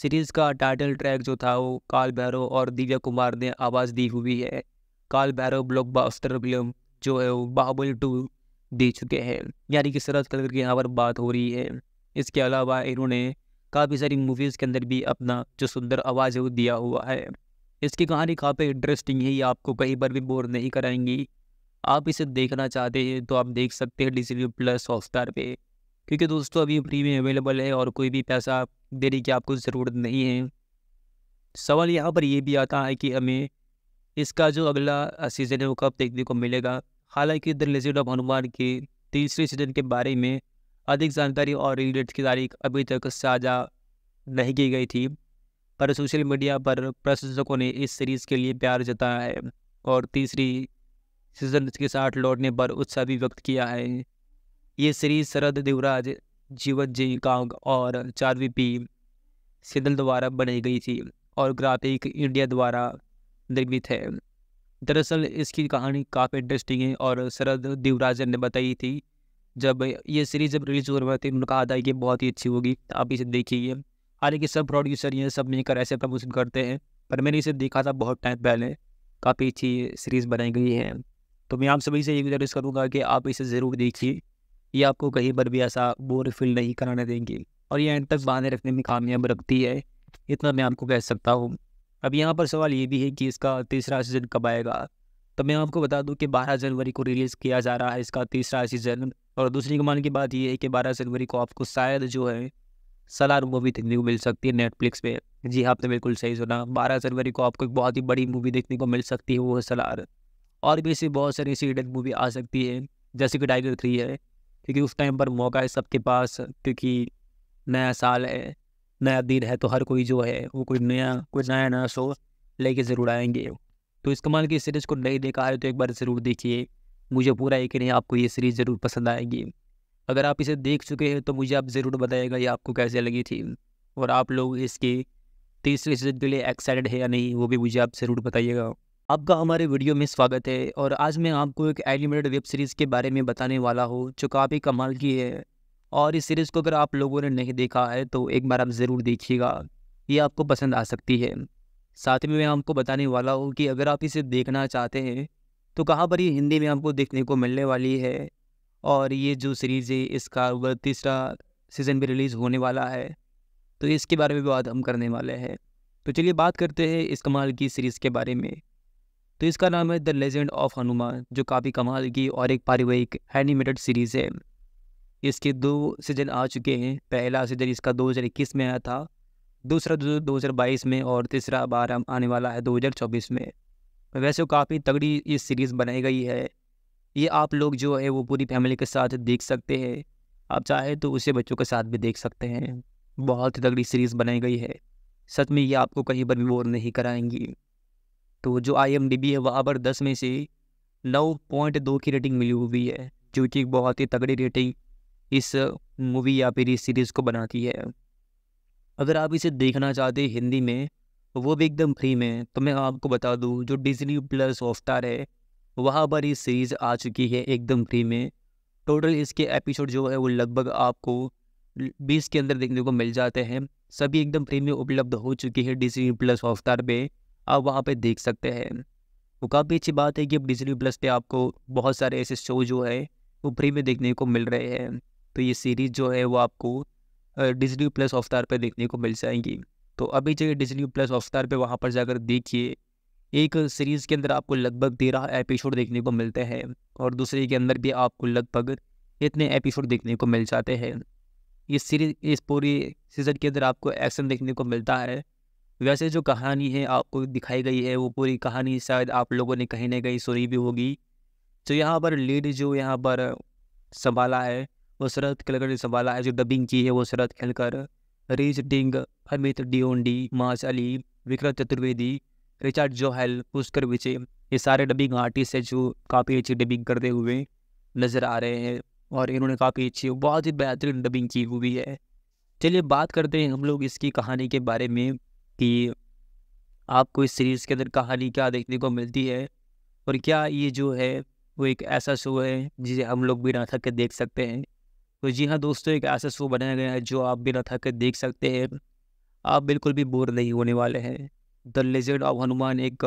सीरीज़ का टाइटल ट्रैक जो था वो काल भैरव और दिव्या कुमार ने आवाज़ दी हुई है काल भैरव बास्टर फिल्म जो है वो बाहुबल टू दे चुके हैं यानी कि शरद कलर की यहाँ पर बात हो रही है इसके अलावा इन्होंने काफ़ी सारी मूवीज़ के अंदर भी अपना जो सुंदर आवाज़ है वो दिया हुआ है इसकी कहानी काफ़ी इंटरेस्टिंग है ये आपको कहीं पर भी बोर नहीं कराएंगी आप इसे देखना चाहते हैं तो आप देख सकते हैं डी प्लस हॉटस्टार पे क्योंकि दोस्तों अभी फ्री में अवेलेबल है और कोई भी पैसा देने की आपको ज़रूरत नहीं है सवाल यहाँ पर यह भी आता है कि हमें इसका जो अगला सीज़न है वो कब देखने को मिलेगा हालांकि द लेजेंड ऑफ हनुमान के तीसरे सीजन के बारे में अधिक जानकारी और रिलेट की तारीख अभी तक साझा नहीं की गई थी पर सोशल मीडिया पर प्रशंसकों ने इस सीरीज़ के लिए प्यार जताया है और तीसरी सीजन के साथ लौटने पर उत्साह भी व्यक्त किया है ये सीरीज़ शरद देवराज जीवत जी कांग और चारवी पी सिद्धल द्वारा बनाई गई थी और ग्राफिक इंडिया द्वारा निर्मित है दरअसल इसकी कहानी काफ़ी इंटरेस्टिंग है और शरद देवराजन ने बताई थी जब ये सीरीज़ जब रिलीज हो रही थी उन्होंने कहा था कि बहुत ही अच्छी होगी आप इसे देखिए हालांकि कि सब प्रोड्यूसर ये सब मेकर ऐसे प्रमोशन करते हैं पर मैंने इसे देखा था बहुत टाइम पहले काफ़ी अच्छी सीरीज़ बनाई गई है तो मैं आप सभी से ये गुजारिश करूँगा कि आप इसे ज़रूर देखिए ये आपको कहीं पर भी ऐसा बोर फील नहीं कराने देंगे और ये एंड तक बांधे रखने में कामयाब रखती है इतना मैं आपको कह सकता हूँ अब यहाँ पर सवाल ये भी है कि इसका तीसरा सीज़न कब आएगा तो मैं आपको बता दूं कि 12 जनवरी को रिलीज़ किया जा रहा है इसका तीसरा सीज़न और दूसरी कमाल की बात यह है कि 12 जनवरी को आपको शायद जो है सलार मूवी देखने को मिल सकती है नेटफ्लिक्स पे जी हाँ, आपने बिल्कुल सही सुना बारह जनवरी को आपको एक बहुत ही बड़ी मूवी देखने को मिल सकती है वो है सलार और भी ऐसी बहुत सारी ऐसी मूवी आ सकती है जैसे कि टाइगर थ्री है क्योंकि उस टाइम पर मौका है सबके पास क्योंकि नया साल है नया दिन है तो हर कोई जो है वो कोई नया कोई नया नया शो लेके ज़रूर आएंगे तो इस कमाल की सीरीज़ को नहीं देखा है तो एक बार ज़रूर देखिए मुझे पूरा यकीन है आपको ये सीरीज़ ज़रूर पसंद आएगी अगर आप इसे देख चुके हैं तो मुझे आप ज़रूर बताइएगा ये आपको कैसे लगी थी और आप लोग इसकी तीसरे सीजन के लिए एक्साइटेड है या नहीं वो भी मुझे आप ज़रूर बताइएगा आपका हमारे वीडियो में स्वागत है और आज मैं आपको एक एनिमेटेड वेब सीरीज़ के बारे में बताने वाला हूँ जो काफ़ी कमाल की है और इस सीरीज़ को अगर आप लोगों ने नहीं देखा है तो एक बार आप ज़रूर देखिएगा ये आपको पसंद आ सकती है साथ में मैं आपको बताने वाला हूँ कि अगर आप इसे देखना चाहते हैं तो कहाँ पर ये हिंदी में आपको देखने को मिलने वाली है और ये जो सीरीज़ है इसका वह तीसरा सीज़न भी रिलीज़ होने वाला है तो इसके बारे में भी बात हम करने वाले हैं तो चलिए बात करते हैं इस कमाल की सीरीज़ के बारे में तो इसका नाम है द लेजेंड ऑफ हनुमान जो काफ़ी कमाल की और एक पारिवारिक एनिमेटेड सीरीज़ है इसके दो सीजन आ चुके हैं पहला सीजन इसका दो में आया था दूसरा दो में और तीसरा बारह आने वाला है दो में वैसे काफ़ी तगड़ी ये सीरीज़ बनाई गई है ये आप लोग जो है वो पूरी फैमिली के साथ देख सकते हैं आप चाहे तो उसे बच्चों के साथ भी देख सकते हैं बहुत ही तगड़ी सीरीज़ बनाई गई है सच में ये आपको कहीं पर भी बोर नहीं कराएंगी तो जो आई है वहाँ पर दस में से नौ पॉइंट दो की रेटिंग मिली हुई है जो कि बहुत ही तगड़ी रेटिंग इस मूवी या फिर इस सीरीज़ को बनाती है अगर आप इसे देखना चाहते हैं हिंदी में वो भी एकदम फ्री में तो मैं आपको बता दूँ जो डिजनी प्लस हॉटस्टार है वहाँ पर ये सीरीज़ आ चुकी है एकदम फ्री में टोटल इसके एपिसोड जो है वो लगभग आपको बीस के अंदर देखने को मिल जाते हैं सभी एकदम फ्री में उपलब्ध हो चुकी है डिजनी प्लस हॉटस्टार पे आप वहाँ पे देख सकते हैं वो काफ़ी अच्छी बात है कि अब डिजनी प्लस पे आपको बहुत सारे ऐसे शो जो है वो फ्री में देखने को मिल रहे हैं तो ये सीरीज़ जो है वो आपको डिजनी प्लस हॉटस्टार पर देखने को मिल जाएंगी तो अभी जो डिजनी प्लस हॉटस्टार पर वहाँ पर जाकर देखिए एक सीरीज़ के अंदर आपको लगभग तेरह एपिसोड देखने को मिलते हैं और दूसरे के अंदर भी आपको लगभग इतने एपिसोड देखने को मिल जाते हैं इस सीरीज इस पूरी सीज़न के अंदर आपको एक्शन देखने को मिलता है वैसे जो कहानी है आपको दिखाई गई है वो पूरी कहानी शायद आप लोगों ने कहीं ना कहीं सुनी भी होगी तो यहाँ पर लीड जो यहाँ पर संभाला है वो शरद खेलकर ने संभाला है जो डबिंग की है वो शरद खेलकर रीज डिंग अमित डी माज अली विक्रम चतुर्वेदी रिचर्ड जोहेल पुष्कर विजय ये सारे डबिंग आर्टिस्ट है जो काफ़ी अच्छी डबिंग करते हुए नज़र आ रहे हैं और इन्होंने काफ़ी अच्छी बहुत ही बेहतरीन डबिंग की हुई है चलिए बात करते हैं हम लोग इसकी कहानी के बारे में कि आपको इस सीरीज़ के अंदर कहानी क्या देखने को मिलती है और क्या ये जो है वो एक ऐसा शो है जिसे हम लोग बिना थक के देख सकते हैं तो जी हाँ दोस्तों एक ऐसा शो बनाया गया है जो आप बिना थक के देख सकते हैं आप बिल्कुल भी बोर नहीं होने वाले हैं द लेजेंड ऑफ हनुमान एक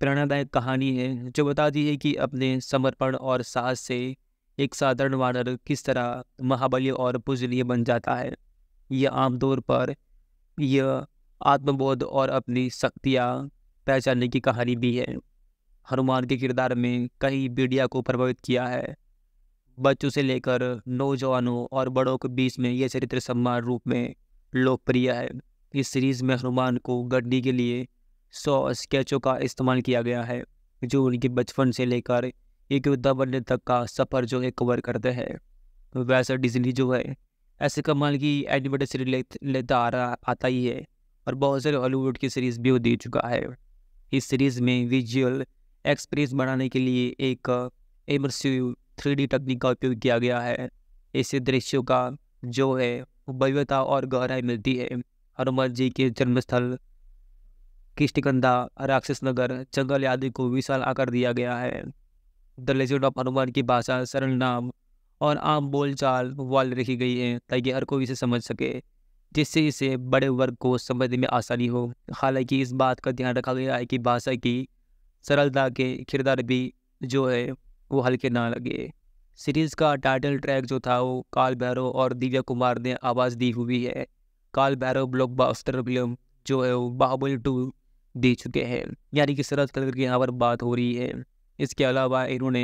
प्रेरणादायक कहानी है जो बताती है कि अपने समर्पण और साहस से एक साधारण वानर किस तरह महाबली और पूजनीय बन जाता है यह आमतौर पर यह आत्मबोध और अपनी शक्तियाँ पहचानने की कहानी भी है हनुमान के किरदार में कई मीडिया को प्रभावित किया है बच्चों से लेकर नौजवानों और बड़ों के बीच में यह चरित्र सम्मान रूप में लोकप्रिय है इस सीरीज़ में हनुमान को गढ़ने के लिए सौ स्केचों का इस्तेमाल किया गया है जो उनके बचपन से लेकर एक योद्धा बनने तक का सफ़र जो है कवर करते हैं वैसा डिजनी जो है ऐसे कमाल की एनिमेटेड सीरीज ले, लेता आ रहा आता ही है और बहुत सारे हॉलीवुड की सीरीज़ भी वो दे चुका है इस सीरीज़ में विजुअल एक्सपीरियंस बढ़ाने के लिए एक इमर्सिव थ्री तकनीक का उपयोग किया गया है इससे दृश्यों का जो है भव्यता और गहराई मिलती है हनुमान जी के जन्म स्थल राक्षस नगर जंगल आदि को विशाल आकार दिया गया है द लेजेंड ऑफ हनुमान की भाषा सरल नाम और आम बोलचाल वाल रखी गई है ताकि हर कोई इसे समझ सके जिससे इसे बड़े वर्ग को समझने में आसानी हो हालांकि इस बात का ध्यान रखा गया है कि भाषा की सरलता के किरदार भी जो है वो हल्के ना लगे सीरीज़ का टाइटल ट्रैक जो था वो काल भैरव और दिव्या कुमार ने आवाज़ दी हुई है काल भैरव बास्टर फिल्म जो है वो बाहुबली टू दे चुके हैं यानी कि सरज कलर की यहाँ पर बात हो रही है इसके अलावा इन्होंने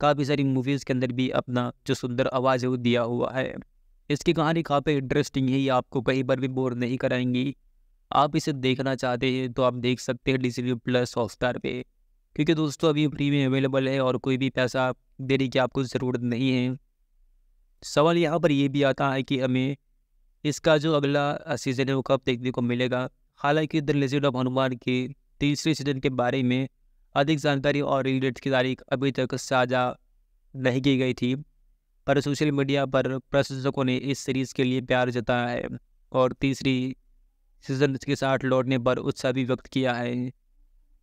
काफ़ी सारी मूवीज़ के अंदर भी अपना जो सुंदर आवाज़ है वो दिया हुआ है इसकी कहानी काफ़ी इंटरेस्टिंग है ये आपको कहीं पर भी बोर नहीं कराएंगी आप इसे देखना चाहते हैं तो आप देख सकते हैं डिजनी प्लस हॉटस्टार पे क्योंकि दोस्तों अभी फ्री में अवेलेबल है और कोई भी पैसा देने की आपको ज़रूरत नहीं है सवाल यहाँ पर यह भी आता है कि हमें इसका जो अगला सीज़न है वो कब देखने को मिलेगा हालांकि द लेजेंड ऑफ हनुमान के तीसरे सीजन के बारे में अधिक जानकारी और रिलीडेट की तारीख अभी तक साझा नहीं की गई थी पर सोशल मीडिया पर प्रशंसकों ने इस सीरीज़ के लिए प्यार जताया है और तीसरी सीजन के साथ लौटने पर उत्साह भी व्यक्त किया है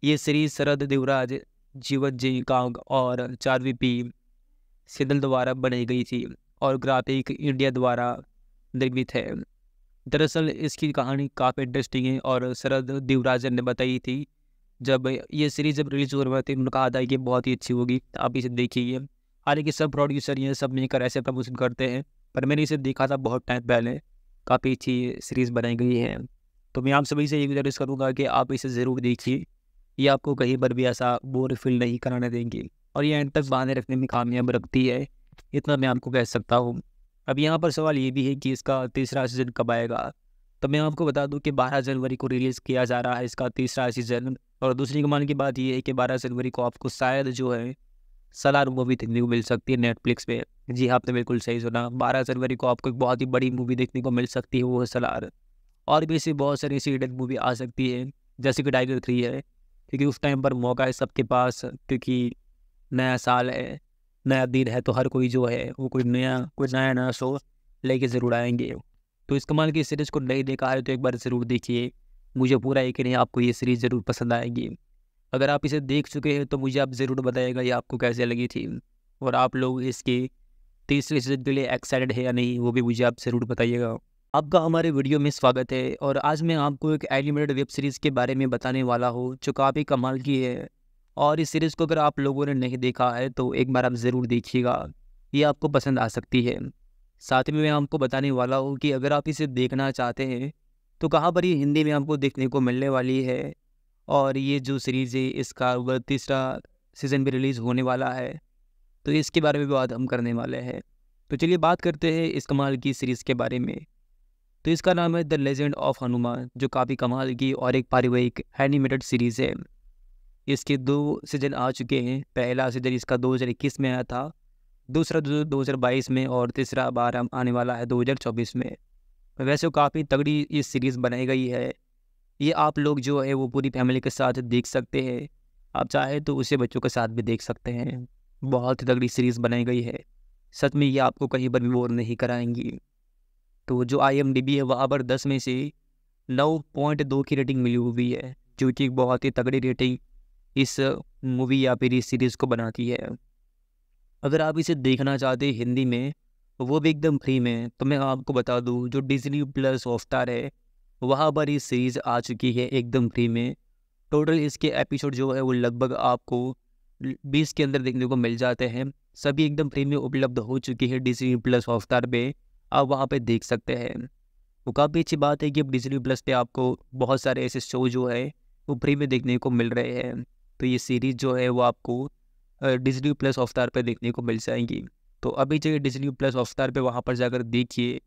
ये सीरीज़ शरद देवराज जीवन जी कांग और चारवी पी सिदल द्वारा बनाई गई थी और ग्राफिक इंडिया द्वारा निर्मित है दरअसल इसकी कहानी काफ़ी इंटरेस्टिंग है और शरद देवराजन ने बताई थी जब ये सीरीज जब रिलीज हो रहा थी उन्होंने कहा था कि बहुत ही अच्छी होगी आप इसे देखिए हालांकि सब प्रोड्यूसर ये सब मिलकर ऐसे प्रमोशन करते हैं पर मैंने इसे देखा था बहुत टाइम पहले काफ़ी अच्छी सीरीज़ बनाई गई है तो मैं आप सभी से ये गुजारिश करूँगा कि आप इसे ज़रूर देखिए ये आपको कहीं पर भी ऐसा बोर फील नहीं कराने देंगी और ये एंड तक बांधे रखने में कामयाब रखती है इतना मैं आपको कह सकता हूँ अब यहाँ पर सवाल ये भी है कि इसका तीसरा सीज़न कब आएगा तो मैं आपको बता दूं कि 12 जनवरी को रिलीज़ किया जा रहा है इसका तीसरा सीज़न और दूसरी कमान की बात यह है कि 12 जनवरी को आपको शायद जो है सलार मूवी देखने को मिल सकती है नेटफ्लिक्स पे जी हाँ, आपने बिल्कुल सही सुना 12 जनवरी को आपको एक बहुत ही बड़ी मूवी देखने को मिल सकती है वो है सलार और भी ऐसी बहुत सारी ऐसी एडल्ट मूवी आ सकती है जैसे कि टाइगर थ्री है क्योंकि उस टाइम पर मौका है सबके पास क्योंकि नया साल है नया दिन है तो हर कोई जो है वो कोई नया कोई नया नया शो लेके ज़रूर आएंगे तो इस कमाल की सीरीज़ को नहीं देखा है तो एक बार ज़रूर देखिए मुझे पूरा यकीन है आपको ये सीरीज़ ज़रूर पसंद आएगी अगर आप इसे देख चुके हैं तो मुझे आप ज़रूर बताइएगा ये आपको कैसे लगी थी और आप लोग इसके तीसरे सीजन के लिए एक्साइटेड है या नहीं वो भी मुझे आप ज़रूर बताइएगा आपका हमारे वीडियो में स्वागत है और आज मैं आपको एक एनिमेटेड वेब सीरीज़ के बारे में बताने वाला हूँ जो काफ़ी कमाल की है और इस सीरीज़ को अगर आप लोगों ने नहीं देखा है तो एक बार आप ज़रूर देखिएगा ये आपको पसंद आ सकती है साथ में मैं आपको बताने वाला हूँ कि अगर आप इसे देखना चाहते हैं तो कहाँ पर ये हिंदी में आपको देखने को मिलने वाली है और ये जो सीरीज़ है इसका वह तीसरा सीज़न भी रिलीज़ होने वाला है तो इसके बारे में भी बात हम करने वाले हैं तो चलिए बात करते हैं इस कमाल की सीरीज़ के बारे में तो इसका नाम है द लेजेंड ऑफ हनुमान जो काफ़ी कमाल की और एक पारिवारिक एनिमेटेड सीरीज़ है इसके दो सीज़न आ चुके हैं पहला सीज़न इसका 2021 में आया था दूसरा 2022 में और तीसरा बार आने वाला है 2024 में वैसे काफ़ी तगड़ी ये सीरीज़ बनाई गई है ये आप लोग जो है वो पूरी फैमिली के साथ देख सकते हैं आप चाहे तो उसे बच्चों के साथ भी देख सकते हैं बहुत ही तगड़ी सीरीज़ बनाई गई है सच में ये आपको कहीं पर भी बोर नहीं कराएंगी तो जो आई है वहाँ पर दस में से नौ पॉइंट दो की रेटिंग मिली हुई है जो कि बहुत ही तगड़ी रेटिंग इस मूवी या फिर इस सीरीज़ को बनाती है अगर आप इसे देखना चाहते हैं हिंदी में वो भी एकदम फ्री में तो मैं आपको बता दूँ जो डिजनी प्लस हॉटस्टार है वहाँ पर ये सीरीज़ आ चुकी है एकदम फ्री में टोटल इसके एपिसोड जो है वो लगभग आपको बीस के अंदर देखने को मिल जाते हैं सभी एकदम फ्री में उपलब्ध हो चुकी है डिजनी प्लस हॉटस्टार पे आप वहाँ पे देख सकते हैं वो तो काफ़ी अच्छी बात है कि अब डिजनी प्लस पे आपको बहुत सारे ऐसे शो जो है वो फ्री में देखने को मिल रहे हैं तो ये सीरीज़ जो है वो आपको डिजनी प्लस अवतार पर देखने को मिल जाएंगी तो अभी जो डिजनी प्लस अवतार पर वहाँ पर जाकर देखिए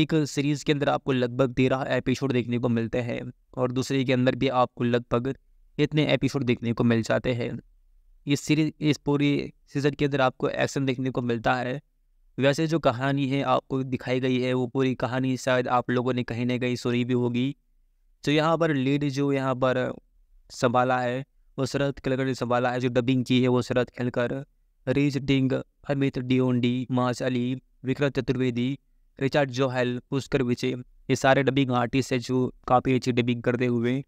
एक सीरीज़ के अंदर आपको लगभग तेरह एपिसोड देखने को मिलते हैं और दूसरे के अंदर भी आपको लगभग इतने एपिसोड देखने को मिल जाते हैं इस सीरीज इस पूरी सीज़न के अंदर आपको एक्शन देखने को मिलता है वैसे जो कहानी है आपको दिखाई गई है वो पूरी कहानी शायद आप लोगों ने कहीं ना कहीं सुनी भी होगी तो यहाँ पर लीड जो यहाँ पर संभाला है वो शरद खेलकर ने संभाला है जो डबिंग की है वो शरद खेलकर रीज डिंग अमित डीओंडी माज अली विक्रम चतुर्वेदी रिचर्ड जोहेल पुष्कर विजय ये सारे डबिंग आर्टिस्ट हैं जो काफ़ी अच्छी डबिंग करते हुए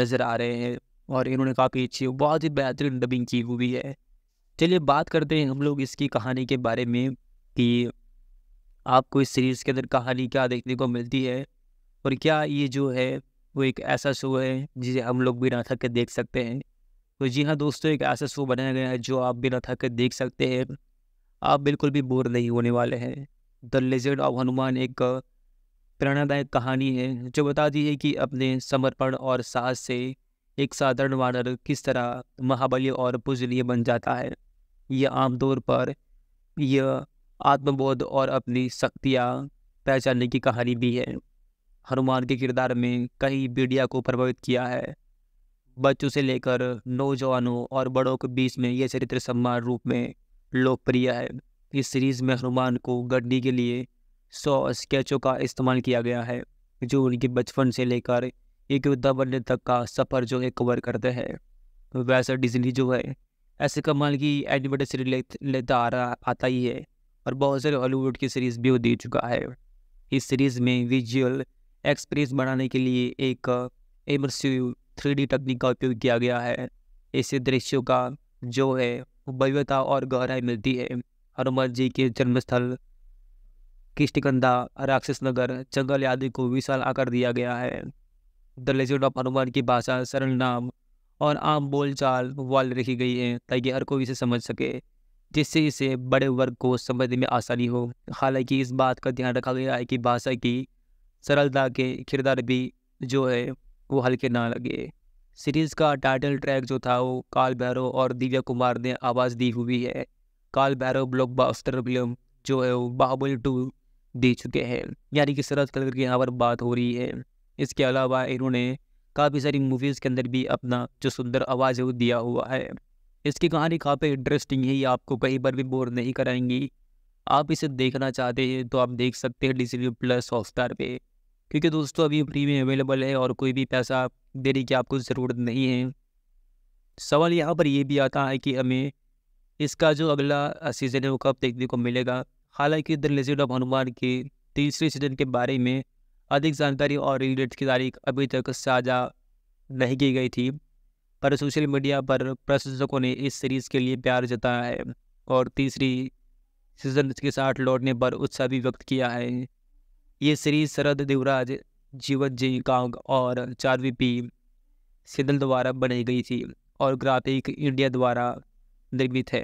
नज़र आ रहे हैं और इन्होंने काफ़ी अच्छी बहुत ही बेहतरीन डबिंग की हुई है चलिए बात करते हैं हम लोग इसकी कहानी के बारे में कि आपको इस सीरीज़ के अंदर कहानी क्या देखने को मिलती है और क्या ये जो है वो एक ऐसा शो है जिसे हम लोग बिना थक के देख सकते हैं तो जी हाँ दोस्तों एक ऐसा शो बनाया गया है जो आप बिना थक के देख सकते हैं आप बिल्कुल भी बोर नहीं होने वाले हैं द लेजेंड ऑफ हनुमान एक प्रेरणादायक कहानी है जो बताती है कि अपने समर्पण और साहस से एक साधारण वानर किस तरह महाबली और पुजलीय बन जाता है यह आमतौर पर यह आत्मबोध और अपनी शक्तियाँ पहचानने की कहानी भी है हनुमान के किरदार में कई मीडिया को प्रभावित किया है बच्चों से लेकर नौजवानों और बड़ों के बीच में यह चरित्र सम्मान रूप में लोकप्रिय है इस सीरीज़ में हनुमान को गड्डी के लिए सौ स्केचों का इस्तेमाल किया गया है जो उनके बचपन से लेकर एक योद्धा बनने तक का सफ़र जो है कवर करते हैं वैसा डिजनी जो है ऐसे कमाल की एनिमेटेड सीरीज ले, लेता आ रहा आता ही है और बहुत सारे हॉलीवुड की सीरीज़ भी वो दे चुका है इस सीरीज़ में विजुअल एक्सपीरियंस बनाने के लिए एक इमरसिव थ्री तकनीक का उपयोग किया गया है इससे दृश्यों का जो है भव्यता और गहराई मिलती है हनुमान जी के जन्मस्थल किष्टिकंदा राक्षस नगर जंगल आदि को विशाल आकार दिया गया है द लेजेंड ऑफ हनुमान की भाषा सरल नाम और आम बोलचाल वाले रखी गई है ताकि हर कोई इसे समझ सके जिससे इसे बड़े वर्ग को समझने में आसानी हो हालांकि इस बात का ध्यान रखा गया है कि भाषा की सरलता के किरदार भी जो है वो हल्के ना लगे सीरीज़ का टाइटल ट्रैक जो था वो काल भैरव और दिव्या कुमार ने आवाज़ दी हुई है काल भैरव ब्लॉकबस्टर फिल्म जो है वो बाहुबल टू दे चुके हैं यानी कि सरज कलर की यहाँ पर बात हो रही है इसके अलावा इन्होंने काफ़ी सारी मूवीज़ के अंदर भी अपना जो सुंदर आवाज़ है वो दिया हुआ है इसकी कहानी काफ़ी इंटरेस्टिंग है ये आपको कहीं पर भी बोर नहीं कराएंगी आप इसे देखना चाहते हैं तो आप देख सकते हैं डी सी प्लस हॉटस्टार पे क्योंकि दोस्तों अभी फ्री में अवेलेबल है और कोई भी पैसा देने की आपको ज़रूरत नहीं है सवाल यहाँ पर यह भी आता है कि हमें इसका जो अगला सीज़न है वो कब देखने को मिलेगा हालांकि द लेजेंड ऑफ हनुमान के तीसरे सीजन के बारे में अधिक जानकारी और रिलेट की तारीख अभी तक साझा नहीं की गई थी पर सोशल मीडिया पर प्रशंसकों ने इस सीरीज़ के लिए प्यार जताया है और तीसरी सीजन के साथ लौटने पर उत्साह भी व्यक्त किया है ये श्री शरद देवराज जीवत जी कांग और चार वी पी सिदल द्वारा बनाई गई थी और ग्राफिक इंडिया द्वारा निर्मित है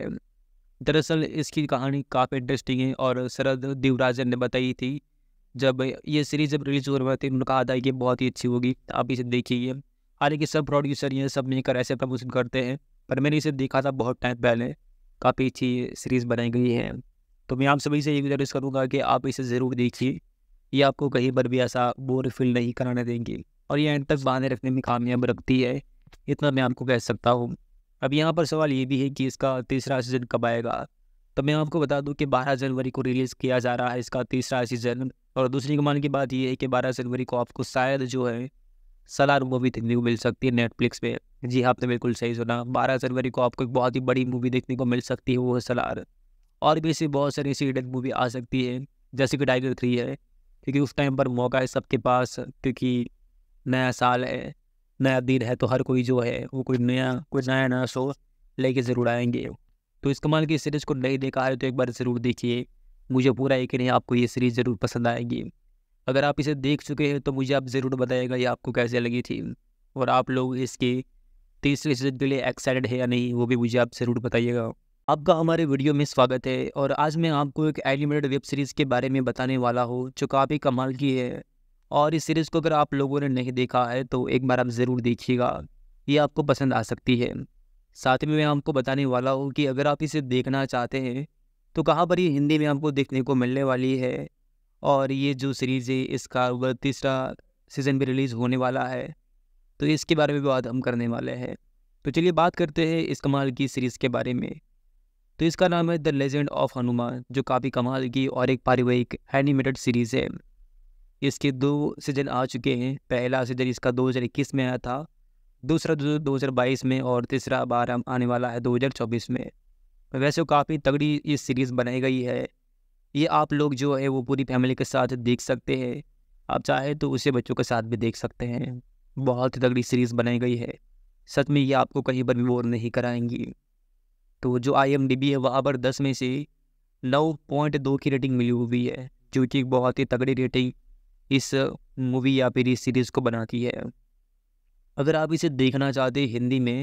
दरअसल इसकी कहानी काफ़ी इंटरेस्टिंग है और शरद देवराज ने बताई थी जब ये सीरीज जब रिलीज हो रही थी उन्होंने कहा था कि बहुत ही अच्छी होगी आप इसे देखिए हालांकि सब प्रोड्यूसर ये सब मिलकर ऐसे प्रमोशन करते हैं पर मैंने इसे देखा था बहुत टाइम पहले काफ़ी अच्छी सीरीज़ बनाई गई है तो मैं आप सभी से ये गुजारिश करूँगा कि आप इसे ज़रूर देखिए ये आपको कहीं पर भी ऐसा बोर फील नहीं कराने देंगी और ये एंड तक बांधे रखने में कामयाब रखती है इतना मैं आपको कह सकता हूँ अब यहाँ पर सवाल ये भी है कि इसका तीसरा सीज़न कब आएगा तो मैं आपको बता दूं कि 12 जनवरी को रिलीज़ किया जा रहा है इसका तीसरा सीज़न और दूसरी कमान की बात यह है कि 12 जनवरी को आपको शायद जो है सलार मूवी देखने को मिल सकती है नेटफ्लिक्स पे जी हाँ, आपने बिल्कुल सही सुना बारह जनवरी को आपको एक बहुत ही बड़ी मूवी देखने को मिल सकती है वो है सलार और भी ऐसी बहुत सारी सीडेड मूवी आ सकती है जैसे कि टाइगर थ्री है क्योंकि उस टाइम पर मौका है सबके पास क्योंकि नया साल है नया दिन है तो हर कोई जो है वो कोई नया कोई नया नया शो लेके ज़रूर आएंगे तो इस कमाल की सीरीज़ को नहीं देखा है तो एक बार ज़रूर देखिए मुझे पूरा यकीन है आपको ये सीरीज़ ज़रूर पसंद आएगी अगर आप इसे देख चुके हैं तो मुझे आप ज़रूर बताइएगा ये आपको कैसे लगी थी और आप लोग इसकी तीसरी सीजन के लिए एक्साइटेड है या नहीं वो भी मुझे आप ज़रूर बताइएगा आपका हमारे वीडियो में स्वागत है और आज मैं आपको एक एनिमेटेड वेब सीरीज़ के बारे में बताने वाला हूँ जो काफ़ी कमाल की है और इस सीरीज़ को अगर आप लोगों ने नहीं देखा है तो एक बार आप ज़रूर देखिएगा ये आपको पसंद आ सकती है साथ में मैं आपको बताने वाला हूँ कि अगर आप इसे देखना चाहते हैं तो कहाँ पर ये हिंदी में आपको देखने को मिलने वाली है और ये जो सीरीज़ है इसका वह तीसरा सीज़न भी रिलीज़ होने वाला है तो इसके बारे में भी बात हम करने वाले हैं तो चलिए बात करते हैं इस कमाल की सीरीज़ के बारे में तो इसका नाम है द लेजेंड ऑफ हनुमान जो काफ़ी कमाल की और एक पारिवारिक एनिमेटेड सीरीज़ है इसके दो सीजन आ चुके हैं पहला सीजन इसका 2021 में आया था दूसरा दो हज़ार बाईस में और तीसरा बार आने वाला है 2024 में वैसे काफ़ी तगड़ी ये सीरीज़ बनाई गई है ये आप लोग जो है वो पूरी फैमिली के साथ देख सकते हैं आप चाहे तो उसे बच्चों के साथ भी देख सकते हैं बहुत ही तगड़ी सीरीज़ बनाई गई है सच में ये आपको कहीं पर भी बोर नहीं कराएंगी तो जो आई है वहाँ पर दस में से नौ पॉइंट दो की रेटिंग मिली हुई है जो कि बहुत ही तगड़ी रेटिंग इस मूवी या फिर इस सीरीज़ को बनाती है अगर आप इसे देखना चाहते हैं हिंदी में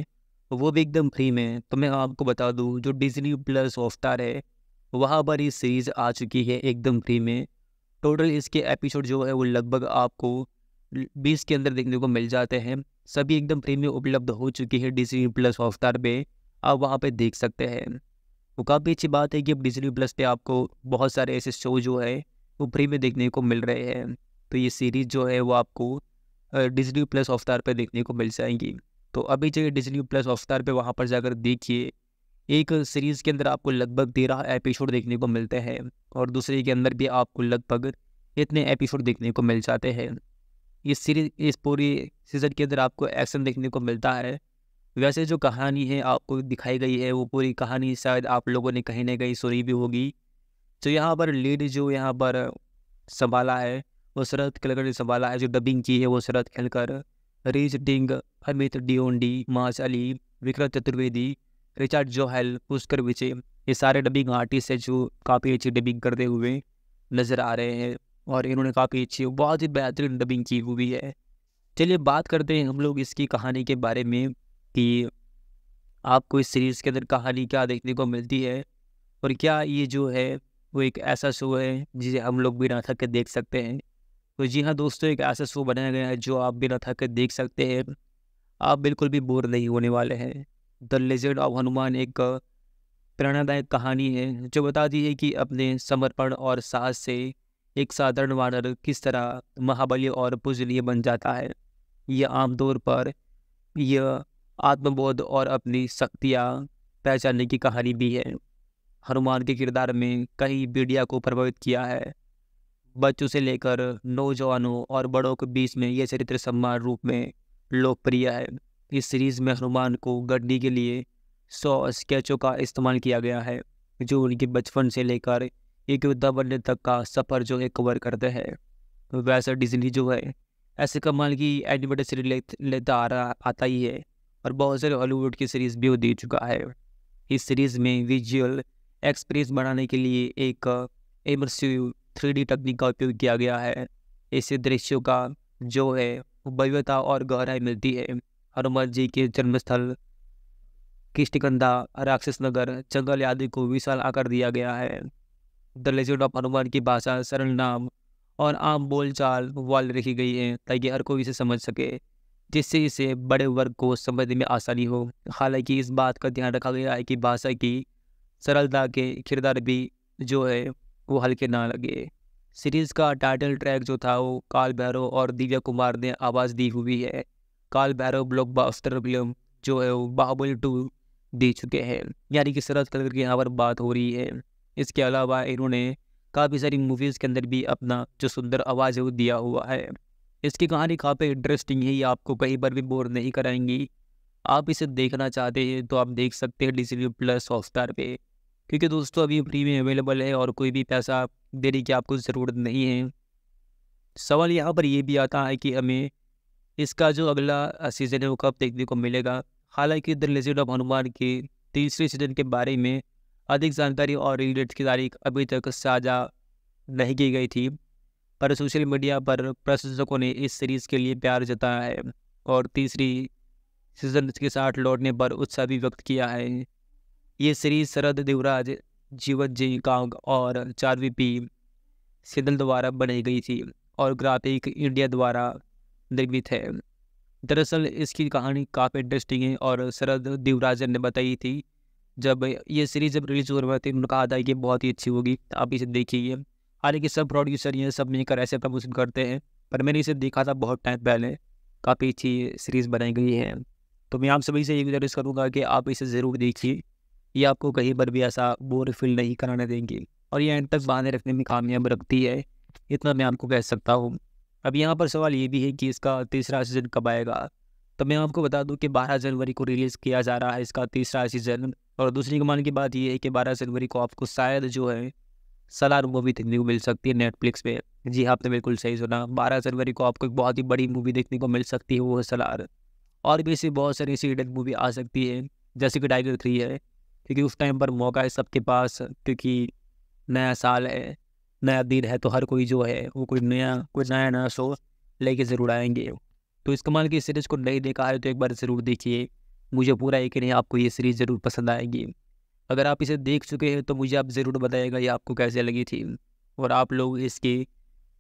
वो भी एकदम फ्री में तो मैं आपको बता दूँ जो डिजनी प्लस हॉटस्टार है वहाँ पर ये सीरीज़ आ चुकी है एकदम फ्री में टोटल इसके एपिसोड जो है वो लगभग आपको बीस के अंदर देखने को मिल जाते हैं सभी एकदम फ्री में उपलब्ध हो चुकी है डिजनी प्लस हॉटस्टार में आप वहाँ पे देख सकते हैं वो काफ़ी अच्छी बात है कि अब डिजनी प्लस पे आपको बहुत सारे ऐसे शो जो है वो फ्री में देखने को मिल रहे हैं तो ये सीरीज़ जो है वो आपको डिजनी प्लस अवतार पे देखने को मिल जाएंगी तो अभी जो डिजनी प्लस अवतार पे वहाँ पर जाकर देखिए एक सीरीज़ के अंदर आपको लगभग तेरह एपिसोड देखने को मिलते हैं और दूसरे के अंदर भी आपको लगभग इतने एपिसोड देखने को मिल जाते हैं इस सीरीज इस पूरी सीज़न के अंदर आपको एक्शन देखने को मिलता है वैसे जो कहानी है आपको दिखाई गई है वो पूरी कहानी शायद आप लोगों ने कहीं ना कहीं सुनी भी होगी तो यहाँ पर लीड जो यहाँ पर संभाला है वो शरद खेलकर ने संभाला है जो डबिंग की है वो शरद खेलकर रीज डिंग अमित डिओंडी माज अली विक्रम चतुर्वेदी रिचर्ड जोहेल पुष्कर विजय ये सारे डबिंग आर्टिस्ट हैं जो काफ़ी अच्छी डबिंग करते हुए नज़र आ रहे हैं और इन्होंने काफ़ी अच्छी बहुत ही बेहतरीन डबिंग की हुई है चलिए बात करते हैं हम लोग इसकी कहानी के बारे में कि आपको इस सीरीज़ के अंदर कहानी क्या देखने को मिलती है और क्या ये जो है वो एक ऐसा शो है जिसे हम लोग बिना थक के देख सकते हैं तो जी हाँ दोस्तों एक ऐसा शो बनाया गया है जो आप बिना थक के देख सकते हैं आप बिल्कुल भी बोर नहीं होने वाले हैं द लेजेंड ऑफ हनुमान एक प्रेरणादायक कहानी है जो बताती है कि अपने समर्पण और साहस से एक साधारण वानर किस तरह महाबली और पूजनीय बन जाता है यह आमतौर पर यह आत्मबोध और अपनी शक्तियाँ पहचानने की कहानी भी है हनुमान के किरदार में कई मीडिया को प्रभावित किया है बच्चों से लेकर नौजवानों और बड़ों के बीच में यह चरित्र सम्मान रूप में लोकप्रिय है इस सीरीज में हनुमान को गढ़ने के लिए सौ स्केचों का इस्तेमाल किया गया है जो उनके बचपन से लेकर एक योद्धा बनने तक का सफ़र जो है कवर करते हैं वैसा डिजनी जो है ऐसे कमाल की एनिमेटेड सीरीज लेता आ रहा आता ही है और बहुत सारे हॉलीवुड की सीरीज़ भी वो दे चुका है इस सीरीज़ में विजुअल एक्सप्रेस बनाने के लिए एक एमरसिव थ्री तकनीक का उपयोग किया गया है इससे दृश्यों का जो है भव्यता और गहराई मिलती है हनुमान जी के जन्मस्थल किष्टकंदा राक्षस नगर जंगल आदि को विशाल आकार दिया गया है द लेजेंड ऑफ हनुमान की भाषा सरल नाम और आम बोलचाल वाल रखी गई है ताकि हर कोई इसे समझ सके जिससे इसे बड़े वर्ग को समझने में आसानी हो हालांकि इस बात का ध्यान रखा गया है कि भाषा की सरलता के किरदार भी जो है वो हल्के ना लगे सीरीज़ का टाइटल ट्रैक जो था वो काल भैरव और दिव्या कुमार ने आवाज़ दी हुई है काल भैरव ब्लॉकबस्टर फिल्म जो है वो बाहुबली टू दे चुके हैं यानी कि शरद कलर की यहाँ पर बात हो रही है इसके अलावा इन्होंने काफ़ी सारी मूवीज़ के अंदर भी अपना जो सुंदर आवाज़ है वो दिया हुआ है इसकी कहानी काफ़ी इंटरेस्टिंग है ये आपको कहीं पर भी बोर नहीं कराएंगी आप इसे देखना चाहते हैं तो आप देख सकते हैं डी प्लस हॉटस्टार पे क्योंकि दोस्तों अभी फ्री में अवेलेबल है और कोई भी पैसा देने की आपको ज़रूरत नहीं है सवाल यहाँ पर ये भी आता है कि हमें इसका जो अगला सीज़न है वो कब देखने को मिलेगा हालांकि द लेजेंड ऑफ हनुमान के तीसरे सीजन के बारे में अधिक जानकारी और रिलेट की तारीख अभी तक साझा नहीं की गई थी पर सोशल मीडिया पर प्रशंसकों ने इस सीरीज़ के लिए प्यार जताया है और तीसरी सीजन के साथ लौटने पर उत्साह भी व्यक्त किया है ये सीरीज शरद देवराज जीवत जी कांग और चारवी पी सिदल द्वारा बनाई गई थी और ग्राफिक इंडिया द्वारा निर्मित है दरअसल इसकी कहानी काफ़ी इंटरेस्टिंग है और शरद देवराजन ने बताई थी जब ये सीरीज जब रिलीज हो रही थी उन्होंने कहा था कि बहुत ही अच्छी होगी आप इसे देखिए हालांकि सब प्रोड्यूसर ये सब मिलकर ऐसे प्रमोशन करते हैं पर मैंने इसे देखा था बहुत टाइम पहले काफ़ी अच्छी सीरीज़ बनाई गई है तो मैं आप सभी से ये गुजारिश करूँगा कि आप इसे ज़रूर देखिए ये आपको कहीं पर भी ऐसा बोर फील नहीं कराने देंगे और ये एंड तक बांधे रखने में कामयाब रखती है इतना मैं आपको कह सकता हूँ अब यहाँ पर सवाल ये भी है कि इसका तीसरा सीज़न कब आएगा तो मैं आपको बता दूं कि 12 जनवरी को रिलीज़ किया जा रहा है इसका तीसरा सीज़न और दूसरी कमाल की बात ये है कि 12 जनवरी को आपको शायद जो है सलार मूवी देखने को मिल सकती है नेटफ्लिक्स पे जी हाँ, आपने बिल्कुल सही सुना बारह जनवरी को आपको एक बहुत ही बड़ी मूवी देखने को मिल सकती है वो है सलार और भी ऐसी बहुत सारी ऐसी हिडन मूवी आ सकती है जैसे कि टाइगर थ्री है क्योंकि उस टाइम पर मौका है सबके पास क्योंकि नया साल है नया दिन है तो हर कोई जो है वो कोई नया कोई नया नया शो लेके ज़रूर आएंगे तो इस कमाल की सीरीज़ को नहीं देखा है तो एक बार ज़रूर देखिए मुझे पूरा यकीन है आपको ये सीरीज़ ज़रूर पसंद आएगी अगर आप इसे देख चुके हैं तो मुझे आप ज़रूर बताइएगा ये आपको कैसे लगी थी और आप लोग इसकी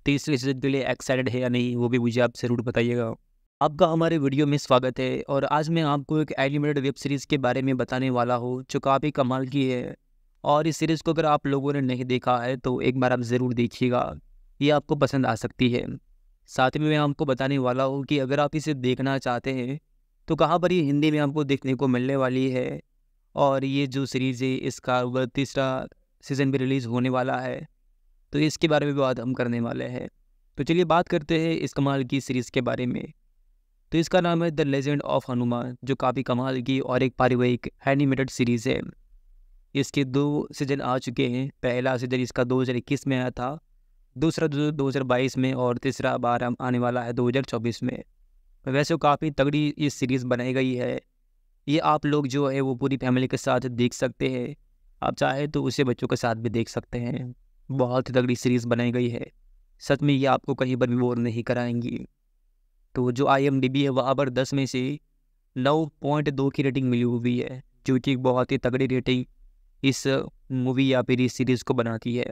तीसरे सीजन के लिए एक्साइटेड है या नहीं वो भी मुझे आप ज़रूर बताइएगा आपका हमारे वीडियो में स्वागत है और आज मैं आपको एक एनिमेटेड वेब सीरीज़ के बारे में बताने वाला हूँ जो काफ़ी कमाल की है और इस सीरीज़ को अगर आप लोगों ने नहीं देखा है तो एक बार आप ज़रूर देखिएगा ये आपको पसंद आ सकती है साथ में मैं आपको बताने वाला हूँ कि अगर आप इसे देखना चाहते हैं तो कहाँ पर ये हिंदी में आपको देखने को मिलने वाली है और ये जो सीरीज़ है इसका तीसरा सीज़न भी रिलीज़ होने वाला है तो इसके बारे में भी बात हम करने वाले हैं तो चलिए बात करते हैं इस कमाल की सीरीज़ के बारे में तो इसका नाम है द लेजेंड ऑफ हनुमान जो काफ़ी कमाल की और एक पारिवारिक एनिमेटेड सीरीज़ है इसके दो सीजन आ चुके हैं पहला सीजन इसका दो में आया था दूसरा दो हज़ार बाईस में और तीसरा बार आने वाला है चौबीस में वैसे काफ़ी तगड़ी ये सीरीज़ बनाई गई है ये आप लोग जो है वो पूरी फैमिली के साथ देख सकते हैं आप चाहे तो उसे बच्चों के साथ भी देख सकते हैं बहुत ही तगड़ी सीरीज़ बनाई गई है सच में ये आपको कहीं पर भी बोर नहीं कराएंगी तो जो आई है वहाँ पर दस में से नौ पॉइंट दो की रेटिंग मिली हुई है जो कि बहुत ही तगड़ी रेटिंग इस मूवी या फिर इस सीरीज़ को बनाती है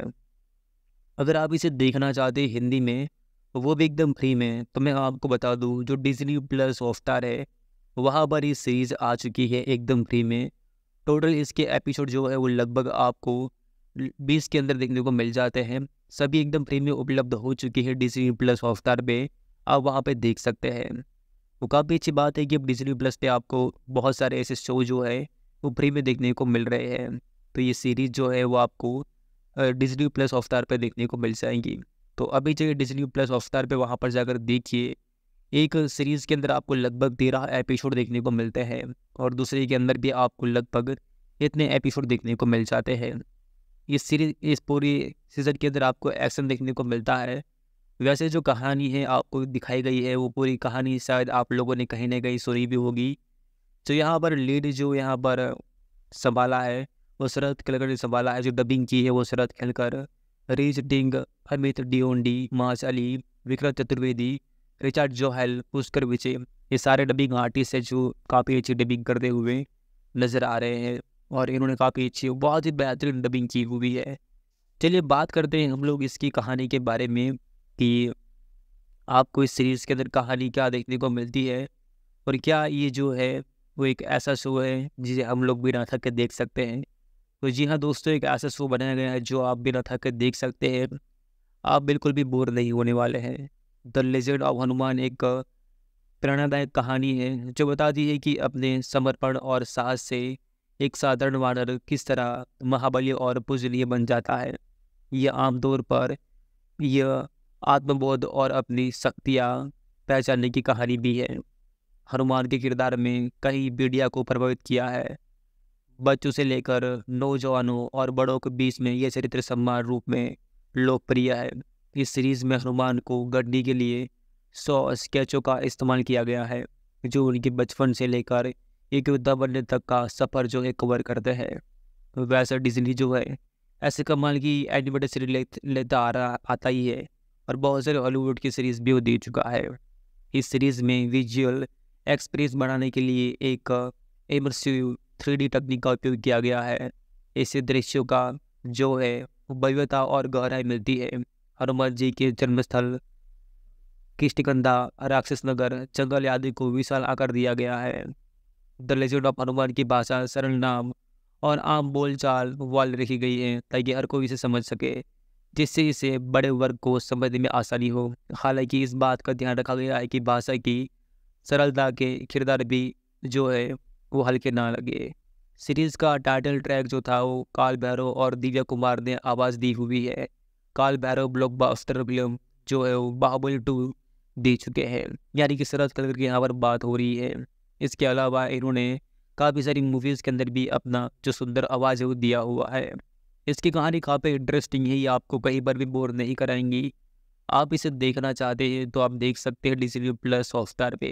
अगर आप इसे देखना चाहते हिंदी में वो भी एकदम फ्री में तो मैं आपको बता दूँ जो डिजनी प्लस हॉटस्टार है वहाँ पर ये सीरीज़ आ चुकी है एकदम फ्री में टोटल इसके एपिसोड जो है वो लगभग आपको बीस के अंदर देखने को मिल जाते हैं सभी एकदम फ्री में उपलब्ध हो चुकी है डिजनी प्लस हॉटस्टार पे आप वहाँ पर देख सकते हैं वो तो काफ़ी अच्छी बात है कि अब डिजनी प्लस पे आपको बहुत सारे ऐसे शो जो है वो फ्री में देखने को मिल रहे हैं तो ये सीरीज़ जो है वो आपको डिजनी प्लस हॉटस्टार पर देखने को मिल जाएंगी तो अभी जो डिजनी प्लस हॉटस्टार पर वहाँ पर जाकर देखिए एक सीरीज़ के अंदर आपको लगभग तेरह एपिसोड देखने को मिलते हैं और दूसरे के अंदर भी आपको लगभग इतने एपिसोड देखने को मिल जाते हैं इस सीरीज इस पूरी सीज़न के अंदर आपको एक्शन देखने को मिलता है वैसे जो कहानी है आपको दिखाई गई है वो पूरी कहानी शायद आप लोगों ने कहीं ना कहीं सुनी भी होगी तो यहाँ पर लीड जो यहाँ पर संभाला है वो शरद खिलकर ने संभाला है जो डबिंग की है वो शरद खिलकर रीज डिंग अमित डी माज अली विक्रम चतुर्वेदी रिचर्ड जोहेल पुष्कर विजय ये सारे डबिंग आर्टिस्ट हैं जो काफ़ी अच्छी डबिंग करते हुए नज़र आ रहे हैं और इन्होंने काफ़ी अच्छी बहुत ही बेहतरीन डबिंग की हुई है चलिए बात करते हैं हम लोग इसकी कहानी के बारे में कि आपको इस सीरीज़ के अंदर कहानी क्या देखने को मिलती है और क्या ये जो है वो एक ऐसा शो है जिसे हम लोग बिना थक के देख सकते हैं तो जी हाँ दोस्तों एक ऐसा शो बनाया गया है जो आप बिना थक के देख सकते हैं आप बिल्कुल भी बोर नहीं होने वाले हैं द लेजेंड ऑफ हनुमान एक प्रेरणादायक कहानी है जो बताती है कि अपने समर्पण और साहस से एक साधारण वानर किस तरह महाबली और पूजनीय बन जाता है यह आमतौर पर यह आत्मबोध और अपनी शक्तियाँ पहचानने की कहानी भी है हनुमान के किरदार में कई मीडिया को प्रभावित किया है बच्चों से लेकर नौजवानों और बड़ों के बीच में यह चरित्र सम्मान रूप में लोकप्रिय है इस सीरीज़ में हनुमान को गढ़ने के लिए सौ स्केचों का इस्तेमाल किया गया है जो उनके बचपन से लेकर एक योद्धा बनने तक का सफ़र जो है कवर करते हैं वैसा डिजनी जो है ऐसे कमाल की एनिमेटेड सीरीज ले, लेता आ रहा आता ही है और बहुत सारे हॉलीवुड की सीरीज़ भी वो दे चुका है इस सीरीज़ में विजुअल एक्सपीरियंस बढ़ाने के लिए एक इमर्सिव थ्री डी तकनीक का उपयोग किया गया है इससे दृश्यों का जो है भव्यता और गहराई मिलती है हनुमान जी के जन्मस्थल किश्तिकंदा राक्षस नगर जंगल आदि को विशाल आकार दिया गया है द लेजेंड ऑफ हनुमान की भाषा सरल नाम और आम बोलचाल वाल रखी गई है ताकि हर कोई इसे समझ सके जिससे इसे बड़े वर्ग को समझने में आसानी हो हालांकि इस बात का ध्यान रखा गया है कि भाषा की सरलता के किरदार भी जो है वो हल्के ना लगे सीरीज़ का टाइटल ट्रैक जो था वो काल भैरव और दिव्या कुमार ने आवाज़ दी हुई है काल बैरव ब्लॉकबस्टर फिल्म जो है वो बाहुबल टू दे चुके हैं यानी कि सरस कलर की यहाँ पर बात हो रही है इसके अलावा इन्होंने काफ़ी सारी मूवीज़ के अंदर भी अपना जो सुंदर आवाज़ है वो दिया हुआ है इसकी कहानी काफ़ी इंटरेस्टिंग है ये आपको कहीं पर भी बोर नहीं कराएंगी आप इसे देखना चाहते हैं तो आप देख सकते हैं डी सी प्लस हॉटस्टार पे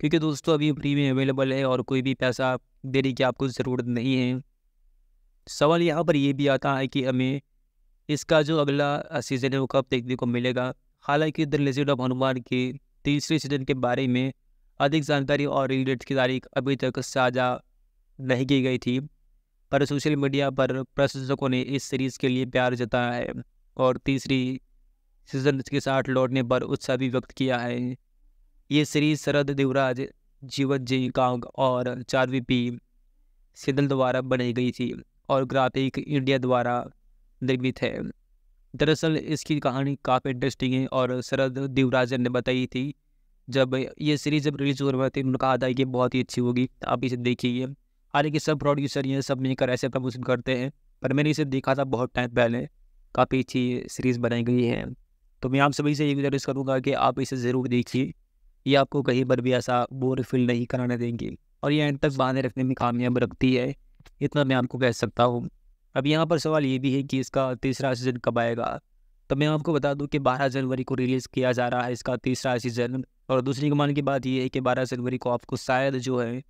क्योंकि दोस्तों अभी फ्री में अवेलेबल है और कोई भी पैसा देने की आपको ज़रूरत नहीं है सवाल यहाँ पर यह भी आता है कि हमें इसका जो अगला सीज़न है वो कब देखने को मिलेगा हालांकि द लेजेंड ऑफ हनुमान के तीसरे सीजन के बारे में अधिक जानकारी और रिलेट की तारीख अभी तक साझा नहीं की गई थी पर सोशल मीडिया पर प्रशंसकों ने इस सीरीज़ के लिए प्यार जताया है और तीसरी सीजन के साथ लौटने पर उत्साह भी व्यक्त किया है ये सीरीज शरद देवराज जीवत जी कांग और चारवी पी सिदल द्वारा बनाई गई थी और ग्राफिक इंडिया द्वारा निर्मित है दरअसल इसकी कहानी काफ़ी इंटरेस्टिंग है और शरद देवराजन ने बताई थी जब ये सीरीज जब रिलीज हो रही थी उन्होंने कहा था कि बहुत ही अच्छी होगी आप इसे देखिए हालांकि सब प्रोड्यूसर ये सब मिलकर ऐसे प्रमोशन करते हैं पर मैंने इसे देखा था बहुत टाइम पहले काफ़ी अच्छी सीरीज़ बनाई गई है तो मैं आप सभी से ये गुजारिश करूँगा कि आप इसे ज़रूर देखिए ये आपको कहीं पर भी ऐसा बोर फील नहीं कराने देंगे और ये एंड तक बांधे रखने में कामयाब रखती है इतना मैं आपको कह सकता हूँ अब यहाँ पर सवाल ये भी है कि इसका तीसरा सीज़न कब आएगा तो मैं आपको बता दूं कि 12 जनवरी को रिलीज़ किया जा रहा है इसका तीसरा सीज़न और दूसरी कमान की बात ये है कि 12 जनवरी को आपको शायद जो है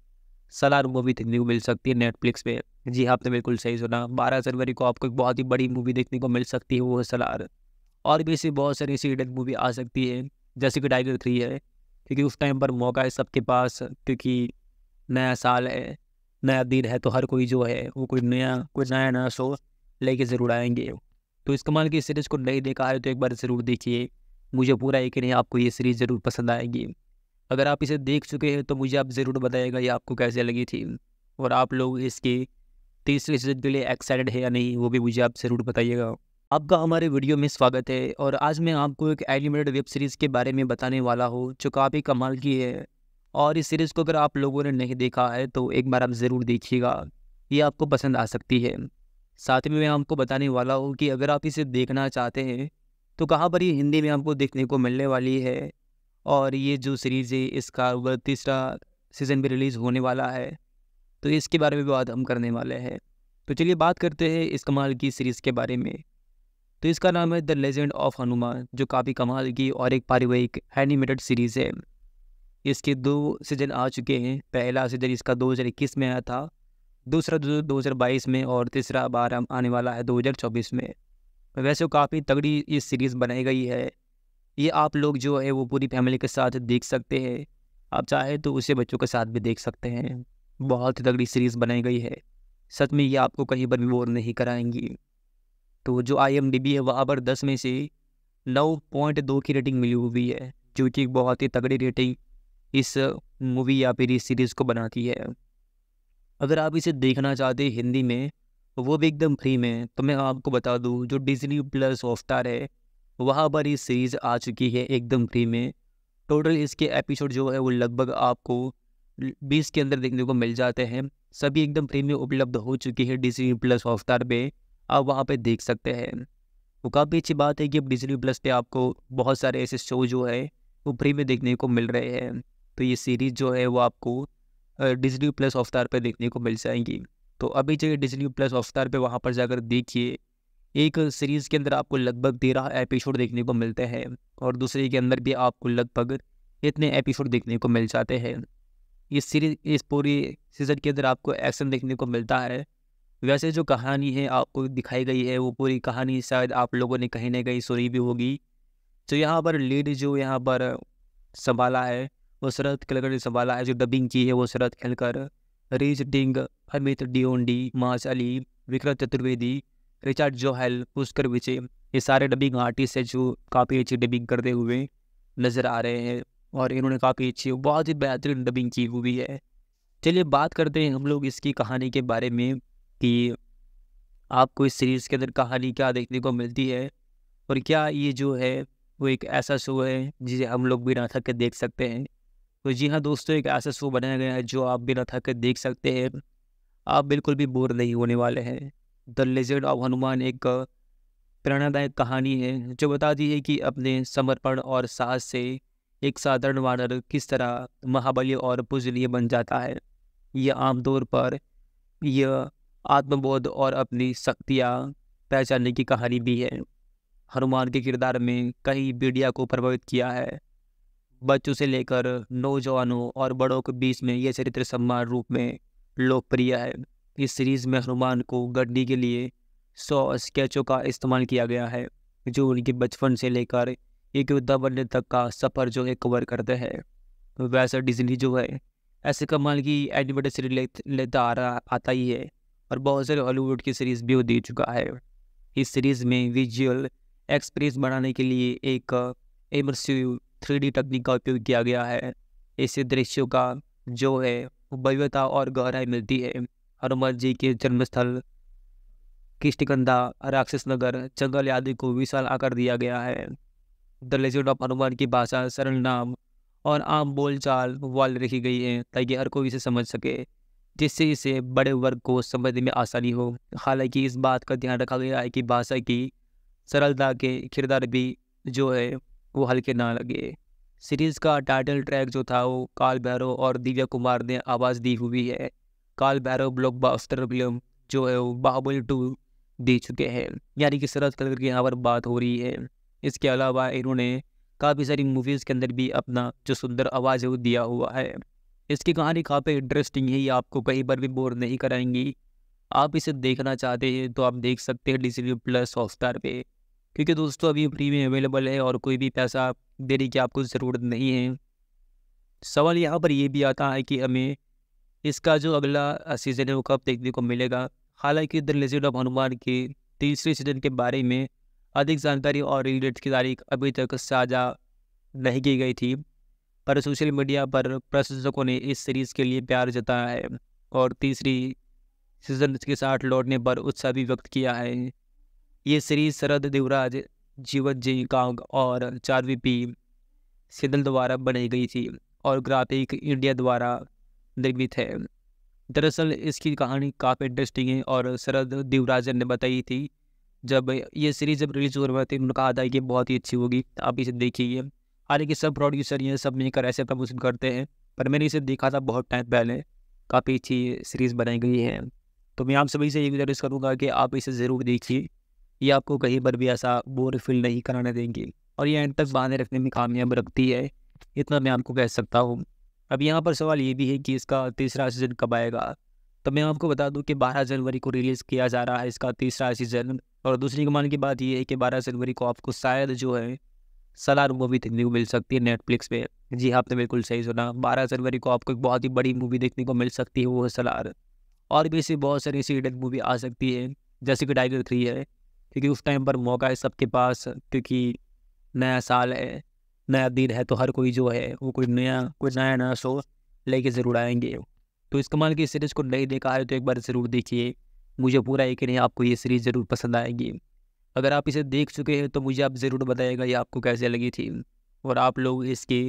सलार मूवी देखने को मिल सकती है नेटफ्लिक्स पे जी हाँ, आपने बिल्कुल सही सुना बारह जनवरी को आपको एक बहुत ही बड़ी मूवी देखने को मिल सकती है वो है सलार और भी ऐसी बहुत सारी ऐसी हिडन मूवी आ सकती है जैसे कि टाइगर थ्री है क्योंकि उस टाइम पर मौका है सबके पास क्योंकि नया साल है नया दिन है तो हर कोई जो है वो कोई नया कोई नया नया शो लेके ज़रूर आएंगे तो इस कमाल की सीरीज़ को नहीं देखा है तो एक बार ज़रूर देखिए मुझे पूरा यकीन है आपको ये सीरीज़ ज़रूर पसंद आएगी अगर आप इसे देख चुके हैं तो मुझे आप ज़रूर बताइएगा ये आपको कैसे लगी थी और आप लोग इसकी तीसरी सीजन के लिए एक्साइटेड है या नहीं वो भी मुझे आप ज़रूर बताइएगा आपका हमारे वीडियो में स्वागत है और आज मैं आपको एक एनिमेटेड वेब सीरीज़ के बारे में बताने वाला हूँ जो काफ़ी कमाल की है और इस सीरीज़ को अगर आप लोगों ने नहीं देखा है तो एक बार आप ज़रूर देखिएगा ये आपको पसंद आ सकती है साथ में मैं आपको बताने वाला हूँ कि अगर आप इसे देखना चाहते हैं तो कहाँ पर ये हिंदी में आपको देखने को मिलने वाली है और ये जो सीरीज़ है इसका वह तीसरा सीज़न भी रिलीज़ होने वाला है तो इसके बारे में भी बात हम करने वाले हैं तो चलिए बात करते हैं इस कमाल की सीरीज़ के बारे में तो इसका नाम है द लेजेंड ऑफ हनुमान जो काफ़ी कमाल की और एक पारिवारिक एनिमेटेड सीरीज़ है इसके दो सीजन आ चुके हैं पहला सीजन इसका 2021 में आया था दूसरा 2022 में और तीसरा बार आने वाला है 2024 में वैसे काफ़ी तगड़ी ये सीरीज़ बनाई गई है ये आप लोग जो है वो पूरी फैमिली के साथ देख सकते हैं आप चाहे तो उसे बच्चों के साथ भी देख सकते हैं बहुत ही तगड़ी सीरीज़ बनाई गई है सच में ये आपको कहीं पर भी बोर नहीं कराएंगी तो जो आई है वहाँ पर दस में से नौ पॉइंट दो की रेटिंग मिली हुई है जो कि बहुत ही तगड़ी रेटिंग इस मूवी या फिर इस सीरीज़ को बनाती है अगर आप इसे देखना चाहते हैं हिंदी में वो भी एकदम फ्री में तो मैं आपको बता दूँ जो डिजनी प्लस हॉटस्टार है वहाँ पर ये सीरीज़ आ चुकी है एकदम फ्री में टोटल इसके एपिसोड जो है वो लगभग आपको बीस के अंदर देखने को मिल जाते हैं सभी एकदम फ्री में उपलब्ध हो चुकी है डिजनी प्लस स्टार पर आप वहाँ पर देख सकते हैं वो काफ़ी अच्छी बात है कि अब डिजनी प्लस पे आपको बहुत सारे ऐसे शो जो है वो फ्री में देखने को मिल रहे हैं तो ये सीरीज़ जो है वो आपको डिजनी प्लस अवतार पर देखने को मिल जाएंगी तो अभी जो डिजनी प्लस अवतार पर वहाँ पर जाकर देखिए एक सीरीज़ के अंदर आपको लगभग तेरह एपिसोड देखने को मिलते हैं और दूसरे के अंदर भी आपको लगभग इतने एपिसोड देखने को मिल जाते हैं इस सीरीज इस पूरी सीज़न के अंदर आपको एक्शन देखने को मिलता है वैसे जो कहानी है आपको दिखाई गई है वो पूरी कहानी शायद आप लोगों ने कहीं ना कहीं सुनी भी होगी तो यहाँ पर लीड जो यहाँ पर संभाला है वो शरद खेलकर ने संभाला है जो डबिंग की है वो शरद खेलकर रीज डिंग अमित डिओंडी माज अली विक्रम चतुर्वेदी रिचर्ड जोहेल पुष्कर विजय ये सारे डबिंग आर्टिस्ट हैं जो काफ़ी अच्छी डबिंग करते हुए नज़र आ रहे हैं और इन्होंने काफ़ी अच्छी बहुत ही बेहतरीन डबिंग की हुई है चलिए बात करते हैं हम लोग इसकी कहानी के बारे में कि आपको इस सीरीज़ के अंदर कहानी क्या देखने को मिलती है और क्या ये जो है वो एक ऐसा शो है जिसे हम लोग बिना थक के देख सकते हैं तो जी हाँ दोस्तों एक ऐसा शो बनाया गया है जो आप बिना थक देख सकते हैं आप बिल्कुल भी बोर नहीं होने वाले हैं द लेजेंड ऑफ हनुमान एक प्रेरणादायक कहानी है जो बताती है कि अपने समर्पण और साहस से एक साधारण वानर किस तरह महाबली और पूजनीय बन जाता है यह आमतौर पर यह आत्मबोध और अपनी शक्तियाँ पहचानने की कहानी भी है हनुमान के किरदार में कई मीडिया को प्रभावित किया है बच्चों से लेकर नौजवानों और बड़ों के बीच में यह चरित्र सम्मान रूप में लोकप्रिय है इस सीरीज़ में हनुमान को गड्डी के लिए सौ स्केचों का इस्तेमाल किया गया है जो उनके बचपन से लेकर एक योद्धा बनने तक का सफ़र जो है कवर करते हैं वैसा डिजनी जो है ऐसे कमाल की एनिमेटेड सीरीज ले, लेता आ रहा आता ही है और बहुत सारे हॉलीवुड की सीरीज़ भी दे चुका है इस सीरीज़ में विजुअल एक्सपीरियंस बढ़ाने के लिए एक इमरसिव थ्री तकनीक का उपयोग किया गया है इससे दृश्यों का जो है भव्यता और गहराई मिलती है हनुमान जी के जन्मस्थल किष्टकंदा राक्षस नगर जंगल आदि को विशाल आकार दिया गया है द लेजेंड ऑफ हनुमान की भाषा सरल नाम और आम बोलचाल वाल रखी गई है ताकि हर कोई इसे समझ सके जिससे इसे बड़े वर्ग को समझने में आसानी हो हालांकि इस बात का ध्यान रखा गया है कि भाषा की सरलता के किरदार भी जो है वो हल्के ना लगे सीरीज़ का टाइटल ट्रैक जो था वो काल भैरव और दिव्या कुमार ने आवाज़ दी हुई है काल भैरव बास्टर फिल्म जो है वो बाहुबली टू दे चुके हैं यानी कि शरद कलर की यहाँ पर बात हो रही है इसके अलावा इन्होंने काफ़ी सारी मूवीज़ के अंदर भी अपना जो सुंदर आवाज़ है वो दिया हुआ है इसकी कहानी काफ़ी इंटरेस्टिंग है ये आपको कहीं पर भी बोर नहीं कराएंगी आप इसे देखना चाहते हैं तो आप देख सकते हैं डी प्लस हॉटस्टार पर क्योंकि दोस्तों अभी फ्री में अवेलेबल है और कोई भी पैसा देने की आपको ज़रूरत नहीं है सवाल यहाँ पर यह भी आता है कि हमें इसका जो अगला सीज़न है वो कब देखने को मिलेगा हालांकि द लेजेंड ऑफ हनुमान के तीसरे सीज़न के बारे में अधिक जानकारी और रिलेट की तारीख अभी तक साझा नहीं की गई थी पर सोशल मीडिया पर प्रशंसकों ने इस सीरीज़ के लिए प्यार जताया है और तीसरी सीजन के साथ लौटने पर उत्साह भी व्यक्त किया है ये श्री शरद देवराज जीवत जी कांग और चार वी पी सिदल द्वारा बनाई गई थी और ग्राफिक इंडिया द्वारा निर्मित है दरअसल इसकी कहानी काफ़ी इंटरेस्टिंग है और शरद देवराजन ने बताई थी जब ये सीरीज जब रिलीज हो रही थी उन्होंने कहा था कि बहुत ही अच्छी होगी आप इसे देखिए हालांकि सब प्रोड्यूसर ये सब मिलकर ऐसे प्रमोशन करते हैं पर मैंने इसे देखा था बहुत टाइम पहले काफ़ी अच्छी सीरीज़ बनाई गई है तो मैं आप सभी से ये गुजारिश करूँगा कि आप इसे ज़रूर देखिए ये आपको कहीं पर भी ऐसा बोर फील नहीं कराने देंगे और ये एंड तक बांधे रखने में कामयाब रखती है इतना मैं आपको कह सकता हूँ अब यहाँ पर सवाल ये भी है कि इसका तीसरा सीज़न कब आएगा तो मैं आपको बता दूं कि 12 जनवरी को रिलीज़ किया जा रहा है इसका तीसरा सीज़न और दूसरी कमान की बात यह है कि 12 जनवरी को आपको शायद जो है सलार मूवी देखने को मिल सकती है नेटफ्लिक्स पे जी हाँ, आपने बिल्कुल सही सुना बारह जनवरी को आपको एक बहुत ही बड़ी मूवी देखने को मिल सकती है वो है सलार और भी ऐसी बहुत सारी ऐसी मूवी आ सकती है जैसे कि टाइगर थ्री है क्योंकि उस टाइम पर मौका है सबके पास क्योंकि नया साल है नया दिन है तो हर कोई जो है वो कोई नया कोई नया नया शो लेके ज़रूर आएंगे तो इस कमाल की सीरीज़ को नहीं देखा है तो एक बार ज़रूर देखिए मुझे पूरा यकीन है आपको ये सीरीज़ ज़रूर पसंद आएगी अगर आप इसे देख चुके हैं तो मुझे आप ज़रूर बताइएगा ये आपको कैसे लगी थी और आप लोग इसकी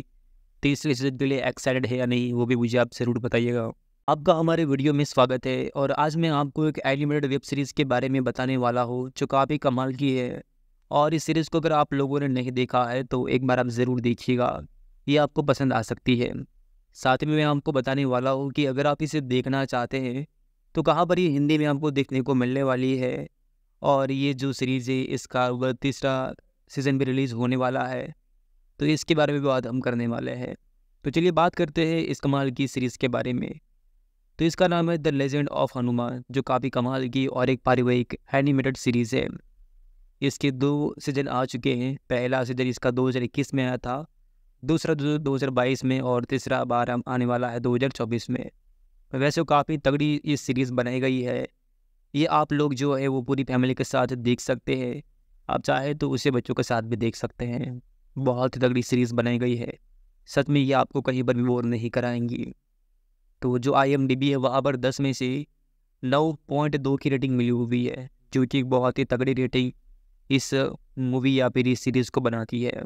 तीसरे सीजन के लिए एक्साइटेड है या नहीं वो भी मुझे आप ज़रूर बताइएगा आपका हमारे वीडियो में स्वागत है और आज मैं आपको एक एनिमेटेड वेब सीरीज़ के बारे में बताने वाला हूँ जो काफ़ी कमाल की है और इस सीरीज़ को अगर आप लोगों ने नहीं देखा है तो एक बार आप ज़रूर देखिएगा ये आपको पसंद आ सकती है साथ में मैं आपको बताने वाला हूँ कि अगर आप इसे देखना चाहते हैं तो कहाँ पर ये हिंदी में आपको देखने को मिलने वाली है और ये जो सीरीज़ है इसका वह तीसरा सीज़न भी रिलीज़ होने वाला है तो इसके बारे में भी बात हम करने वाले हैं तो चलिए बात करते हैं इस कमाल की सीरीज़ के बारे में तो इसका नाम है द लेजेंड ऑफ हनुमान जो काफ़ी कमाल की और एक पारिवारिक एनिमेटेड सीरीज़ है इसके दो सीजन आ चुके हैं पहला सीजन इसका 2021 में आया था दूसरा 2022 में और तीसरा बार आने वाला है 2024 में वैसे काफ़ी तगड़ी ये सीरीज़ बनाई गई है ये आप लोग जो है वो पूरी फैमिली के साथ देख सकते हैं आप चाहे तो उसे बच्चों के साथ भी देख सकते हैं बहुत ही तगड़ी सीरीज़ बनाई गई है सच में ये आपको कहीं पर भी बोर नहीं कराएंगी तो जो आई है वहाँ पर दस में से नौ पॉइंट दो की रेटिंग मिली हुई है जो कि बहुत ही तगड़ी रेटिंग इस मूवी या फिर इस सीरीज़ को बनाती है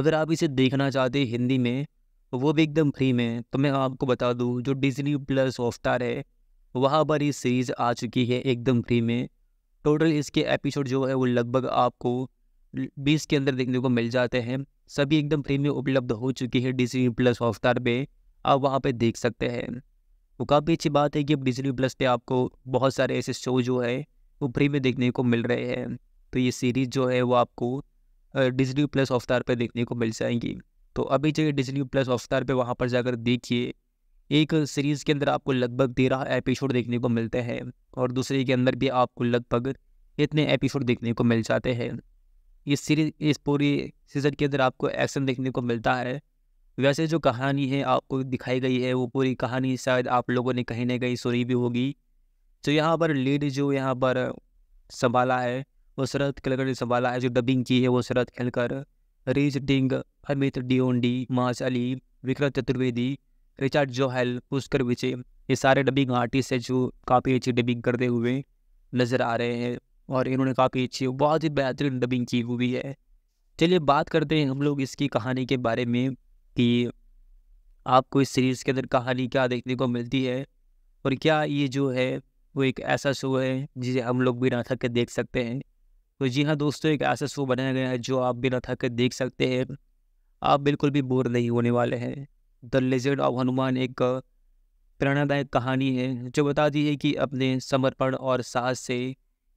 अगर आप इसे देखना चाहते हैं हिंदी में वो भी एकदम फ्री में तो मैं आपको बता दूँ जो डिजनी प्लस हॉटस्टार है वहाँ पर ये सीरीज़ आ चुकी है एकदम फ्री में टोटल इसके एपिसोड जो है वो लगभग आपको बीस के अंदर देखने को मिल जाते हैं सभी एकदम फ्री में उपलब्ध हो चुकी है डिजनी प्लस हॉटस्टार पे आप वहाँ पर देख सकते हैं वो काफ़ी अच्छी बात है कि अब डिजनी प्लस पे आपको बहुत सारे ऐसे शो जो है वो फ्री में देखने को मिल रहे हैं तो ये सीरीज़ जो है वो आपको डिजनी प्लस अवतार पे देखने को मिल जाएंगी तो अभी जो डिजनी प्लस अवतार पे वहाँ पर जाकर देखिए एक सीरीज़ के अंदर आपको लगभग तेरह एपिसोड देखने को मिलते हैं और दूसरे के अंदर भी आपको लगभग इतने एपिसोड देखने को मिल जाते हैं इस सीरीज इस पूरी सीज़न के अंदर आपको एक्शन देखने को मिलता है वैसे जो कहानी है आपको दिखाई गई है वो पूरी कहानी शायद आप लोगों ने कहीं ना कहीं सुनी भी होगी तो यहाँ पर लीड जो यहाँ पर संभाला है वो शरद खेलकर ने संभाला है जो डबिंग की है वो शरद खेलकर रीज डिंग अमित डी माज अली विक्रम चतुर्वेदी रिचर्ड जोहल पुष्कर विजय ये सारे डबिंग आर्टिस्ट हैं जो काफ़ी अच्छी डबिंग करते हुए नज़र आ रहे हैं और इन्होंने काफ़ी अच्छी बहुत ही बेहतरीन डबिंग की हुई है चलिए बात करते हैं हम लोग इसकी कहानी के बारे में कि आपको इस सीरीज़ के अंदर कहानी क्या देखने को मिलती है और क्या ये जो है वो एक ऐसा शो है जिसे हम लोग बिना थक के देख सकते हैं तो जी हाँ दोस्तों एक ऐसा शो बनाया गया है जो आप बिना थक के देख सकते हैं आप बिल्कुल भी बोर नहीं होने वाले हैं द लेजेंड ऑफ हनुमान एक प्रेरणादायक कहानी है जो बताती है कि अपने समर्पण और साहस से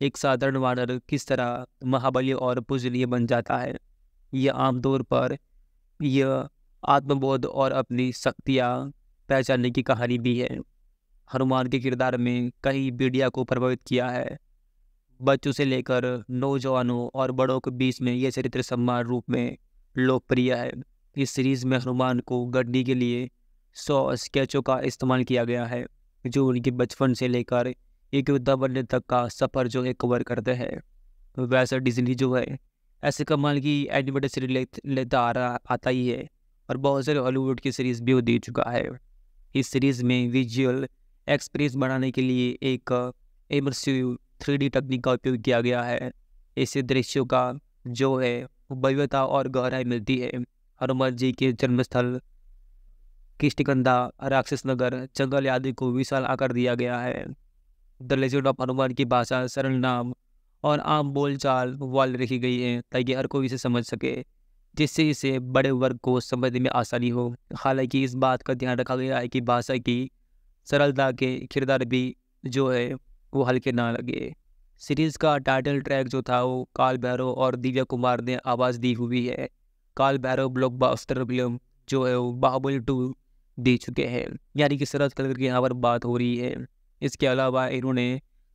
एक साधारण वानर किस तरह महाबली और पुजलीय बन जाता है यह आमतौर पर यह आत्मबोध और अपनी शक्तियाँ पहचानने की कहानी भी है हनुमान के किरदार में कई मीडिया को प्रभावित किया है बच्चों से लेकर नौजवानों और बड़ों के बीच में यह चरित्र सम्मान रूप में लोकप्रिय है इस सीरीज़ में हनुमान को गढ़ने के लिए सौ स्केचों का इस्तेमाल किया गया है जो उनके बचपन से लेकर एक योद्धा बनने तक का सफ़र जो है कवर करते हैं वैसा डिजनी जो है ऐसे कमाल की एनिमेटेड सीरीज लेता आ रहा आता ही है और बहुत सारे हॉलीवुड की सीरीज़ भी वो दे चुका है इस सीरीज़ में विजुअल एक्सप्रेस बढ़ाने के लिए एक एमरसिव थ्री डी तकनीक का उपयोग किया गया है इससे दृश्यों का जो है भव्यता और गहराई मिलती है हनुमान जी के जन्मस्थल किष्टिकंदा राक्षस नगर जंगल आदि को विशाल आकार दिया गया है द लेजेंड ऑफ हनुमान की भाषा सरल नाम और आम बोलचाल वाल रखी गई है ताकि हर कोई इसे समझ सके जिससे इसे बड़े वर्ग को समझने में आसानी हो हालांकि इस बात का ध्यान रखा गया है कि भाषा की सरलता के किरदार भी जो है वो हल्के ना लगे सीरीज़ का टाइटल ट्रैक जो था वो काल भैरव और दिव्या कुमार ने आवाज़ दी हुई है काल भैरव बास्टर फिल्म जो है वो बाहुबल टू दे चुके हैं यानी कि शरद कलर की यहाँ पर बात हो रही है इसके अलावा इन्होंने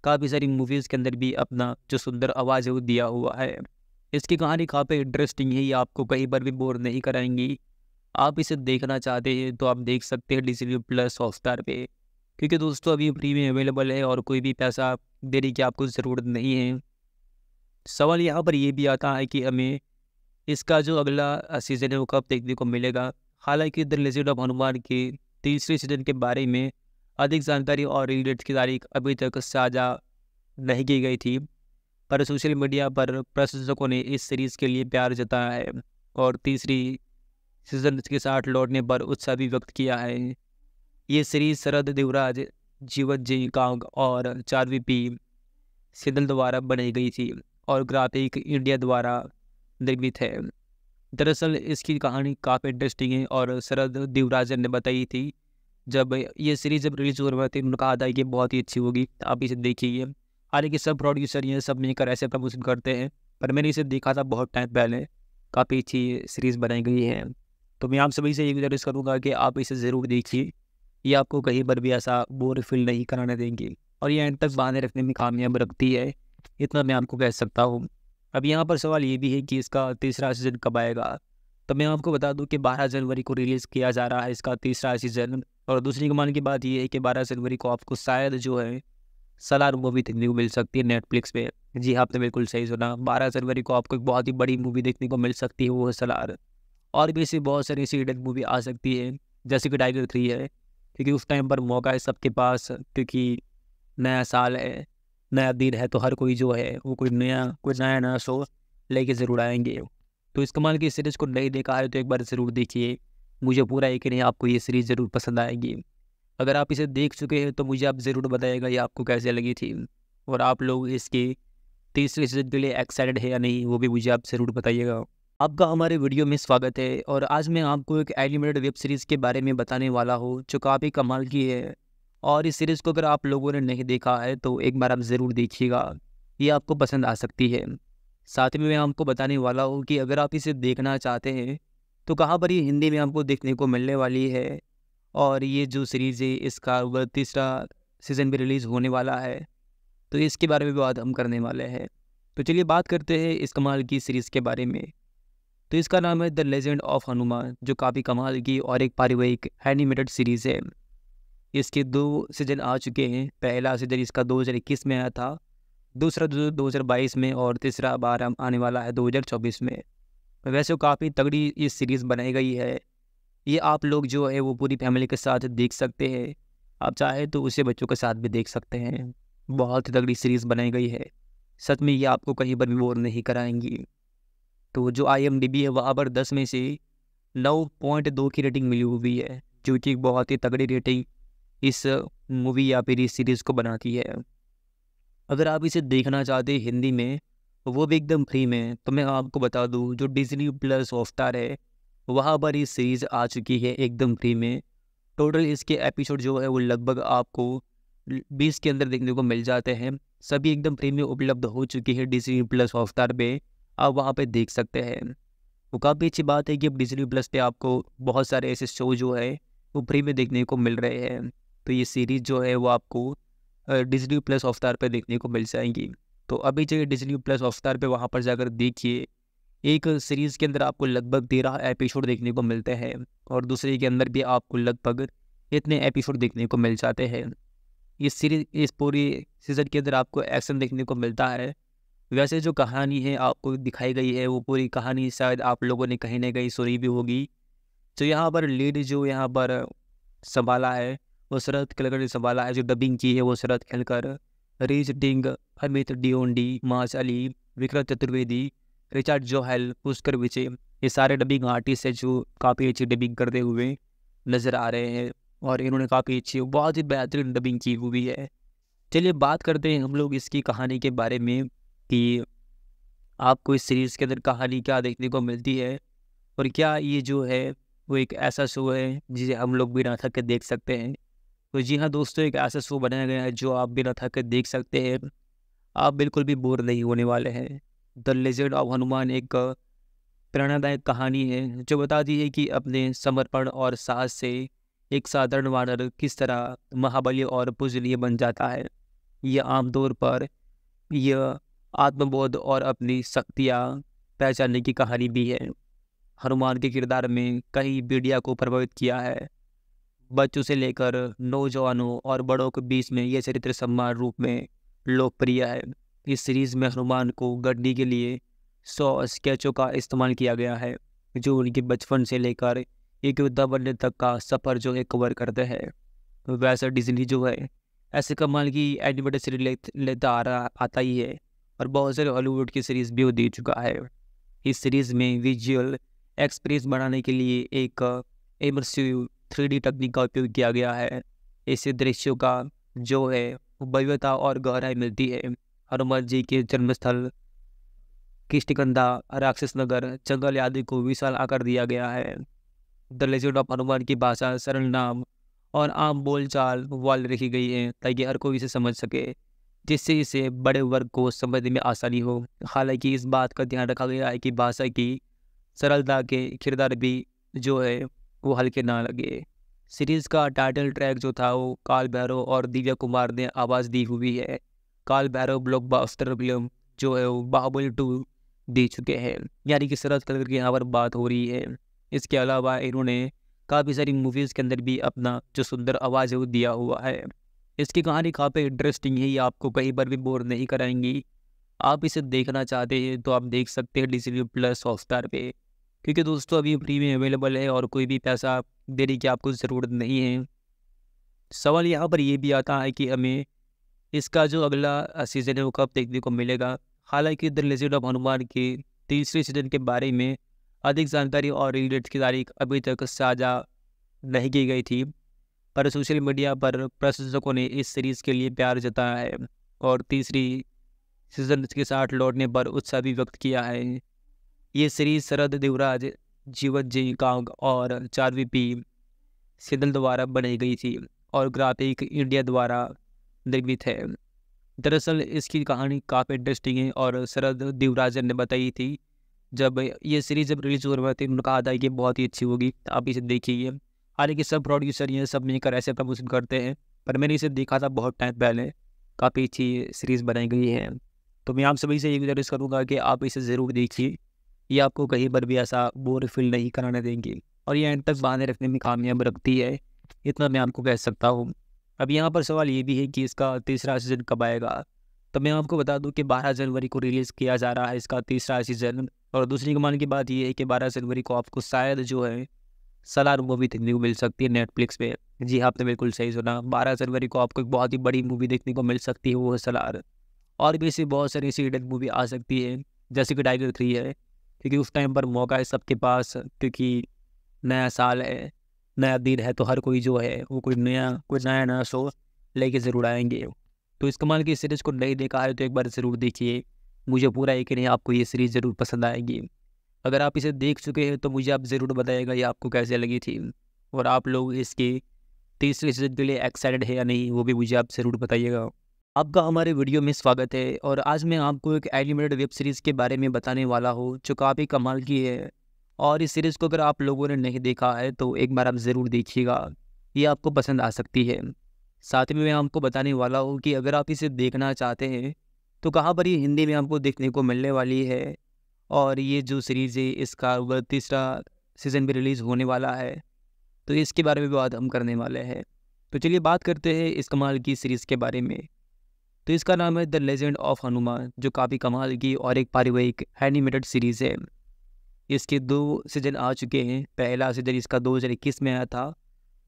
काफ़ी सारी मूवीज़ के अंदर भी अपना जो सुंदर आवाज़ है वो दिया हुआ है इसकी कहानी काफ़ी इंटरेस्टिंग है ये आपको कहीं पर भी बोर नहीं कराएंगी आप इसे देखना चाहते हैं तो आप देख सकते हैं डिजनी प्लस हॉटस्टार पे क्योंकि दोस्तों अभी फ्री में अवेलेबल है और कोई भी पैसा देने की आपको ज़रूरत नहीं है सवाल यहाँ पर यह भी आता है कि हमें इसका जो अगला सीज़न है वो कब देखने को मिलेगा हालांकि द लेजेंड ऑफ हनुमान के तीसरे सीजन के बारे में अधिक जानकारी और रिलेट की तारीख अभी तक साझा नहीं की गई थी पर सोशल मीडिया पर प्रशंसकों ने इस सीरीज़ के लिए प्यार जताया है और तीसरी सीजन के साथ लौटने पर उत्साह भी व्यक्त किया है ये सीरीज शरद देवराज जीवत जी कांग और चारवी पी सिदल द्वारा बनाई गई थी और ग्राफिक इंडिया द्वारा निर्मित है दरअसल इसकी कहानी काफ़ी इंटरेस्टिंग है और शरद देवराजन ने बताई थी जब ये सीरीज़ जब रिलीज हो रही थी उन्होंने कहा था कि बहुत ही अच्छी होगी आप इसे देखिए कि सब प्रोड्यूसर ये सब मेकर ऐसे प्रमोशन करते हैं पर मैंने इसे देखा था बहुत टाइम पहले काफ़ी अच्छी सीरीज़ बनाई गई है तो मैं आप सभी से ये गुजारिश करूँगा कि आप इसे ज़रूर देखिए ये आपको कहीं पर भी ऐसा बोर फील नहीं कराने देंगे और ये एंड तक बांधे रखने में कामयाब रखती है इतना मैं आपको कह सकता हूँ अब यहाँ पर सवाल ये भी है कि इसका तीसरा सीज़न कब आएगा तो मैं आपको बता दूँ कि 12 जनवरी को रिलीज़ किया जा रहा है इसका तीसरा सीज़न और दूसरी कमान की बात यह है कि 12 जनवरी को आपको शायद जो है सलार मूवी देखने को मिल सकती है नेटफ्लिक्स पे जी आपने बिल्कुल सही सुना बारह जनवरी को आपको एक बहुत ही बड़ी मूवी देखने को मिल सकती है वो है सलार और भी ऐसी बहुत सारी ऐसी हिडन मूवी आ सकती है जैसे कि टाइगर थ्री है क्योंकि उस टाइम पर मौका है सबके पास क्योंकि नया साल है नया दिन है तो हर कोई जो है वो कोई नया कोई नया नया शो लेके ज़रूर आएंगे तो इस कमाल की सीरीज़ को नहीं देखा है तो एक बार ज़रूर देखिए मुझे पूरा यकीन है आपको ये सीरीज़ ज़रूर पसंद आएगी अगर आप इसे देख चुके हैं तो मुझे आप ज़रूर बताइएगा ये आपको कैसे लगी थी और आप लोग इसकी तीसरे सीजन के लिए एक्साइटेड है या नहीं वो भी मुझे आप ज़रूर बताइएगा आपका हमारे वीडियो में स्वागत है और आज मैं आपको एक एनिमेटेड वेब सीरीज़ के बारे में बताने वाला हूँ जो काफ़ी कमाल की है और इस सीरीज़ को अगर आप लोगों ने नहीं देखा है तो एक बार आप ज़रूर देखिएगा ये आपको पसंद आ सकती है साथ में मैं आपको बताने वाला हूँ कि अगर आप इसे देखना चाहते हैं तो कहाँ पर ये हिंदी में आपको देखने को मिलने वाली है और ये जो सीरीज़ है इसका वह तीसरा सीज़न भी रिलीज़ होने वाला है तो इसके बारे में भी बात हम करने वाले हैं तो चलिए बात करते हैं इस कमाल की सीरीज़ के बारे में तो इसका नाम है द लेजेंड ऑफ हनुमान जो काफ़ी कमाल की और एक पारिवारिक एनिमेटेड सीरीज़ है इसके दो सीजन आ चुके हैं पहला सीजन इसका दो में आया था दूसरा दो में और तीसरा बारह आने वाला है दो में वैसे काफ़ी तगड़ी ये सीरीज़ बनाई गई है ये आप लोग जो है वो पूरी फैमिली के साथ देख सकते हैं आप चाहे तो उसे बच्चों के साथ भी देख सकते हैं बहुत ही तगड़ी सीरीज़ बनाई गई है सच में ये आपको कहीं पर भी बोर नहीं कराएंगी तो जो आई एम डी बी है वहाँ पर दस में से नौ पॉइंट दो की रेटिंग मिली हुई है जो कि बहुत ही तगड़ी रेटिंग इस मूवी या फिर इस सीरीज़ को बनाती है अगर आप इसे देखना चाहते हिंदी में वो भी एकदम फ्री में तो मैं आपको बता दूँ जो डिजनी प्लस हॉटस्टार है वहाँ पर ये सीरीज़ आ चुकी है एकदम फ्री में टोटल इसके एपिसोड जो है वो लगभग आपको बीस के अंदर देखने को मिल जाते हैं सभी एकदम फ्री में उपलब्ध हो चुकी है डिजनी प्लस हॉफ्टार पे आप वहाँ पे देख सकते हैं वो काफ़ी अच्छी बात है कि अब डिजनी प्लस पे आपको बहुत सारे ऐसे शो जो है वो फ्री में देखने को मिल रहे हैं तो ये सीरीज़ जो है वो आपको डिजनी प्लस हॉटस्टार पर देखने को मिल जाएंगी तो अभी जो डिजनी प्लस हॉटस्टार पर वहाँ पर जाकर देखिए एक सीरीज़ के अंदर आपको लगभग तेरह एपिसोड देखने को मिलते हैं और दूसरे के अंदर भी आपको लगभग इतने एपिसोड देखने को मिल जाते हैं इस सीरीज इस पूरी सीज़न के अंदर आपको एक्शन देखने को मिलता है वैसे जो कहानी है आपको दिखाई गई है वो पूरी कहानी शायद आप लोगों ने कहीं ना कहीं सुनी भी होगी तो यहाँ पर लीड जो यहाँ पर संभाला है वो शरद खेलकर ने संभाला है जो डबिंग की है वो शरद खेलकर रीज डिंग अमित डी माज अली विक्रम चतुर्वेदी रिचर्ड जोहेल पुष्कर विजय ये सारे डबिंग आर्टिस्ट हैं जो काफ़ी अच्छी डबिंग करते हुए नज़र आ रहे हैं और इन्होंने काफ़ी अच्छी बहुत ही बेहतरीन डबिंग की हुई है चलिए बात करते हैं हम लोग इसकी कहानी के बारे में कि आपको इस सीरीज़ के अंदर कहानी क्या देखने को मिलती है और क्या ये जो है वो एक ऐसा शो है जिसे हम लोग बिना थक के देख सकते हैं तो जी हाँ दोस्तों एक ऐसा शो बनाया गया है जो आप बिना थक के देख सकते हैं आप बिल्कुल भी बोर नहीं होने वाले हैं द लेजेंड ऑफ हनुमान एक प्रेरणादायक कहानी है जो बताती है कि अपने समर्पण और साहस से एक साधारण वानर किस तरह महाबली और पूजनीय बन जाता है यह आमतौर पर यह आत्मबोध और अपनी शक्तियाँ पहचानने की कहानी भी है हनुमान के किरदार में कई मीडिया को प्रभावित किया है बच्चों से लेकर नौजवानों और बड़ों के बीच में यह चरित्र सम्मान रूप में लोकप्रिय है इस सीरीज़ में हनुमान को गड्डी के लिए सौ स्केचों का इस्तेमाल किया गया है जो उनके बचपन से लेकर एक योद्धा बनने तक का सफ़र जो है कवर करते हैं वैसा डिजनी जो है ऐसे कमाल की एनिमेटेड सीरीज ले, लेता आ रहा आता ही है और बहुत सारे हॉलीवुड की सीरीज़ भी दे चुका है इस सीरीज़ में विजुअल एक्सपीरियंस बढ़ाने के लिए एक एमरसिव थ्री तकनीक का उपयोग किया गया है इससे दृश्यों का जो है भव्यता और गहराई मिलती है हनुमान जी के जन्म स्थल किष्टकंदा राक्षस नगर जंगल आदि को विशाल आकार दिया गया है द लेजेंड ऑफ हनुमान की भाषा सरल नाम और आम बोलचाल वाल रखी गई है ताकि हर कोई इसे समझ सके जिससे इसे बड़े वर्ग को समझने में आसानी हो हालांकि इस बात का ध्यान रखा गया है कि भाषा की सरलता के किरदार भी जो है वो हल्के ना लगे सीरीज़ का टाइटल ट्रैक जो था वो काल भैरव और दिव्या कुमार ने आवाज़ दी हुई है काल भैरव बास्टर फिल्म जो है वो बाहुबली टू दे चुके हैं यानी कि सरज कलर की यहाँ पर बात हो रही है इसके अलावा इन्होंने काफ़ी सारी मूवीज़ के अंदर भी अपना जो सुंदर आवाज़ है वो दिया हुआ है इसकी कहानी काफ़ी इंटरेस्टिंग है ये आपको कहीं पर भी बोर नहीं कराएंगी आप इसे देखना चाहते हैं तो आप देख सकते हैं डिजनी प्लस हॉटस्टार पे क्योंकि दोस्तों अभी फ्री में अवेलेबल है और कोई भी पैसा देने की आपको ज़रूरत नहीं है सवाल यहाँ पर यह भी आता है कि हमें इसका जो अगला सीज़न है वो कब देखने को मिलेगा हालांकि द लेजेंड ऑफ हनुमान की तीसरे सीजन के बारे में अधिक जानकारी और रिलीज डेट की तारीख अभी तक साझा नहीं की गई थी पर सोशल मीडिया पर प्रशंसकों ने इस सीरीज़ के लिए प्यार जताया है और तीसरी सीजन के साथ लौटने पर उत्साह भी व्यक्त किया है ये सीरीज़ शरद देवराज जीवन जी कांग और चारवी पी सिदल द्वारा बनाई गई थी और ग्राफिक इंडिया द्वारा निर्मित है दरअसल इसकी कहानी काफ़ी इंटरेस्टिंग है और शरद देवराजन ने बताई थी जब ये सीरीज जब रिलीज हो रही थी उन्होंने कहा था कि बहुत ही अच्छी होगी आप इसे देखिए हालांकि सब प्रोड्यूसर ये सब मिलकर ऐसे प्रमोशन करते हैं पर मैंने इसे देखा था बहुत टाइम पहले काफ़ी अच्छी सीरीज़ बनाई गई है तो मैं आप सभी से ये गुजारिश करूँगा कि आप इसे ज़रूर देखिए ये आपको कहीं पर भी ऐसा बोर फील नहीं कराने देंगे और ये एंड तक बांधे रखने में कामयाब रखती है इतना मैं आपको कह सकता हूँ अब यहाँ पर सवाल ये भी है कि इसका तीसरा सीज़न कब आएगा तो मैं आपको बता दूं कि 12 जनवरी को रिलीज़ किया जा रहा है इसका तीसरा सीज़न और दूसरी कमान की बात यह है कि 12 जनवरी को आपको शायद जो है सलार मूवी देखने को मिल सकती है नेटफ्लिक्स पे जी हाँ, आपने बिल्कुल सही सुना बारह जनवरी को आपको एक बहुत ही बड़ी मूवी देखने को मिल सकती है वो है सलार और भी ऐसी बहुत सारी ऐसी एडेड मूवी आ सकती है जैसे कि टाइगर थ्री है क्योंकि उस टाइम पर मौका है सबके पास क्योंकि नया साल है नया दिन है तो हर कोई जो है वो कोई नया कोई नया नया शो लेके ज़रूर आएंगे तो इस कमाल की सीरीज़ को नहीं देखा है तो एक बार ज़रूर देखिए मुझे पूरा यकीन है आपको ये सीरीज़ ज़रूर पसंद आएगी अगर आप इसे देख चुके हैं तो मुझे आप ज़रूर बताइएगा ये आपको कैसे लगी थी और आप लोग इसकी तीसरी सीजन के लिए एक्साइटेड है या नहीं वो भी मुझे आप ज़रूर बताइएगा आपका हमारे वीडियो में स्वागत है और आज मैं आपको एक एनिमेटेड वेब सीरीज़ के बारे में बताने वाला हूँ जो काफ़ी कमाल की है और इस सीरीज़ को अगर आप लोगों ने नहीं देखा है तो एक बार आप ज़रूर देखिएगा ये आपको पसंद आ सकती है साथ में मैं आपको बताने वाला हूँ कि अगर आप इसे देखना चाहते हैं तो कहाँ पर ये हिंदी में आपको देखने को मिलने वाली है और ये जो सीरीज़ है इसका वह तीसरा सीज़न भी रिलीज़ होने वाला है तो इसके बारे में भी बात हम करने वाले हैं तो चलिए बात करते हैं इस कमाल की सीरीज़ के बारे में तो इसका नाम है द लेजेंड ऑफ हनुमान जो काफ़ी कमाल की और एक पारिवारिक एनिमेटेड सीरीज़ है इसके दो सीजन आ चुके हैं पहला सीजन इसका दो हज़ार इक्कीस में आया था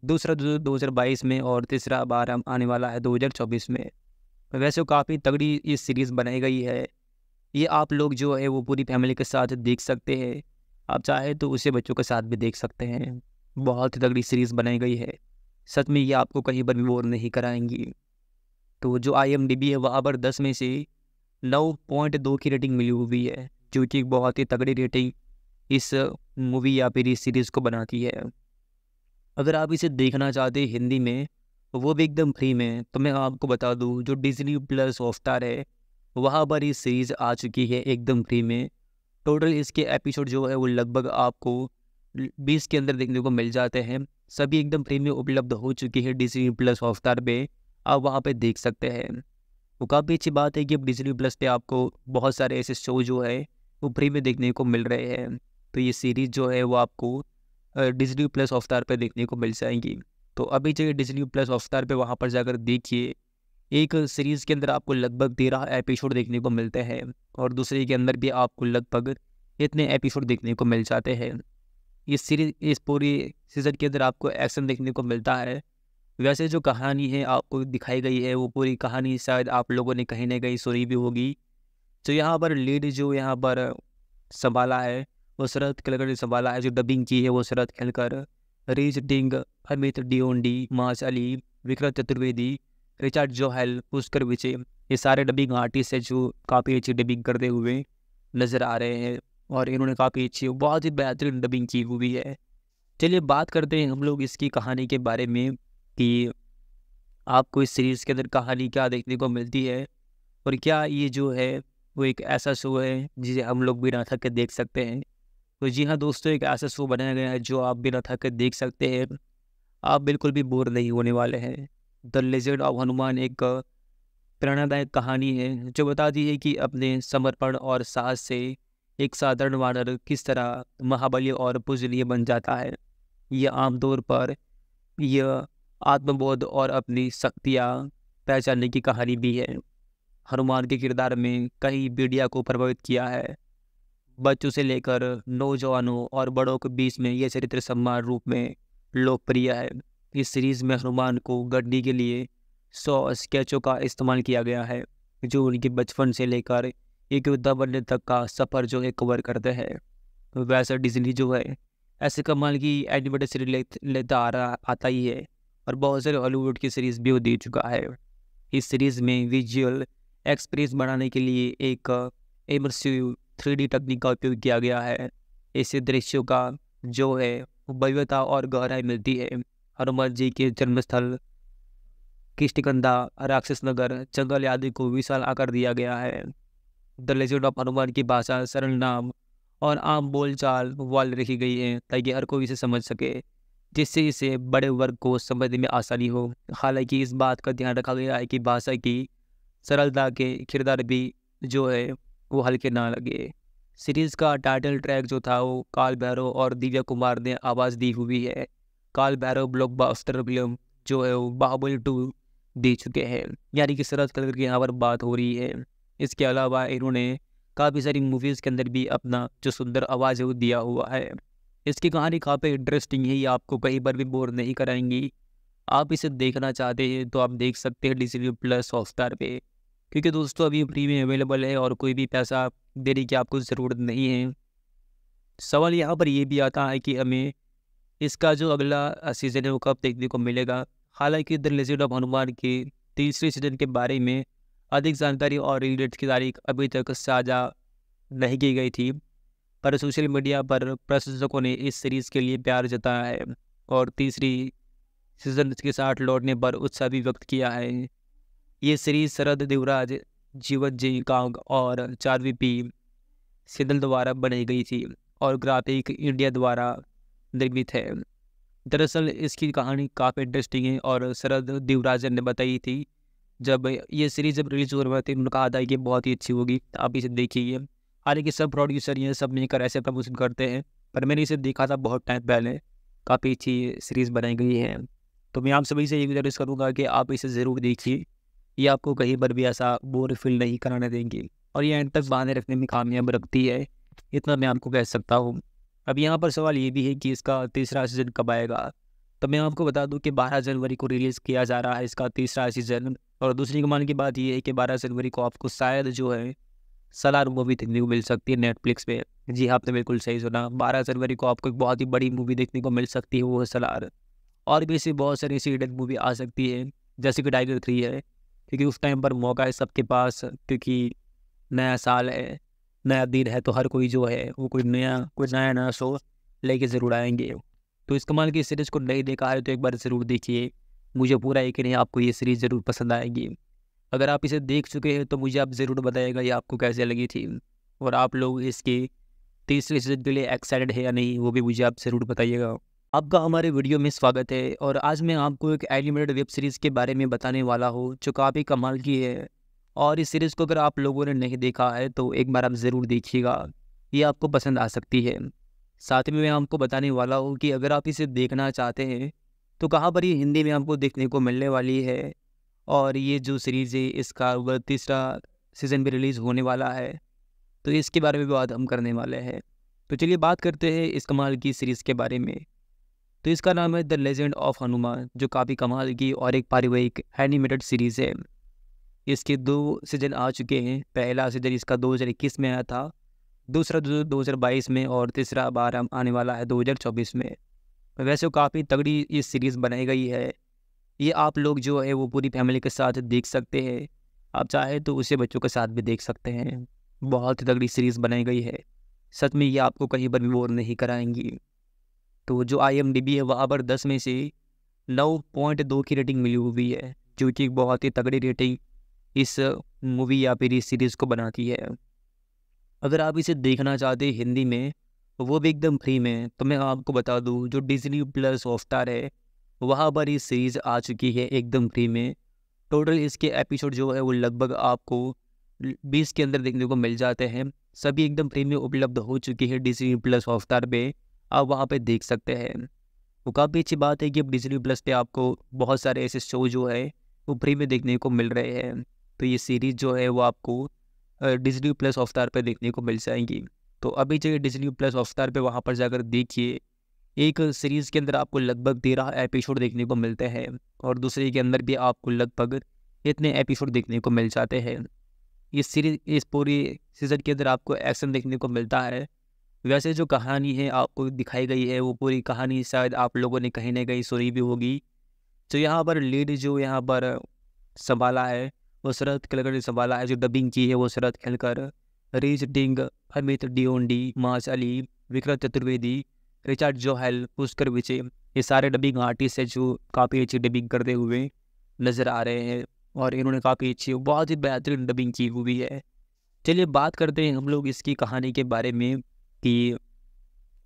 दूसरा दो हज़ार बाईस में और तीसरा बार आने वाला है दो हज़ार चौबीस में वैसे तो काफ़ी तगड़ी ये सीरीज़ बनाई गई है ये आप लोग जो है वो पूरी फैमिली के साथ देख सकते हैं आप चाहे तो उसे बच्चों के साथ भी देख सकते हैं बहुत ही तगड़ी सीरीज़ बनाई गई है सच में ये आपको कहीं पर भी बोर नहीं कराएंगी तो जो आई है वहाँ पर दस में से नौ पॉइंट दो की रेटिंग मिली हुई है जो कि बहुत ही तगड़ी रेटिंग इस मूवी या फिर इस सीरीज़ को बनाती है अगर आप इसे देखना चाहते हैं हिंदी में वो भी एकदम फ्री में तो मैं आपको बता दूँ जो डिजनी प्लस हॉटस्टार है वहाँ पर ये सीरीज़ आ चुकी है एकदम फ्री में टोटल इसके एपिसोड जो है वो लगभग आपको बीस के अंदर देखने को मिल जाते हैं सभी एकदम फ्री में उपलब्ध हो चुकी है डिजनी प्लस हॉटस्टार पे आप वहाँ पे देख सकते हैं वो काफ़ी अच्छी बात है कि अब डिजनी प्लस पे आपको बहुत सारे ऐसे शो जो है वो फ्री में देखने को मिल रहे हैं तो ये सीरीज़ जो है वो आपको डिजनी प्लस अवतार पर देखने को मिल जाएंगी तो अभी जो डिजनी प्लस अवतार पर वहाँ पर जाकर देखिए एक सीरीज़ के अंदर आपको लगभग तेरह एपिसोड देखने को मिलते हैं और दूसरे के अंदर भी आपको लगभग इतने एपिसोड देखने को मिल जाते हैं इस सीरीज इस पूरी सीज़न के अंदर आपको एक्शन देखने को मिलता है वैसे जो कहानी है आपको दिखाई गई है वो पूरी कहानी शायद आप लोगों ने कहीं ना कहीं सुनी भी होगी तो यहाँ पर लीड जो यहाँ पर संभाला है वो शरद खेलकर ने संभाला है जो डबिंग की है वो शरद खेलकर रीज डिंग अमित डिओंडी माज अली विक्रम चतुर्वेदी रिचर्ड जोहल पुष्कर विजय ये सारे डबिंग आर्टिस्ट हैं जो काफ़ी अच्छी डबिंग करते हुए नज़र आ रहे हैं और इन्होंने काफ़ी अच्छी बहुत ही बेहतरीन डबिंग की हुई है चलिए बात करते हैं हम लोग इसकी कहानी के बारे में कि आपको इस सीरीज़ के अंदर कहानी क्या देखने को मिलती है और क्या ये जो है वो एक ऐसा शो है जिसे हम लोग बिना थक के देख सकते हैं तो जी हाँ दोस्तों एक ऐसा शो बनाया गया है जो आप बिना थक के देख सकते हैं आप बिल्कुल भी बोर नहीं होने वाले हैं द लेजेंड ऑफ हनुमान एक प्रेरणादायक कहानी है जो बताती है कि अपने समर्पण और साहस से एक साधारण वानर किस तरह महाबली और पूजनीय बन जाता है यह आमतौर पर यह आत्मबोध और अपनी शक्तियाँ पहचानने की कहानी भी है हनुमान के किरदार में कई मीडिया को प्रभावित किया है बच्चों से लेकर नौजवानों और बड़ों के बीच में यह चरित्र सम्मान रूप में लोकप्रिय है इस सीरीज़ में हनुमान को गढ़ने के लिए सौ स्केचों का इस्तेमाल किया गया है जो उनके बचपन से लेकर एक योद्धा बनने तक का सफ़र जो है कवर करते हैं वैसे डिजनी जो है ऐसे कमाल की एनिमेटेड सीरीज ले, लेता आ रहा आता ही है और बहुत सारे हॉलीवुड की सीरीज़ भी दे चुका है इस सीरीज़ में विजुअल एक्सपीरियंस बढ़ाने के लिए एक एमरसिव थ्री तकनीक का उपयोग किया गया है इससे दृश्यों का जो है भव्यता और गहराई मिलती है हनुमान जी के जन्मस्थल किष्टिकंदा राक्षस नगर जंगल आदि को विशाल आकार दिया गया है द लेजेंड ऑफ हनुमान की भाषा सरल नाम और आम बोलचाल वाल रखी गई है ताकि हर कोई इसे समझ सके जिससे इसे बड़े वर्ग को समझने में आसानी हो हालांकि इस बात का ध्यान रखा गया है कि भाषा की सरलता के किरदार भी जो है वो हल्के ना लगे सीरीज़ का टाइटल ट्रैक जो था वो काल भैरव और दिव्या कुमार ने आवाज़ दी हुई है काल भैरव बास्टर फिल्म जो है वो बाहुबल टू दे चुके हैं यानी कि शरद कलर की यहाँ पर बात हो रही है इसके अलावा इन्होंने काफ़ी सारी मूवीज़ के अंदर भी अपना जो सुंदर आवाज़ है वो दिया हुआ है इसकी कहानी काफ़ी इंटरेस्टिंग है ये आपको कहीं पर भी बोर नहीं कराएंगी आप इसे देखना चाहते हैं तो आप देख सकते हैं डी सी प्लस हॉटस्टार पे क्योंकि दोस्तों अभी फ्री में अवेलेबल है और कोई भी पैसा देने की आपको ज़रूरत नहीं है सवाल यहाँ पर ये भी आता है कि हमें इसका जो अगला सीज़न है वो कब देखने को मिलेगा हालांकि द लेजेंड ऑफ हनुमान के तीसरे सीजन के बारे में अधिक जानकारी और रिलेट की तारीख अभी तक साझा नहीं की गई थी पर सोशल मीडिया पर प्रशंसकों ने इस सीरीज़ के लिए प्यार जताया है और तीसरी सीजन के साथ लौटने पर उत्साह भी व्यक्त किया है ये श्री शरद देवराज जीवत जी कांग और चारवी पी सिदल द्वारा बनाई गई थी और ग्राफिक इंडिया द्वारा निर्मित है दरअसल इसकी कहानी काफ़ी इंटरेस्टिंग है और शरद देवराजन ने बताई थी जब ये सीरीज जब रिलीज हो रही थी उन्होंने कहा था कि बहुत ही अच्छी होगी आप इसे देखिए हालांकि सब प्रोड्यूसर ये सब मिलकर ऐसे प्रमोशन करते हैं पर मैंने इसे देखा था बहुत टाइम पहले काफ़ी अच्छी सीरीज़ बनाई गई है तो मैं आप सभी से ये गुजारिश करूँगा कि आप इसे ज़रूर देखिए ये आपको कहीं पर भी ऐसा बोर फील नहीं कराने देंगी और ये एंड तक बांधे रखने में कामयाब रखती है इतना मैं आपको कह सकता हूँ अब यहाँ पर सवाल ये भी है कि इसका तीसरा सीज़न कब आएगा तो मैं आपको बता दूँ कि 12 जनवरी को रिलीज़ किया जा रहा है इसका तीसरा सीज़न और दूसरी कमाल की बात यह है कि 12 जनवरी को आपको शायद जो है सलार मूवी देखने को मिल सकती है नेटफ्लिक्स पे जी हाँ, आपने बिल्कुल सही सुना बारह जनवरी को आपको एक बहुत ही बड़ी मूवी देखने को मिल सकती है वो है सलार और भी ऐसी बहुत सारी ऐसी मूवी आ सकती है जैसे कि टाइगर थ्री है क्योंकि उस टाइम पर मौका है सबके पास क्योंकि नया साल है नया दिन है तो हर कोई जो है वो कोई नया कोई नया नया शो लेके ज़रूर आएंगे तो इस कमाल की सीरीज़ को नहीं देखा है तो एक बार ज़रूर देखिए मुझे पूरा कि नहीं आपको ये सीरीज़ ज़रूर पसंद आएगी अगर आप इसे देख चुके हैं तो मुझे आप ज़रूर बताइएगा ये आपको कैसे लगी थी और आप लोग इसकी तीसरी सीजन के लिए एक्साइटेड है या नहीं वो भी मुझे आप ज़रूर बताइएगा आपका हमारे वीडियो में स्वागत है और आज मैं आपको एक एनिमेटेड वेब सीरीज़ के बारे में बताने वाला हूँ जो काफ़ी कमाल की है और इस सीरीज़ को अगर आप लोगों ने नहीं देखा है तो एक बार आप ज़रूर देखिएगा ये आपको पसंद आ सकती है साथ में मैं आपको बताने वाला हूँ कि अगर आप इसे देखना चाहते हैं तो कहाँ पर ये हिंदी में आपको देखने को मिलने वाली है और ये जो सीरीज़ है इसका वह तीसरा सीज़न भी रिलीज़ होने वाला है तो इसके बारे में बात हम करने वाले हैं तो चलिए बात करते हैं इस कमाल की सीरीज़ के बारे में तो इसका नाम है द लेजेंड ऑफ हनुमान जो काफ़ी कमाल की और एक पारिवारिक एनिमेटेड सीरीज़ है इसके दो सीजन आ चुके हैं पहला सीजन इसका 2021 में आया था दूसरा 2022 में और तीसरा बार आने वाला है 2024 में वैसे काफ़ी तगड़ी ये सीरीज़ बनाई गई है ये आप लोग जो है वो पूरी फैमिली के साथ देख सकते हैं आप चाहे तो उसे बच्चों के साथ भी देख सकते हैं बहुत ही तगड़ी सीरीज़ बनाई गई है सच में ये आपको कहीं पर भी बोर नहीं कराएंगी तो जो आई है वहाँ पर दस में से नौ पॉइंट दो की रेटिंग मिली हुई है जो कि बहुत ही तगड़ी रेटिंग इस मूवी या फिर इस सीरीज़ को बनाती है अगर आप इसे देखना चाहते हिंदी में वो भी एकदम फ्री में तो मैं आपको बता दूँ जो डिजनी प्लस हॉटस्टार है वहाँ पर ये सीरीज़ आ चुकी है एकदम फ्री में टोटल इसके एपिसोड जो है वो लगभग आपको बीस के अंदर देखने को मिल जाते हैं सभी एकदम फ्री में उपलब्ध हो चुकी है डिजनी प्लस हॉटस्टार पे आप वहाँ पे देख सकते हैं वो काफ़ी अच्छी बात है कि अब डिजनी प्लस पे आपको बहुत सारे ऐसे शो जो है वो फ्री में देखने को मिल रहे हैं तो ये सीरीज़ जो है वो आपको डिजनी प्लस अवतार पर देखने को मिल जाएंगी तो अभी जो डिजनी प्लस अवतार पर वहाँ पर जाकर देखिए एक सीरीज़ के अंदर आपको लगभग तेरह एपिसोड देखने को मिलते हैं और दूसरे के अंदर भी आपको लगभग इतने एपिसोड देखने को मिल जाते हैं इस सीरीज इस पूरी सीज़न के अंदर आपको एक्शन देखने को मिलता है वैसे जो कहानी है आपको दिखाई गई है वो पूरी कहानी शायद आप लोगों ने कहीं ना कहीं सुनी भी होगी तो यहाँ पर लीड जो यहाँ पर संभाला है वो शरद खेलकर ने संभाला है जो डबिंग की है वो शरद खेलकर रीज डिंग अमित डी माज अली विक्रम चतुर्वेदी रिचर्ड जोहेल पुष्कर विजय ये सारे डबिंग आर्टिस्ट हैं जो काफ़ी अच्छी डबिंग करते हुए नज़र आ रहे हैं और इन्होंने काफ़ी अच्छी बहुत ही बेहतरीन डबिंग की हुई है चलिए बात करते हैं हम लोग इसकी कहानी के बारे में कि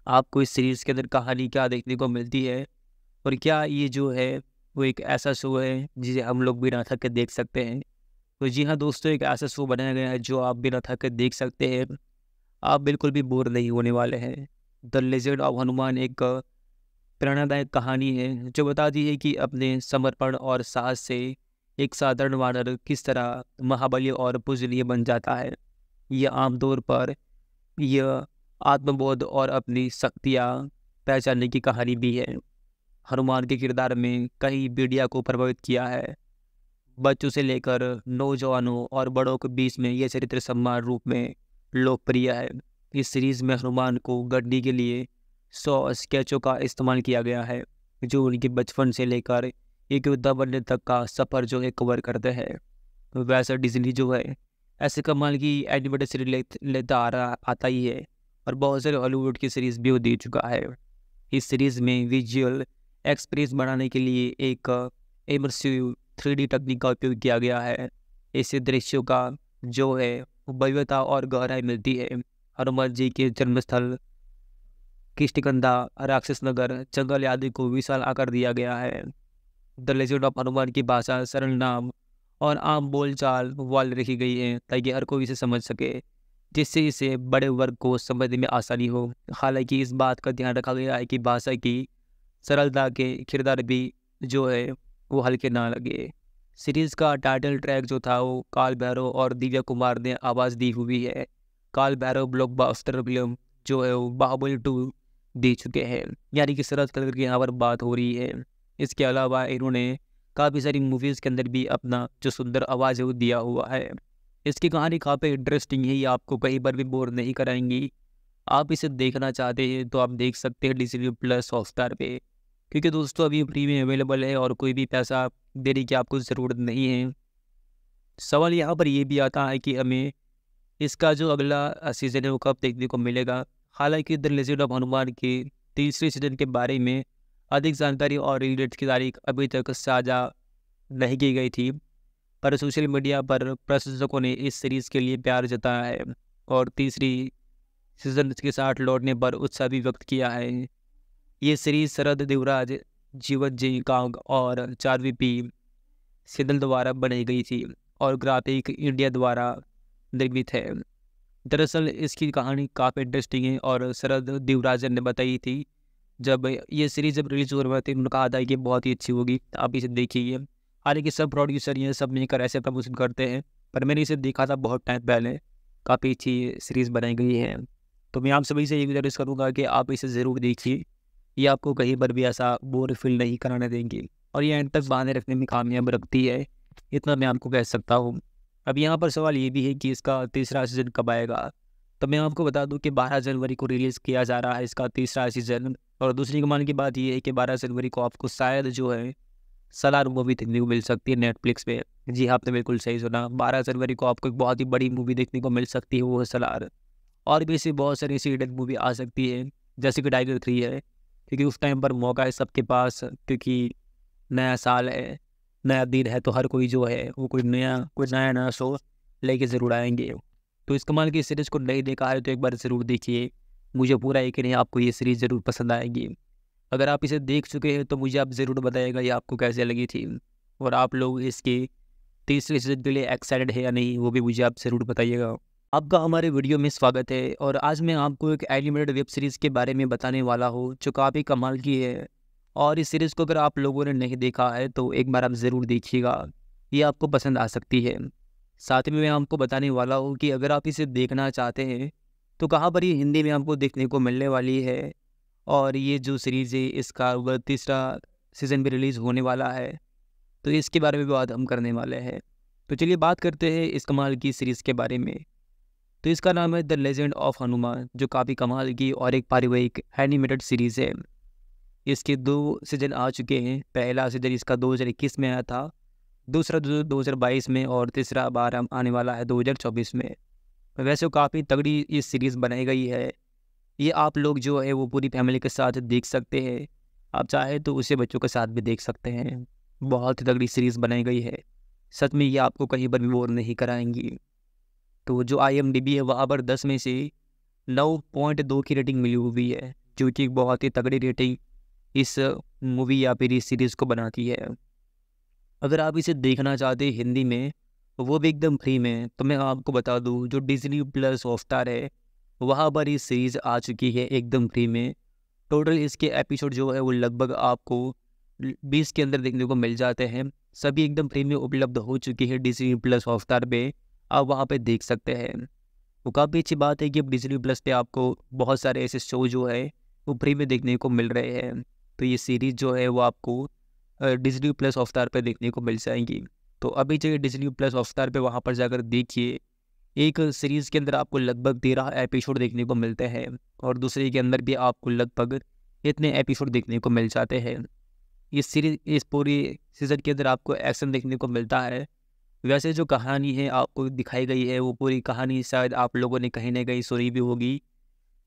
आपको इस सीरीज़ के अंदर कहानी क्या देखने को मिलती है और क्या ये जो है वो एक ऐसा शो है जिसे हम लोग बिना थक के देख सकते हैं तो जी हाँ दोस्तों एक ऐसा शो बनाया गया है जो आप बिना थक के देख सकते हैं आप बिल्कुल भी बोर नहीं होने वाले हैं द लेजेंड ऑफ हनुमान एक प्रेरणादायक कहानी है जो बताती है कि अपने समर्पण और साहस से एक साधारण वानर किस तरह महाबली और पुजलीय बन जाता है यह आमतौर पर यह आत्मबोध और अपनी शक्तियाँ पहचानने की कहानी भी है हनुमान के किरदार में कई मीडिया को प्रभावित किया है बच्चों से लेकर नौजवानों और बड़ों के बीच में यह चरित्र सम्मान रूप में लोकप्रिय है इस सीरीज़ में हनुमान को गड्डी के लिए सौ स्केचों का इस्तेमाल किया गया है जो उनके बचपन से लेकर एक योद्धा बनने तक का सफ़र जो है कवर करते हैं वैसा डिजनी जो है ऐसे कमाल की एनिमेटेड सीरीज लेता आ रहा आता ही है और बहुत सारे हॉलीवुड की सीरीज भी वो दे चुका है इस सीरीज में विजुअल एक्सपीरियंस बढ़ाने के लिए एक एमरसिव थ्री तकनीक का उपयोग किया गया है इससे दृश्यों का जो है भव्यता और गहराई मिलती है हनुमान जी के जन्मस्थल किष्टिकंदा राक्षस नगर जंगल आदि को विशाल आकार दिया गया है द लेजेंड ऑफ हनुमान की भाषा सरल नाम और आम बोलचाल वाल रखी गई है ताकि हर कोई इसे समझ सके जिससे इसे बड़े वर्ग को समझने में आसानी हो हालांकि इस बात का ध्यान रखा गया है कि भाषा की सरलता के किरदार भी जो है वो हल्के ना लगे सीरीज़ का टाइटल ट्रैक जो था वो काल भैरव और दिव्या कुमार ने आवाज़ दी हुई है काल भैरव बास्टर फिल्म जो है वो बाहुबल टू दे चुके हैं यानी कि सरल कलर की यहाँ पर बात हो रही है इसके अलावा इन्होंने काफ़ी सारी मूवीज़ के अंदर भी अपना जो सुंदर आवाज़ है वो दिया हुआ है इसकी कहानी काफ़ी इंटरेस्टिंग है ये आपको कहीं पर भी बोर नहीं कराएंगी आप इसे देखना चाहते हैं तो आप देख सकते हैं डी प्लस हॉटस्टार पे क्योंकि दोस्तों अभी फ्री में अवेलेबल है और कोई भी पैसा देने की आपको ज़रूरत नहीं है सवाल यहाँ पर यह भी आता है कि हमें इसका जो अगला सीज़न है वो कब देखने को मिलेगा हालांकि द लेजेंड ऑफ हनुमान के तीसरे सीज़न के बारे में अधिक जानकारी और रिलेट की तारीख अभी तक साझा नहीं की गई थी पर सोशल मीडिया पर प्रशंसकों ने इस सीरीज़ के लिए प्यार जताया है और तीसरी सीजन के साथ लौटने पर उत्साह भी व्यक्त किया है ये सीरीज़ शरद देवराज जीवत जी कांग और चारवी पी सिदल द्वारा बनाई गई थी और ग्राफिक इंडिया द्वारा निर्मित है दरअसल इसकी कहानी काफ़ी इंटरेस्टिंग है और शरद देवराजन ने बताई थी जब ये सीरीज़ जब रिलीज हो रही थी उन्होंने कहा था कि बहुत ही अच्छी होगी आप इसे देखिए हालांकि की सब प्रोड्यूसर ये सब मेकर ऐसे प्रमोशन करते हैं पर मैंने इसे देखा था बहुत टाइम पहले काफ़ी अच्छी सीरीज़ बनाई गई है तो मैं आप सभी से ये गुजारिश करूँगा कि आप इसे ज़रूर देखिए ये आपको कहीं पर भी ऐसा बोर फील नहीं कराने देंगे और ये एंड तक बांधे रखने में कामयाब रखती है इतना मैं आपको कह सकता हूँ अब यहाँ पर सवाल ये भी है कि इसका तीसरा सीज़न कब आएगा तो मैं आपको बता दूं कि 12 जनवरी को रिलीज़ किया जा रहा है इसका तीसरा सीज़न और दूसरी कमाल की बात यह है कि 12 जनवरी को आपको शायद जो है सलार मूवी देखने को मिल सकती है नेटफ्लिक्स पे जी आपने बिल्कुल सही सुना बारह जनवरी को आपको एक बहुत ही बड़ी मूवी देखने को मिल सकती है वो है सलार और भी ऐसी बहुत सारी ऐसी हिडन मूवी आ सकती है जैसे कि टाइगर थ्री है क्योंकि उस टाइम पर मौका है सबके पास क्योंकि नया साल है नया दिन है तो हर कोई जो है वो कोई नया कोई नया नया शो लेके ज़रूर आएंगे तो इस कमाल की सीरीज़ को नहीं देखा है तो एक बार ज़रूर देखिए मुझे पूरा यकीन है आपको ये सीरीज़ ज़रूर पसंद आएगी अगर आप इसे देख चुके हैं तो मुझे आप ज़रूर बताइएगा ये आपको कैसे लगी थी और आप लोग इसकी तीसरे सीजन के लिए एक्साइटेड है या नहीं वो भी मुझे आप ज़रूर बताइएगा आपका हमारे वीडियो में स्वागत है और आज मैं आपको एक एनिमेटेड वेब सीरीज़ के बारे में बताने वाला हूँ जो काफ़ी कमाल की है और इस सीरीज़ को अगर आप लोगों ने नहीं देखा है तो एक बार आप ज़रूर देखिएगा ये आपको पसंद आ सकती है साथ में मैं आपको बताने वाला हूँ कि अगर आप इसे देखना चाहते हैं तो कहाँ पर ये हिंदी में आपको देखने को मिलने वाली है और ये जो सीरीज़ है इसका वह तीसरा सीज़न भी रिलीज़ होने वाला है तो इसके बारे में भी बात हम करने वाले हैं तो चलिए बात करते हैं इस कमाल की सीरीज़ के बारे में तो इसका नाम है द लेजेंड ऑफ हनुमान जो काफ़ी कमाल की और एक पारिवारिक एनिमेटेड सीरीज़ है इसके दो सीजन आ चुके हैं पहला सीजन इसका 2021 में आया था दूसरा दो हज़ार बाईस में और तीसरा बार आने वाला है 2024 में वैसे काफ़ी तगड़ी ये सीरीज़ बनाई गई है ये आप लोग जो है वो पूरी फैमिली के साथ देख सकते हैं आप चाहे तो उसे बच्चों के साथ भी देख सकते हैं बहुत ही तगड़ी सीरीज़ बनाई गई है सच में ये आपको कहीं पर भी बोर नहीं कराएंगी तो जो आई है वहाँ पर दस में से नौ पॉइंट दो की रेटिंग मिली हुई है जो कि बहुत ही तगड़ी रेटिंग इस मूवी या फिर इस सीरीज़ को बनाती है अगर आप इसे देखना चाहते हैं हिंदी में वो भी एकदम फ्री में तो मैं आपको बता दूँ जो डिजनी प्लस हॉटस्टार है वहाँ पर ये सीरीज़ आ चुकी है एकदम फ्री में टोटल इसके एपिसोड जो है वो लगभग आपको बीस के अंदर देखने को मिल जाते हैं सभी एकदम फ्री में उपलब्ध हो चुकी है डिजनी प्लस हॉटस्टार पे आप वहाँ पे देख सकते हैं वो काफ़ी अच्छी बात है कि अब डिजनी प्लस पे आपको बहुत सारे ऐसे शो जो है वो फ्री में देखने को मिल रहे हैं तो ये सीरीज़ जो है वो आपको डिजनी प्लस हॉटस्टार पर देखने को मिल जाएंगी तो अभी जो डिजनी प्लस हॉटस्टार पर वहाँ पर जाकर देखिए एक सीरीज़ के अंदर आपको लगभग तेरह एपिसोड देखने को मिलते हैं और दूसरे के अंदर भी आपको लगभग इतने एपिसोड देखने को मिल जाते हैं इस सीरीज इस पूरी सीज़न के अंदर आपको एक्शन देखने को मिलता है वैसे जो कहानी है आपको दिखाई गई है वो पूरी कहानी शायद आप लोगों ने कहीं ना कहीं सुनी भी होगी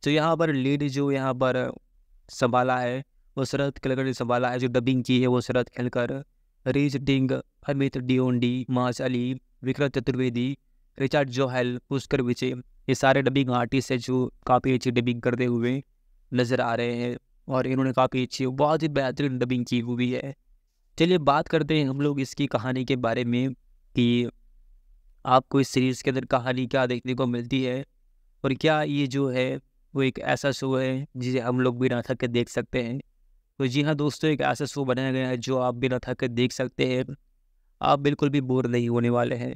तो यहाँ पर लीड जो यहाँ पर संभाला है वो शरद खेलकर ने संभाला है जो डबिंग की है वो शरद खेलकर रीज डिंग अमित डी माज अली विक्रम चतुर्वेदी रिचर्ड जोहेल पुष्कर विजय ये सारे डबिंग आर्टिस्ट हैं जो काफ़ी अच्छी डबिंग करते हुए नज़र आ रहे हैं और इन्होंने काफ़ी अच्छी बहुत ही बेहतरीन डबिंग की हुई है चलिए बात करते हैं हम लोग इसकी कहानी के बारे में कि आपको इस सीरीज़ के अंदर कहानी क्या देखने को मिलती है और क्या ये जो है वो एक ऐसा शो है जिसे हम लोग बिना थक के देख सकते हैं तो जी हाँ दोस्तों एक ऐसा शो बनाया गया है जो आप बिना थक के देख सकते हैं आप बिल्कुल भी बोर नहीं होने वाले हैं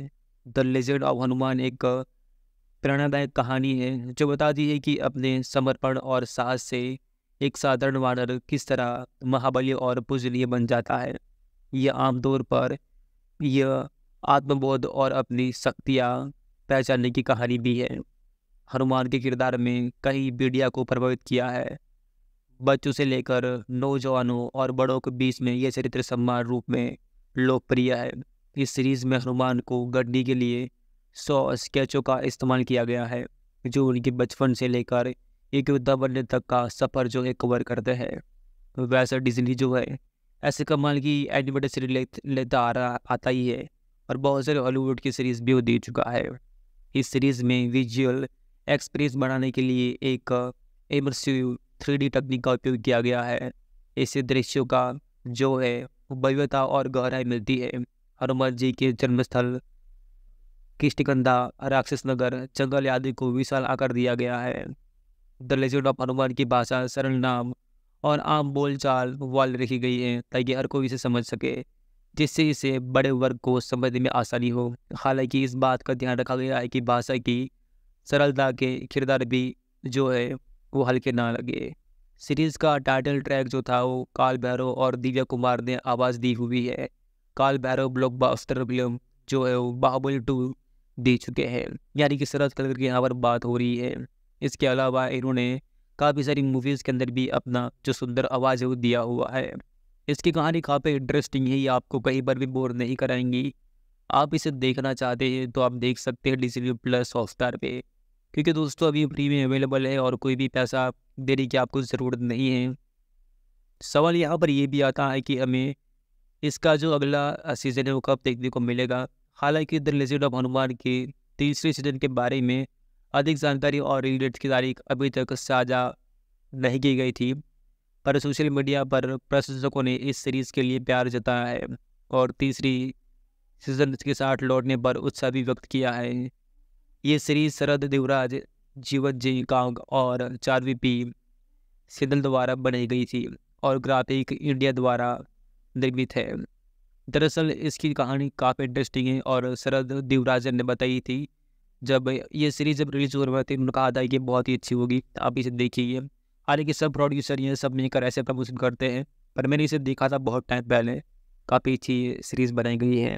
द लेजेंड ऑफ हनुमान एक प्रेरणादायक कहानी है जो बताती है कि अपने समर्पण और साहस से एक साधारण वानर किस तरह महाबली और पूजनीय बन जाता है यह आमतौर पर यह आत्मबोध और अपनी शक्तियाँ पहचानने की कहानी भी है हनुमान के किरदार में कई मीडिया को प्रभावित किया है बच्चों से लेकर नौजवानों और बड़ों के बीच में यह चरित्र सम्मान रूप में लोकप्रिय है इस सीरीज़ में हनुमान को गढ़ने के लिए सौ स्केचों का इस्तेमाल किया गया है जो उनके बचपन से लेकर एक योद्धा बनने तक का सफ़र जो है कवर करते हैं वैसा डिजनी जो है ऐसे कमाल की एनिमेटेड सीरीज ले, लेता आ रहा आता ही है और बहुत सारे हॉलीवुड की सीरीज़ भी दे चुका है इस सीरीज़ में विजुअल एक्सपीरियंस बढ़ाने के लिए एक इमर्सिव थ्री तकनीक का उपयोग किया गया है इससे दृश्यों का जो है भव्यता और गहराई मिलती है हनुमान जी के जन्म स्थल राक्षस नगर जंगल आदि को विशाल आकार दिया गया है द लेजेंड ऑफ हनुमान की भाषा सरल नाम और आम बोलचाल वाल रखी गई है ताकि हर कोई इसे समझ सके जिससे इसे बड़े वर्ग को समझने में आसानी हो हालांकि इस बात का ध्यान रखा गया है कि भाषा की सरलता के किरदार भी जो है वो हल्के ना लगे सीरीज़ का टाइटल ट्रैक जो था वो काल भैरव और दिव्या कुमार ने आवाज़ दी हुई है काल ब्लॉक बास्टर फिल्म जो है वो बाहुबली टू दे चुके हैं यानी कि सरज कलर की यहाँ पर बात हो रही है इसके अलावा इन्होंने काफ़ी सारी मूवीज़ के अंदर भी अपना जो सुंदर आवाज़ है वो दिया हुआ है इसकी कहानी काफ़ी इंटरेस्टिंग है ये आपको कहीं पर भी बोर नहीं कराएंगी आप इसे देखना चाहते हैं तो आप देख सकते हैं डिजनी प्लस हॉटस्टार पे क्योंकि दोस्तों अभी फ्री में अवेलेबल है और कोई भी पैसा देने की आपको ज़रूरत नहीं है सवाल यहाँ पर यह भी आता है कि हमें इसका जो अगला सीजन है वो कब देखने को मिलेगा हालांकि द लेजेंड ऑफ हनुमान के तीसरे सीजन के बारे में अधिक जानकारी और रिलीडेट की तारीख अभी तक साझा नहीं की गई थी पर सोशल मीडिया पर प्रशंसकों ने इस सीरीज़ के लिए प्यार जताया है और तीसरी सीजन के साथ लौटने पर उत्साह भी व्यक्त किया है ये सीरीज शरद देवराज जीवन जी कांग और चारवी पी सिदल द्वारा बनाई गई थी और ग्राफिक इंडिया द्वारा निर्मित है दरअसल इसकी कहानी काफ़ी इंटरेस्टिंग है और शरद देवराजन ने बताई थी जब ये सीरीज़ जब रिलीज हो रही थी उन्होंने कहा था कि बहुत ही अच्छी होगी आप इसे देखिए हालांकि सब प्रोड्यूसर ये सब मिलकर ऐसे प्रमोशन करते हैं पर मैंने इसे देखा था बहुत टाइम पहले काफ़ी अच्छी सीरीज़ बनाई गई है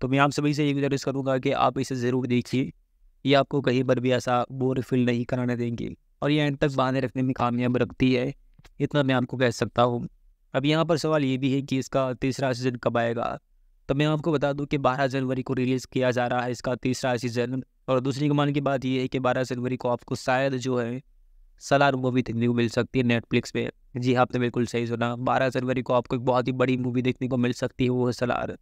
तो मैं आप सभी से ये गुजारिश करूँगा कि आप इसे ज़रूर देखिए ये आपको कहीं पर भी ऐसा बोर फील नहीं कराने देंगे और ये एंड तक बांधे रखने में कामयाब रखती है इतना मैं आपको कह सकता हूँ अब यहाँ पर सवाल ये भी है कि इसका तीसरा सीज़न कब आएगा तो मैं आपको बता दूं कि 12 जनवरी को रिलीज़ किया जा रहा है इसका तीसरा सीज़न और दूसरी कमान की बात यह है कि 12 जनवरी को आपको शायद जो है सलार मूवी देखने को मिल सकती है नेटफ्लिक्स पे जी हाँ, आपने बिल्कुल सही सुना 12 जनवरी को आपको एक बहुत ही बड़ी मूवी देखने को मिल सकती है वो है सलार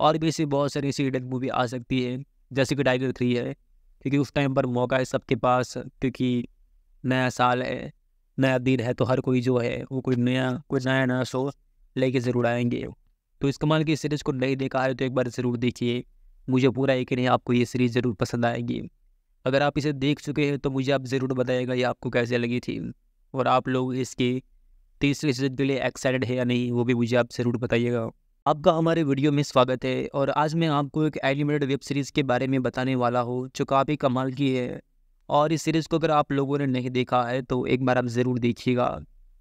और भी ऐसी बहुत सारी ऐसी हिडन मूवी आ सकती है जैसे कि टाइगर थ्री है क्योंकि उस टाइम पर मौका है सबके पास क्योंकि नया साल है नया दिन है तो हर कोई जो है वो कोई नया कोई नया नया शो लेके ज़रूर आएंगे तो इस कमाल की सीरीज़ को नहीं देखा है तो एक बार ज़रूर देखिए मुझे पूरा कि नहीं आपको ये सीरीज़ ज़रूर पसंद आएगी अगर आप इसे देख चुके हैं तो मुझे आप ज़रूर बताइएगा ये आपको कैसे लगी थी और आप लोग इसके तीसरे सीजन के लिए एक्साइटेड है या नहीं वो भी मुझे आप ज़रूर बताइएगा आपका हमारे वीडियो में स्वागत है और आज मैं आपको एक एनिमेटेड वेब सीरीज़ के बारे में बताने वाला हूँ जो काफ़ी कमाल की है और इस सीरीज़ को अगर आप लोगों ने नहीं देखा है तो एक बार आप ज़रूर देखिएगा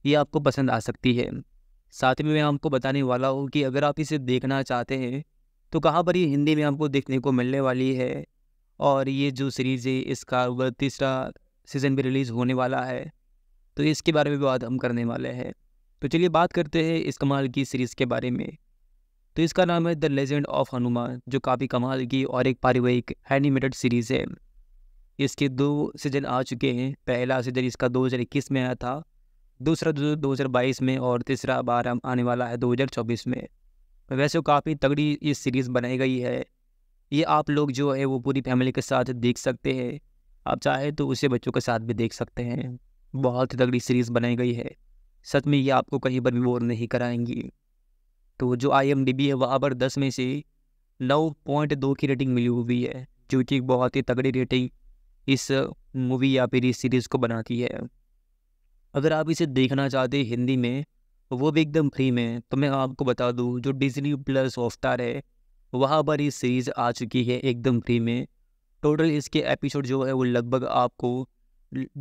ये आपको पसंद आ सकती है साथ में मैं आपको बताने वाला हूँ कि अगर आप इसे देखना चाहते हैं तो कहाँ पर ये हिंदी में आपको देखने को मिलने वाली है और ये जो सीरीज़ है इसका वह तीसरा सीज़न भी रिलीज़ होने वाला है तो इसके बारे में भी बात हम करने वाले हैं तो चलिए बात करते हैं इस कमाल की सीरीज़ के बारे में तो इसका नाम है द लेजेंड ऑफ हनुमान जो काफ़ी कमाल की और एक पारिवारिक एनिमेटेड सीरीज़ है इसके दो सीज़न आ चुके हैं पहला सीज़न इसका 2021 में आया था दूसरा 2022 में और तीसरा बार आने वाला है 2024 में वैसे काफ़ी तगड़ी ये सीरीज़ बनाई गई है ये आप लोग जो है वो पूरी फैमिली के साथ देख सकते हैं आप चाहे तो उसे बच्चों के साथ भी देख सकते हैं बहुत ही तगड़ी सीरीज़ बनाई गई है सच में ये आपको कहीं पर भी बोर नहीं कराएंगी तो जो आई है वहाँ पर दस में से नौ पॉइंट दो की रेटिंग मिली हुई है जो कि बहुत ही तगड़ी रेटिंग इस मूवी या फिर इस सीरीज़ को बनाती है अगर आप इसे देखना चाहते हिंदी में वो भी एकदम फ्री में तो मैं आपको बता दूँ जो डिजनी प्लस हॉटस्टार है वहाँ पर ये सीरीज़ आ चुकी है एकदम फ्री में टोटल इसके एपिसोड जो है वो लगभग आपको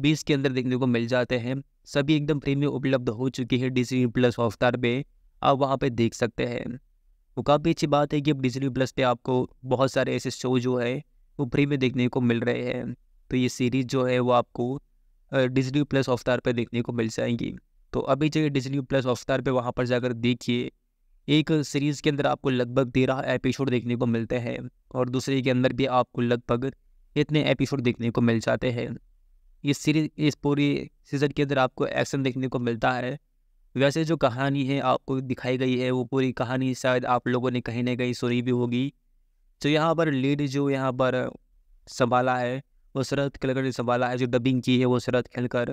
बीस के अंदर देखने को मिल जाते हैं सभी एकदम फ्री में उपलब्ध हो चुकी है डिजनी प्लस हॉटस्टार पर आप वहाँ पर देख सकते हैं वो तो काफ़ी अच्छी बात है कि अब डिजनी प्लस पे आपको बहुत सारे ऐसे शो जो है वो फ्री में देखने को मिल रहे हैं तो ये सीरीज़ जो है वो आपको डिजनी प्लस अवतार पर देखने को मिल जाएंगी तो अभी जो डिजनी प्लस अवतार पर वहाँ पर जाकर देखिए एक सीरीज़ के अंदर आपको लगभग तेरह एपिसोड देखने को मिलते हैं और दूसरे के अंदर भी आपको लगभग इतने एपिसोड देखने को मिल जाते हैं इस सीरीज इस पूरी सीज़न के अंदर आपको एक्शन देखने को मिलता है वैसे जो कहानी है आपको दिखाई गई है वो पूरी कहानी शायद आप लोगों ने कहीं ना कहीं सुनी भी होगी तो यहाँ पर लीड जो यहाँ पर संभाला है वो शरद खेलकर ने संभाला है जो डबिंग की है वो शरद खेलकर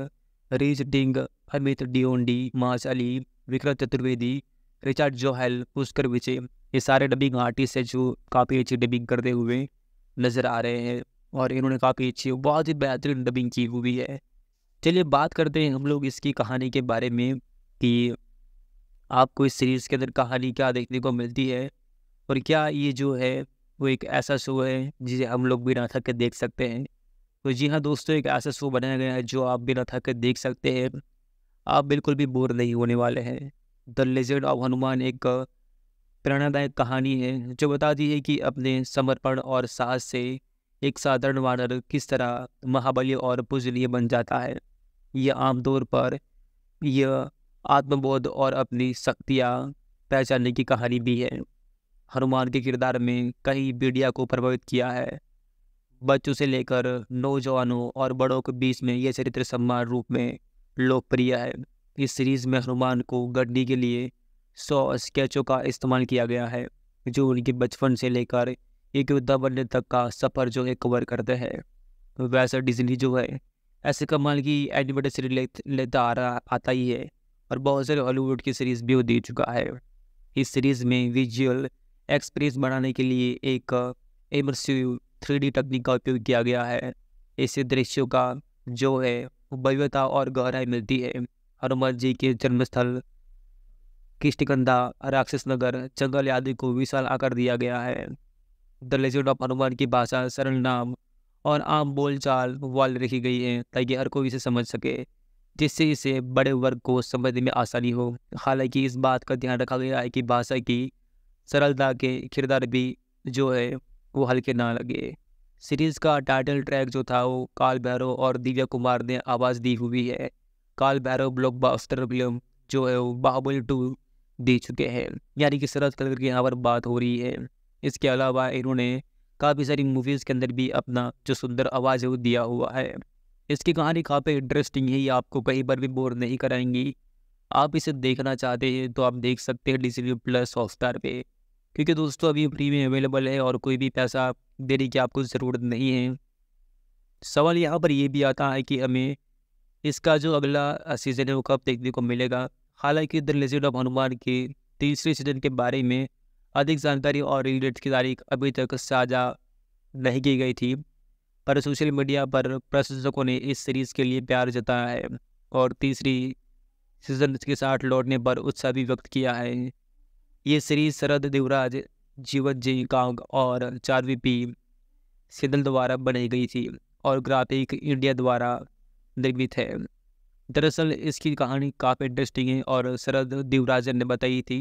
रीज डिंग अमित डिओंडी माज अली विक्रम चतुर्वेदी रिचर्ड जोहेल पुष्कर विजय ये सारे डबिंग आर्टिस्ट हैं जो काफ़ी अच्छी डबिंग करते हुए नज़र आ रहे हैं और इन्होंने काफ़ी अच्छी बहुत ही बेहतरीन डबिंग की हुई है चलिए बात करते हैं हम लोग इसकी कहानी के बारे में कि आपको इस सीरीज़ के अंदर कहानी क्या देखने को मिलती है और क्या ये जो है वो एक ऐसा शो है जिसे हम लोग बिना थक के देख सकते हैं तो जी हाँ दोस्तों एक ऐसा शो बनाया गया है जो आप बिना थक के देख सकते हैं आप बिल्कुल भी बोर नहीं होने वाले हैं द लेजेंड ऑफ हनुमान एक प्रेरणादायक कहानी है जो बताती है कि अपने समर्पण और साहस से एक साधारण वानर किस तरह महाबली और पुजलीय बन जाता है यह आमतौर पर यह आत्मबोध और अपनी शक्तियाँ पहचानने की कहानी भी है हनुमान के किरदार में कई बीडिया को प्रभावित किया है बच्चों से लेकर नौजवानों और बड़ों के बीच में यह चरित्र सम्मान रूप में लोकप्रिय है इस सीरीज़ में हनुमान को गड्डी के लिए सौ स्केचों का इस्तेमाल किया गया है जो उनके बचपन से लेकर एक योद्धा बनने तक का सफ़र जो है कवर करते हैं वैसा डिजनी जो है ऐसे कमाल की एनिमेटेड सीरीज ले, लेता आ रहा आता ही है और बहुत सारे हॉलीवुड की सीरीज़ भी वो दे चुका है इस सीरीज़ में विजुअल एक्सपीरियंस बढ़ाने के लिए एक इमरसिव थ्री तकनीक का उपयोग किया गया है इससे दृश्यों का जो है भव्यता और गहराई मिलती है हनुमान जी के जन्मस्थल किष्टकंदा राक्षस नगर जंगल आदि को विशाल आकार दिया गया है द लेजेंड ऑफ हनुमान की भाषा सरल नाम और आम बोलचाल वाल रखी गई है ताकि हर कोई इसे समझ सके जिससे इसे बड़े वर्ग को समझने में आसानी हो हालांकि इस बात का ध्यान रखा गया है कि भाषा की सरलता के किरदार भी जो है वो हल्के ना लगे सीरीज़ का टाइटल ट्रैक जो था वो काल भैरव और दिव्या कुमार ने आवाज़ दी हुई है काल भैरव ब्लॉकबस्टर फिल्म जो है वो बाहुबली टू दे चुके हैं यानी कि सरज कलर की यहाँ पर बात हो रही है इसके अलावा इन्होंने काफ़ी सारी मूवीज़ के अंदर भी अपना जो सुंदर आवाज़ है वो दिया हुआ है इसकी कहानी काफ़ी इंटरेस्टिंग है ये आपको कहीं पर भी बोर नहीं कराएंगी आप इसे देखना चाहते हैं तो आप देख सकते हैं डिजिटल प्लस हॉटस्टार पे क्योंकि दोस्तों अभी फ्री में अवेलेबल है और कोई भी पैसा देने की आपको ज़रूरत नहीं है सवाल यहाँ पर यह भी आता है कि हमें इसका जो अगला सीज़न है वो कब देखने को मिलेगा हालांकि द लेजेंड ऑफ हनुमान के तीसरे सीज़न के बारे में अधिक जानकारी और रिलेट की तारीख अभी तक साझा नहीं की गई थी पर सोशल मीडिया पर प्रशंसकों ने इस सीरीज़ के लिए प्यार जताया है और तीसरी सीज़न के साथ लौटने पर उत्साह भी व्यक्त किया है ये श्री शरद देवराज जीवत जी कांग और चार वी पी सिदल द्वारा बनाई गई थी और ग्राफिक इंडिया द्वारा निर्मित है दरअसल इसकी कहानी काफ़ी इंटरेस्टिंग है और शरद देवराज ने बताई थी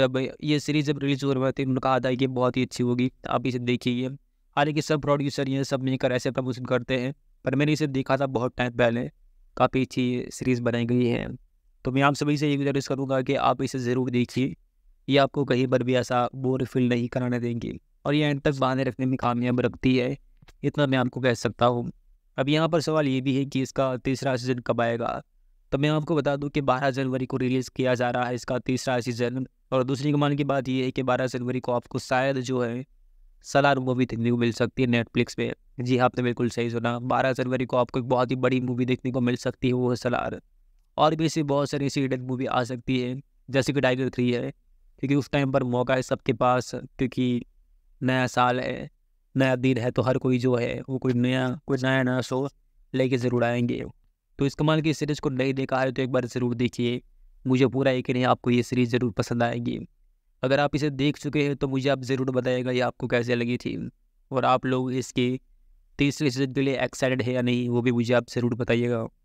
जब ये सीरीज जब रिलीज हो रही थी उन्होंने कहा था कि बहुत ही अच्छी होगी आप इसे देखिए हालांकि सब प्रोड्यूसर ये सब मिलकर ऐसे प्रमोशन करते हैं पर मैंने इसे देखा था बहुत टाइम पहले काफ़ी अच्छी सीरीज़ बनाई गई है तो मैं आप सभी से ये गुजारिश करूँगा कि आप इसे ज़रूर देखिए ये आपको कहीं पर भी ऐसा बोर फील नहीं कराने देंगे और ये एंड तक बांधे रखने में कामयाब रखती है इतना मैं आपको कह सकता हूँ अब यहाँ पर सवाल ये भी है कि इसका तीसरा सीज़न कब आएगा तो मैं आपको बता दूं कि 12 जनवरी को रिलीज़ किया जा रहा है इसका तीसरा सीज़न और दूसरी कमान की बात ये है कि 12 जनवरी को आपको शायद जो है सलार मूवी देखने को मिल सकती है नेटफ्लिक्स पे जी हाँ, आपने बिल्कुल सही सुना 12 जनवरी को आपको एक बहुत ही बड़ी मूवी देखने को मिल सकती है वो है सलार और भी ऐसी बहुत सारी ऐसी मूवी आ सकती है जैसे कि टाइगर थ्री है क्योंकि उस टाइम पर मौका है सबके पास क्योंकि नया साल है नया दिन है तो हर कोई जो है वो कोई नया कोई नया नया शो लेके ज़रूर आएंगे तो इस कमाल की सीरीज़ को नहीं देखा है तो एक बार ज़रूर देखिए मुझे पूरा यकीन है आपको ये सीरीज़ ज़रूर पसंद आएगी अगर आप इसे देख चुके हैं तो मुझे आप ज़रूर बताइएगा ये आपको कैसे लगी थी और आप लोग इसकी तीसरी सीजन के लिए एक्साइटेड है या नहीं वो भी मुझे आप ज़रूर बताइएगा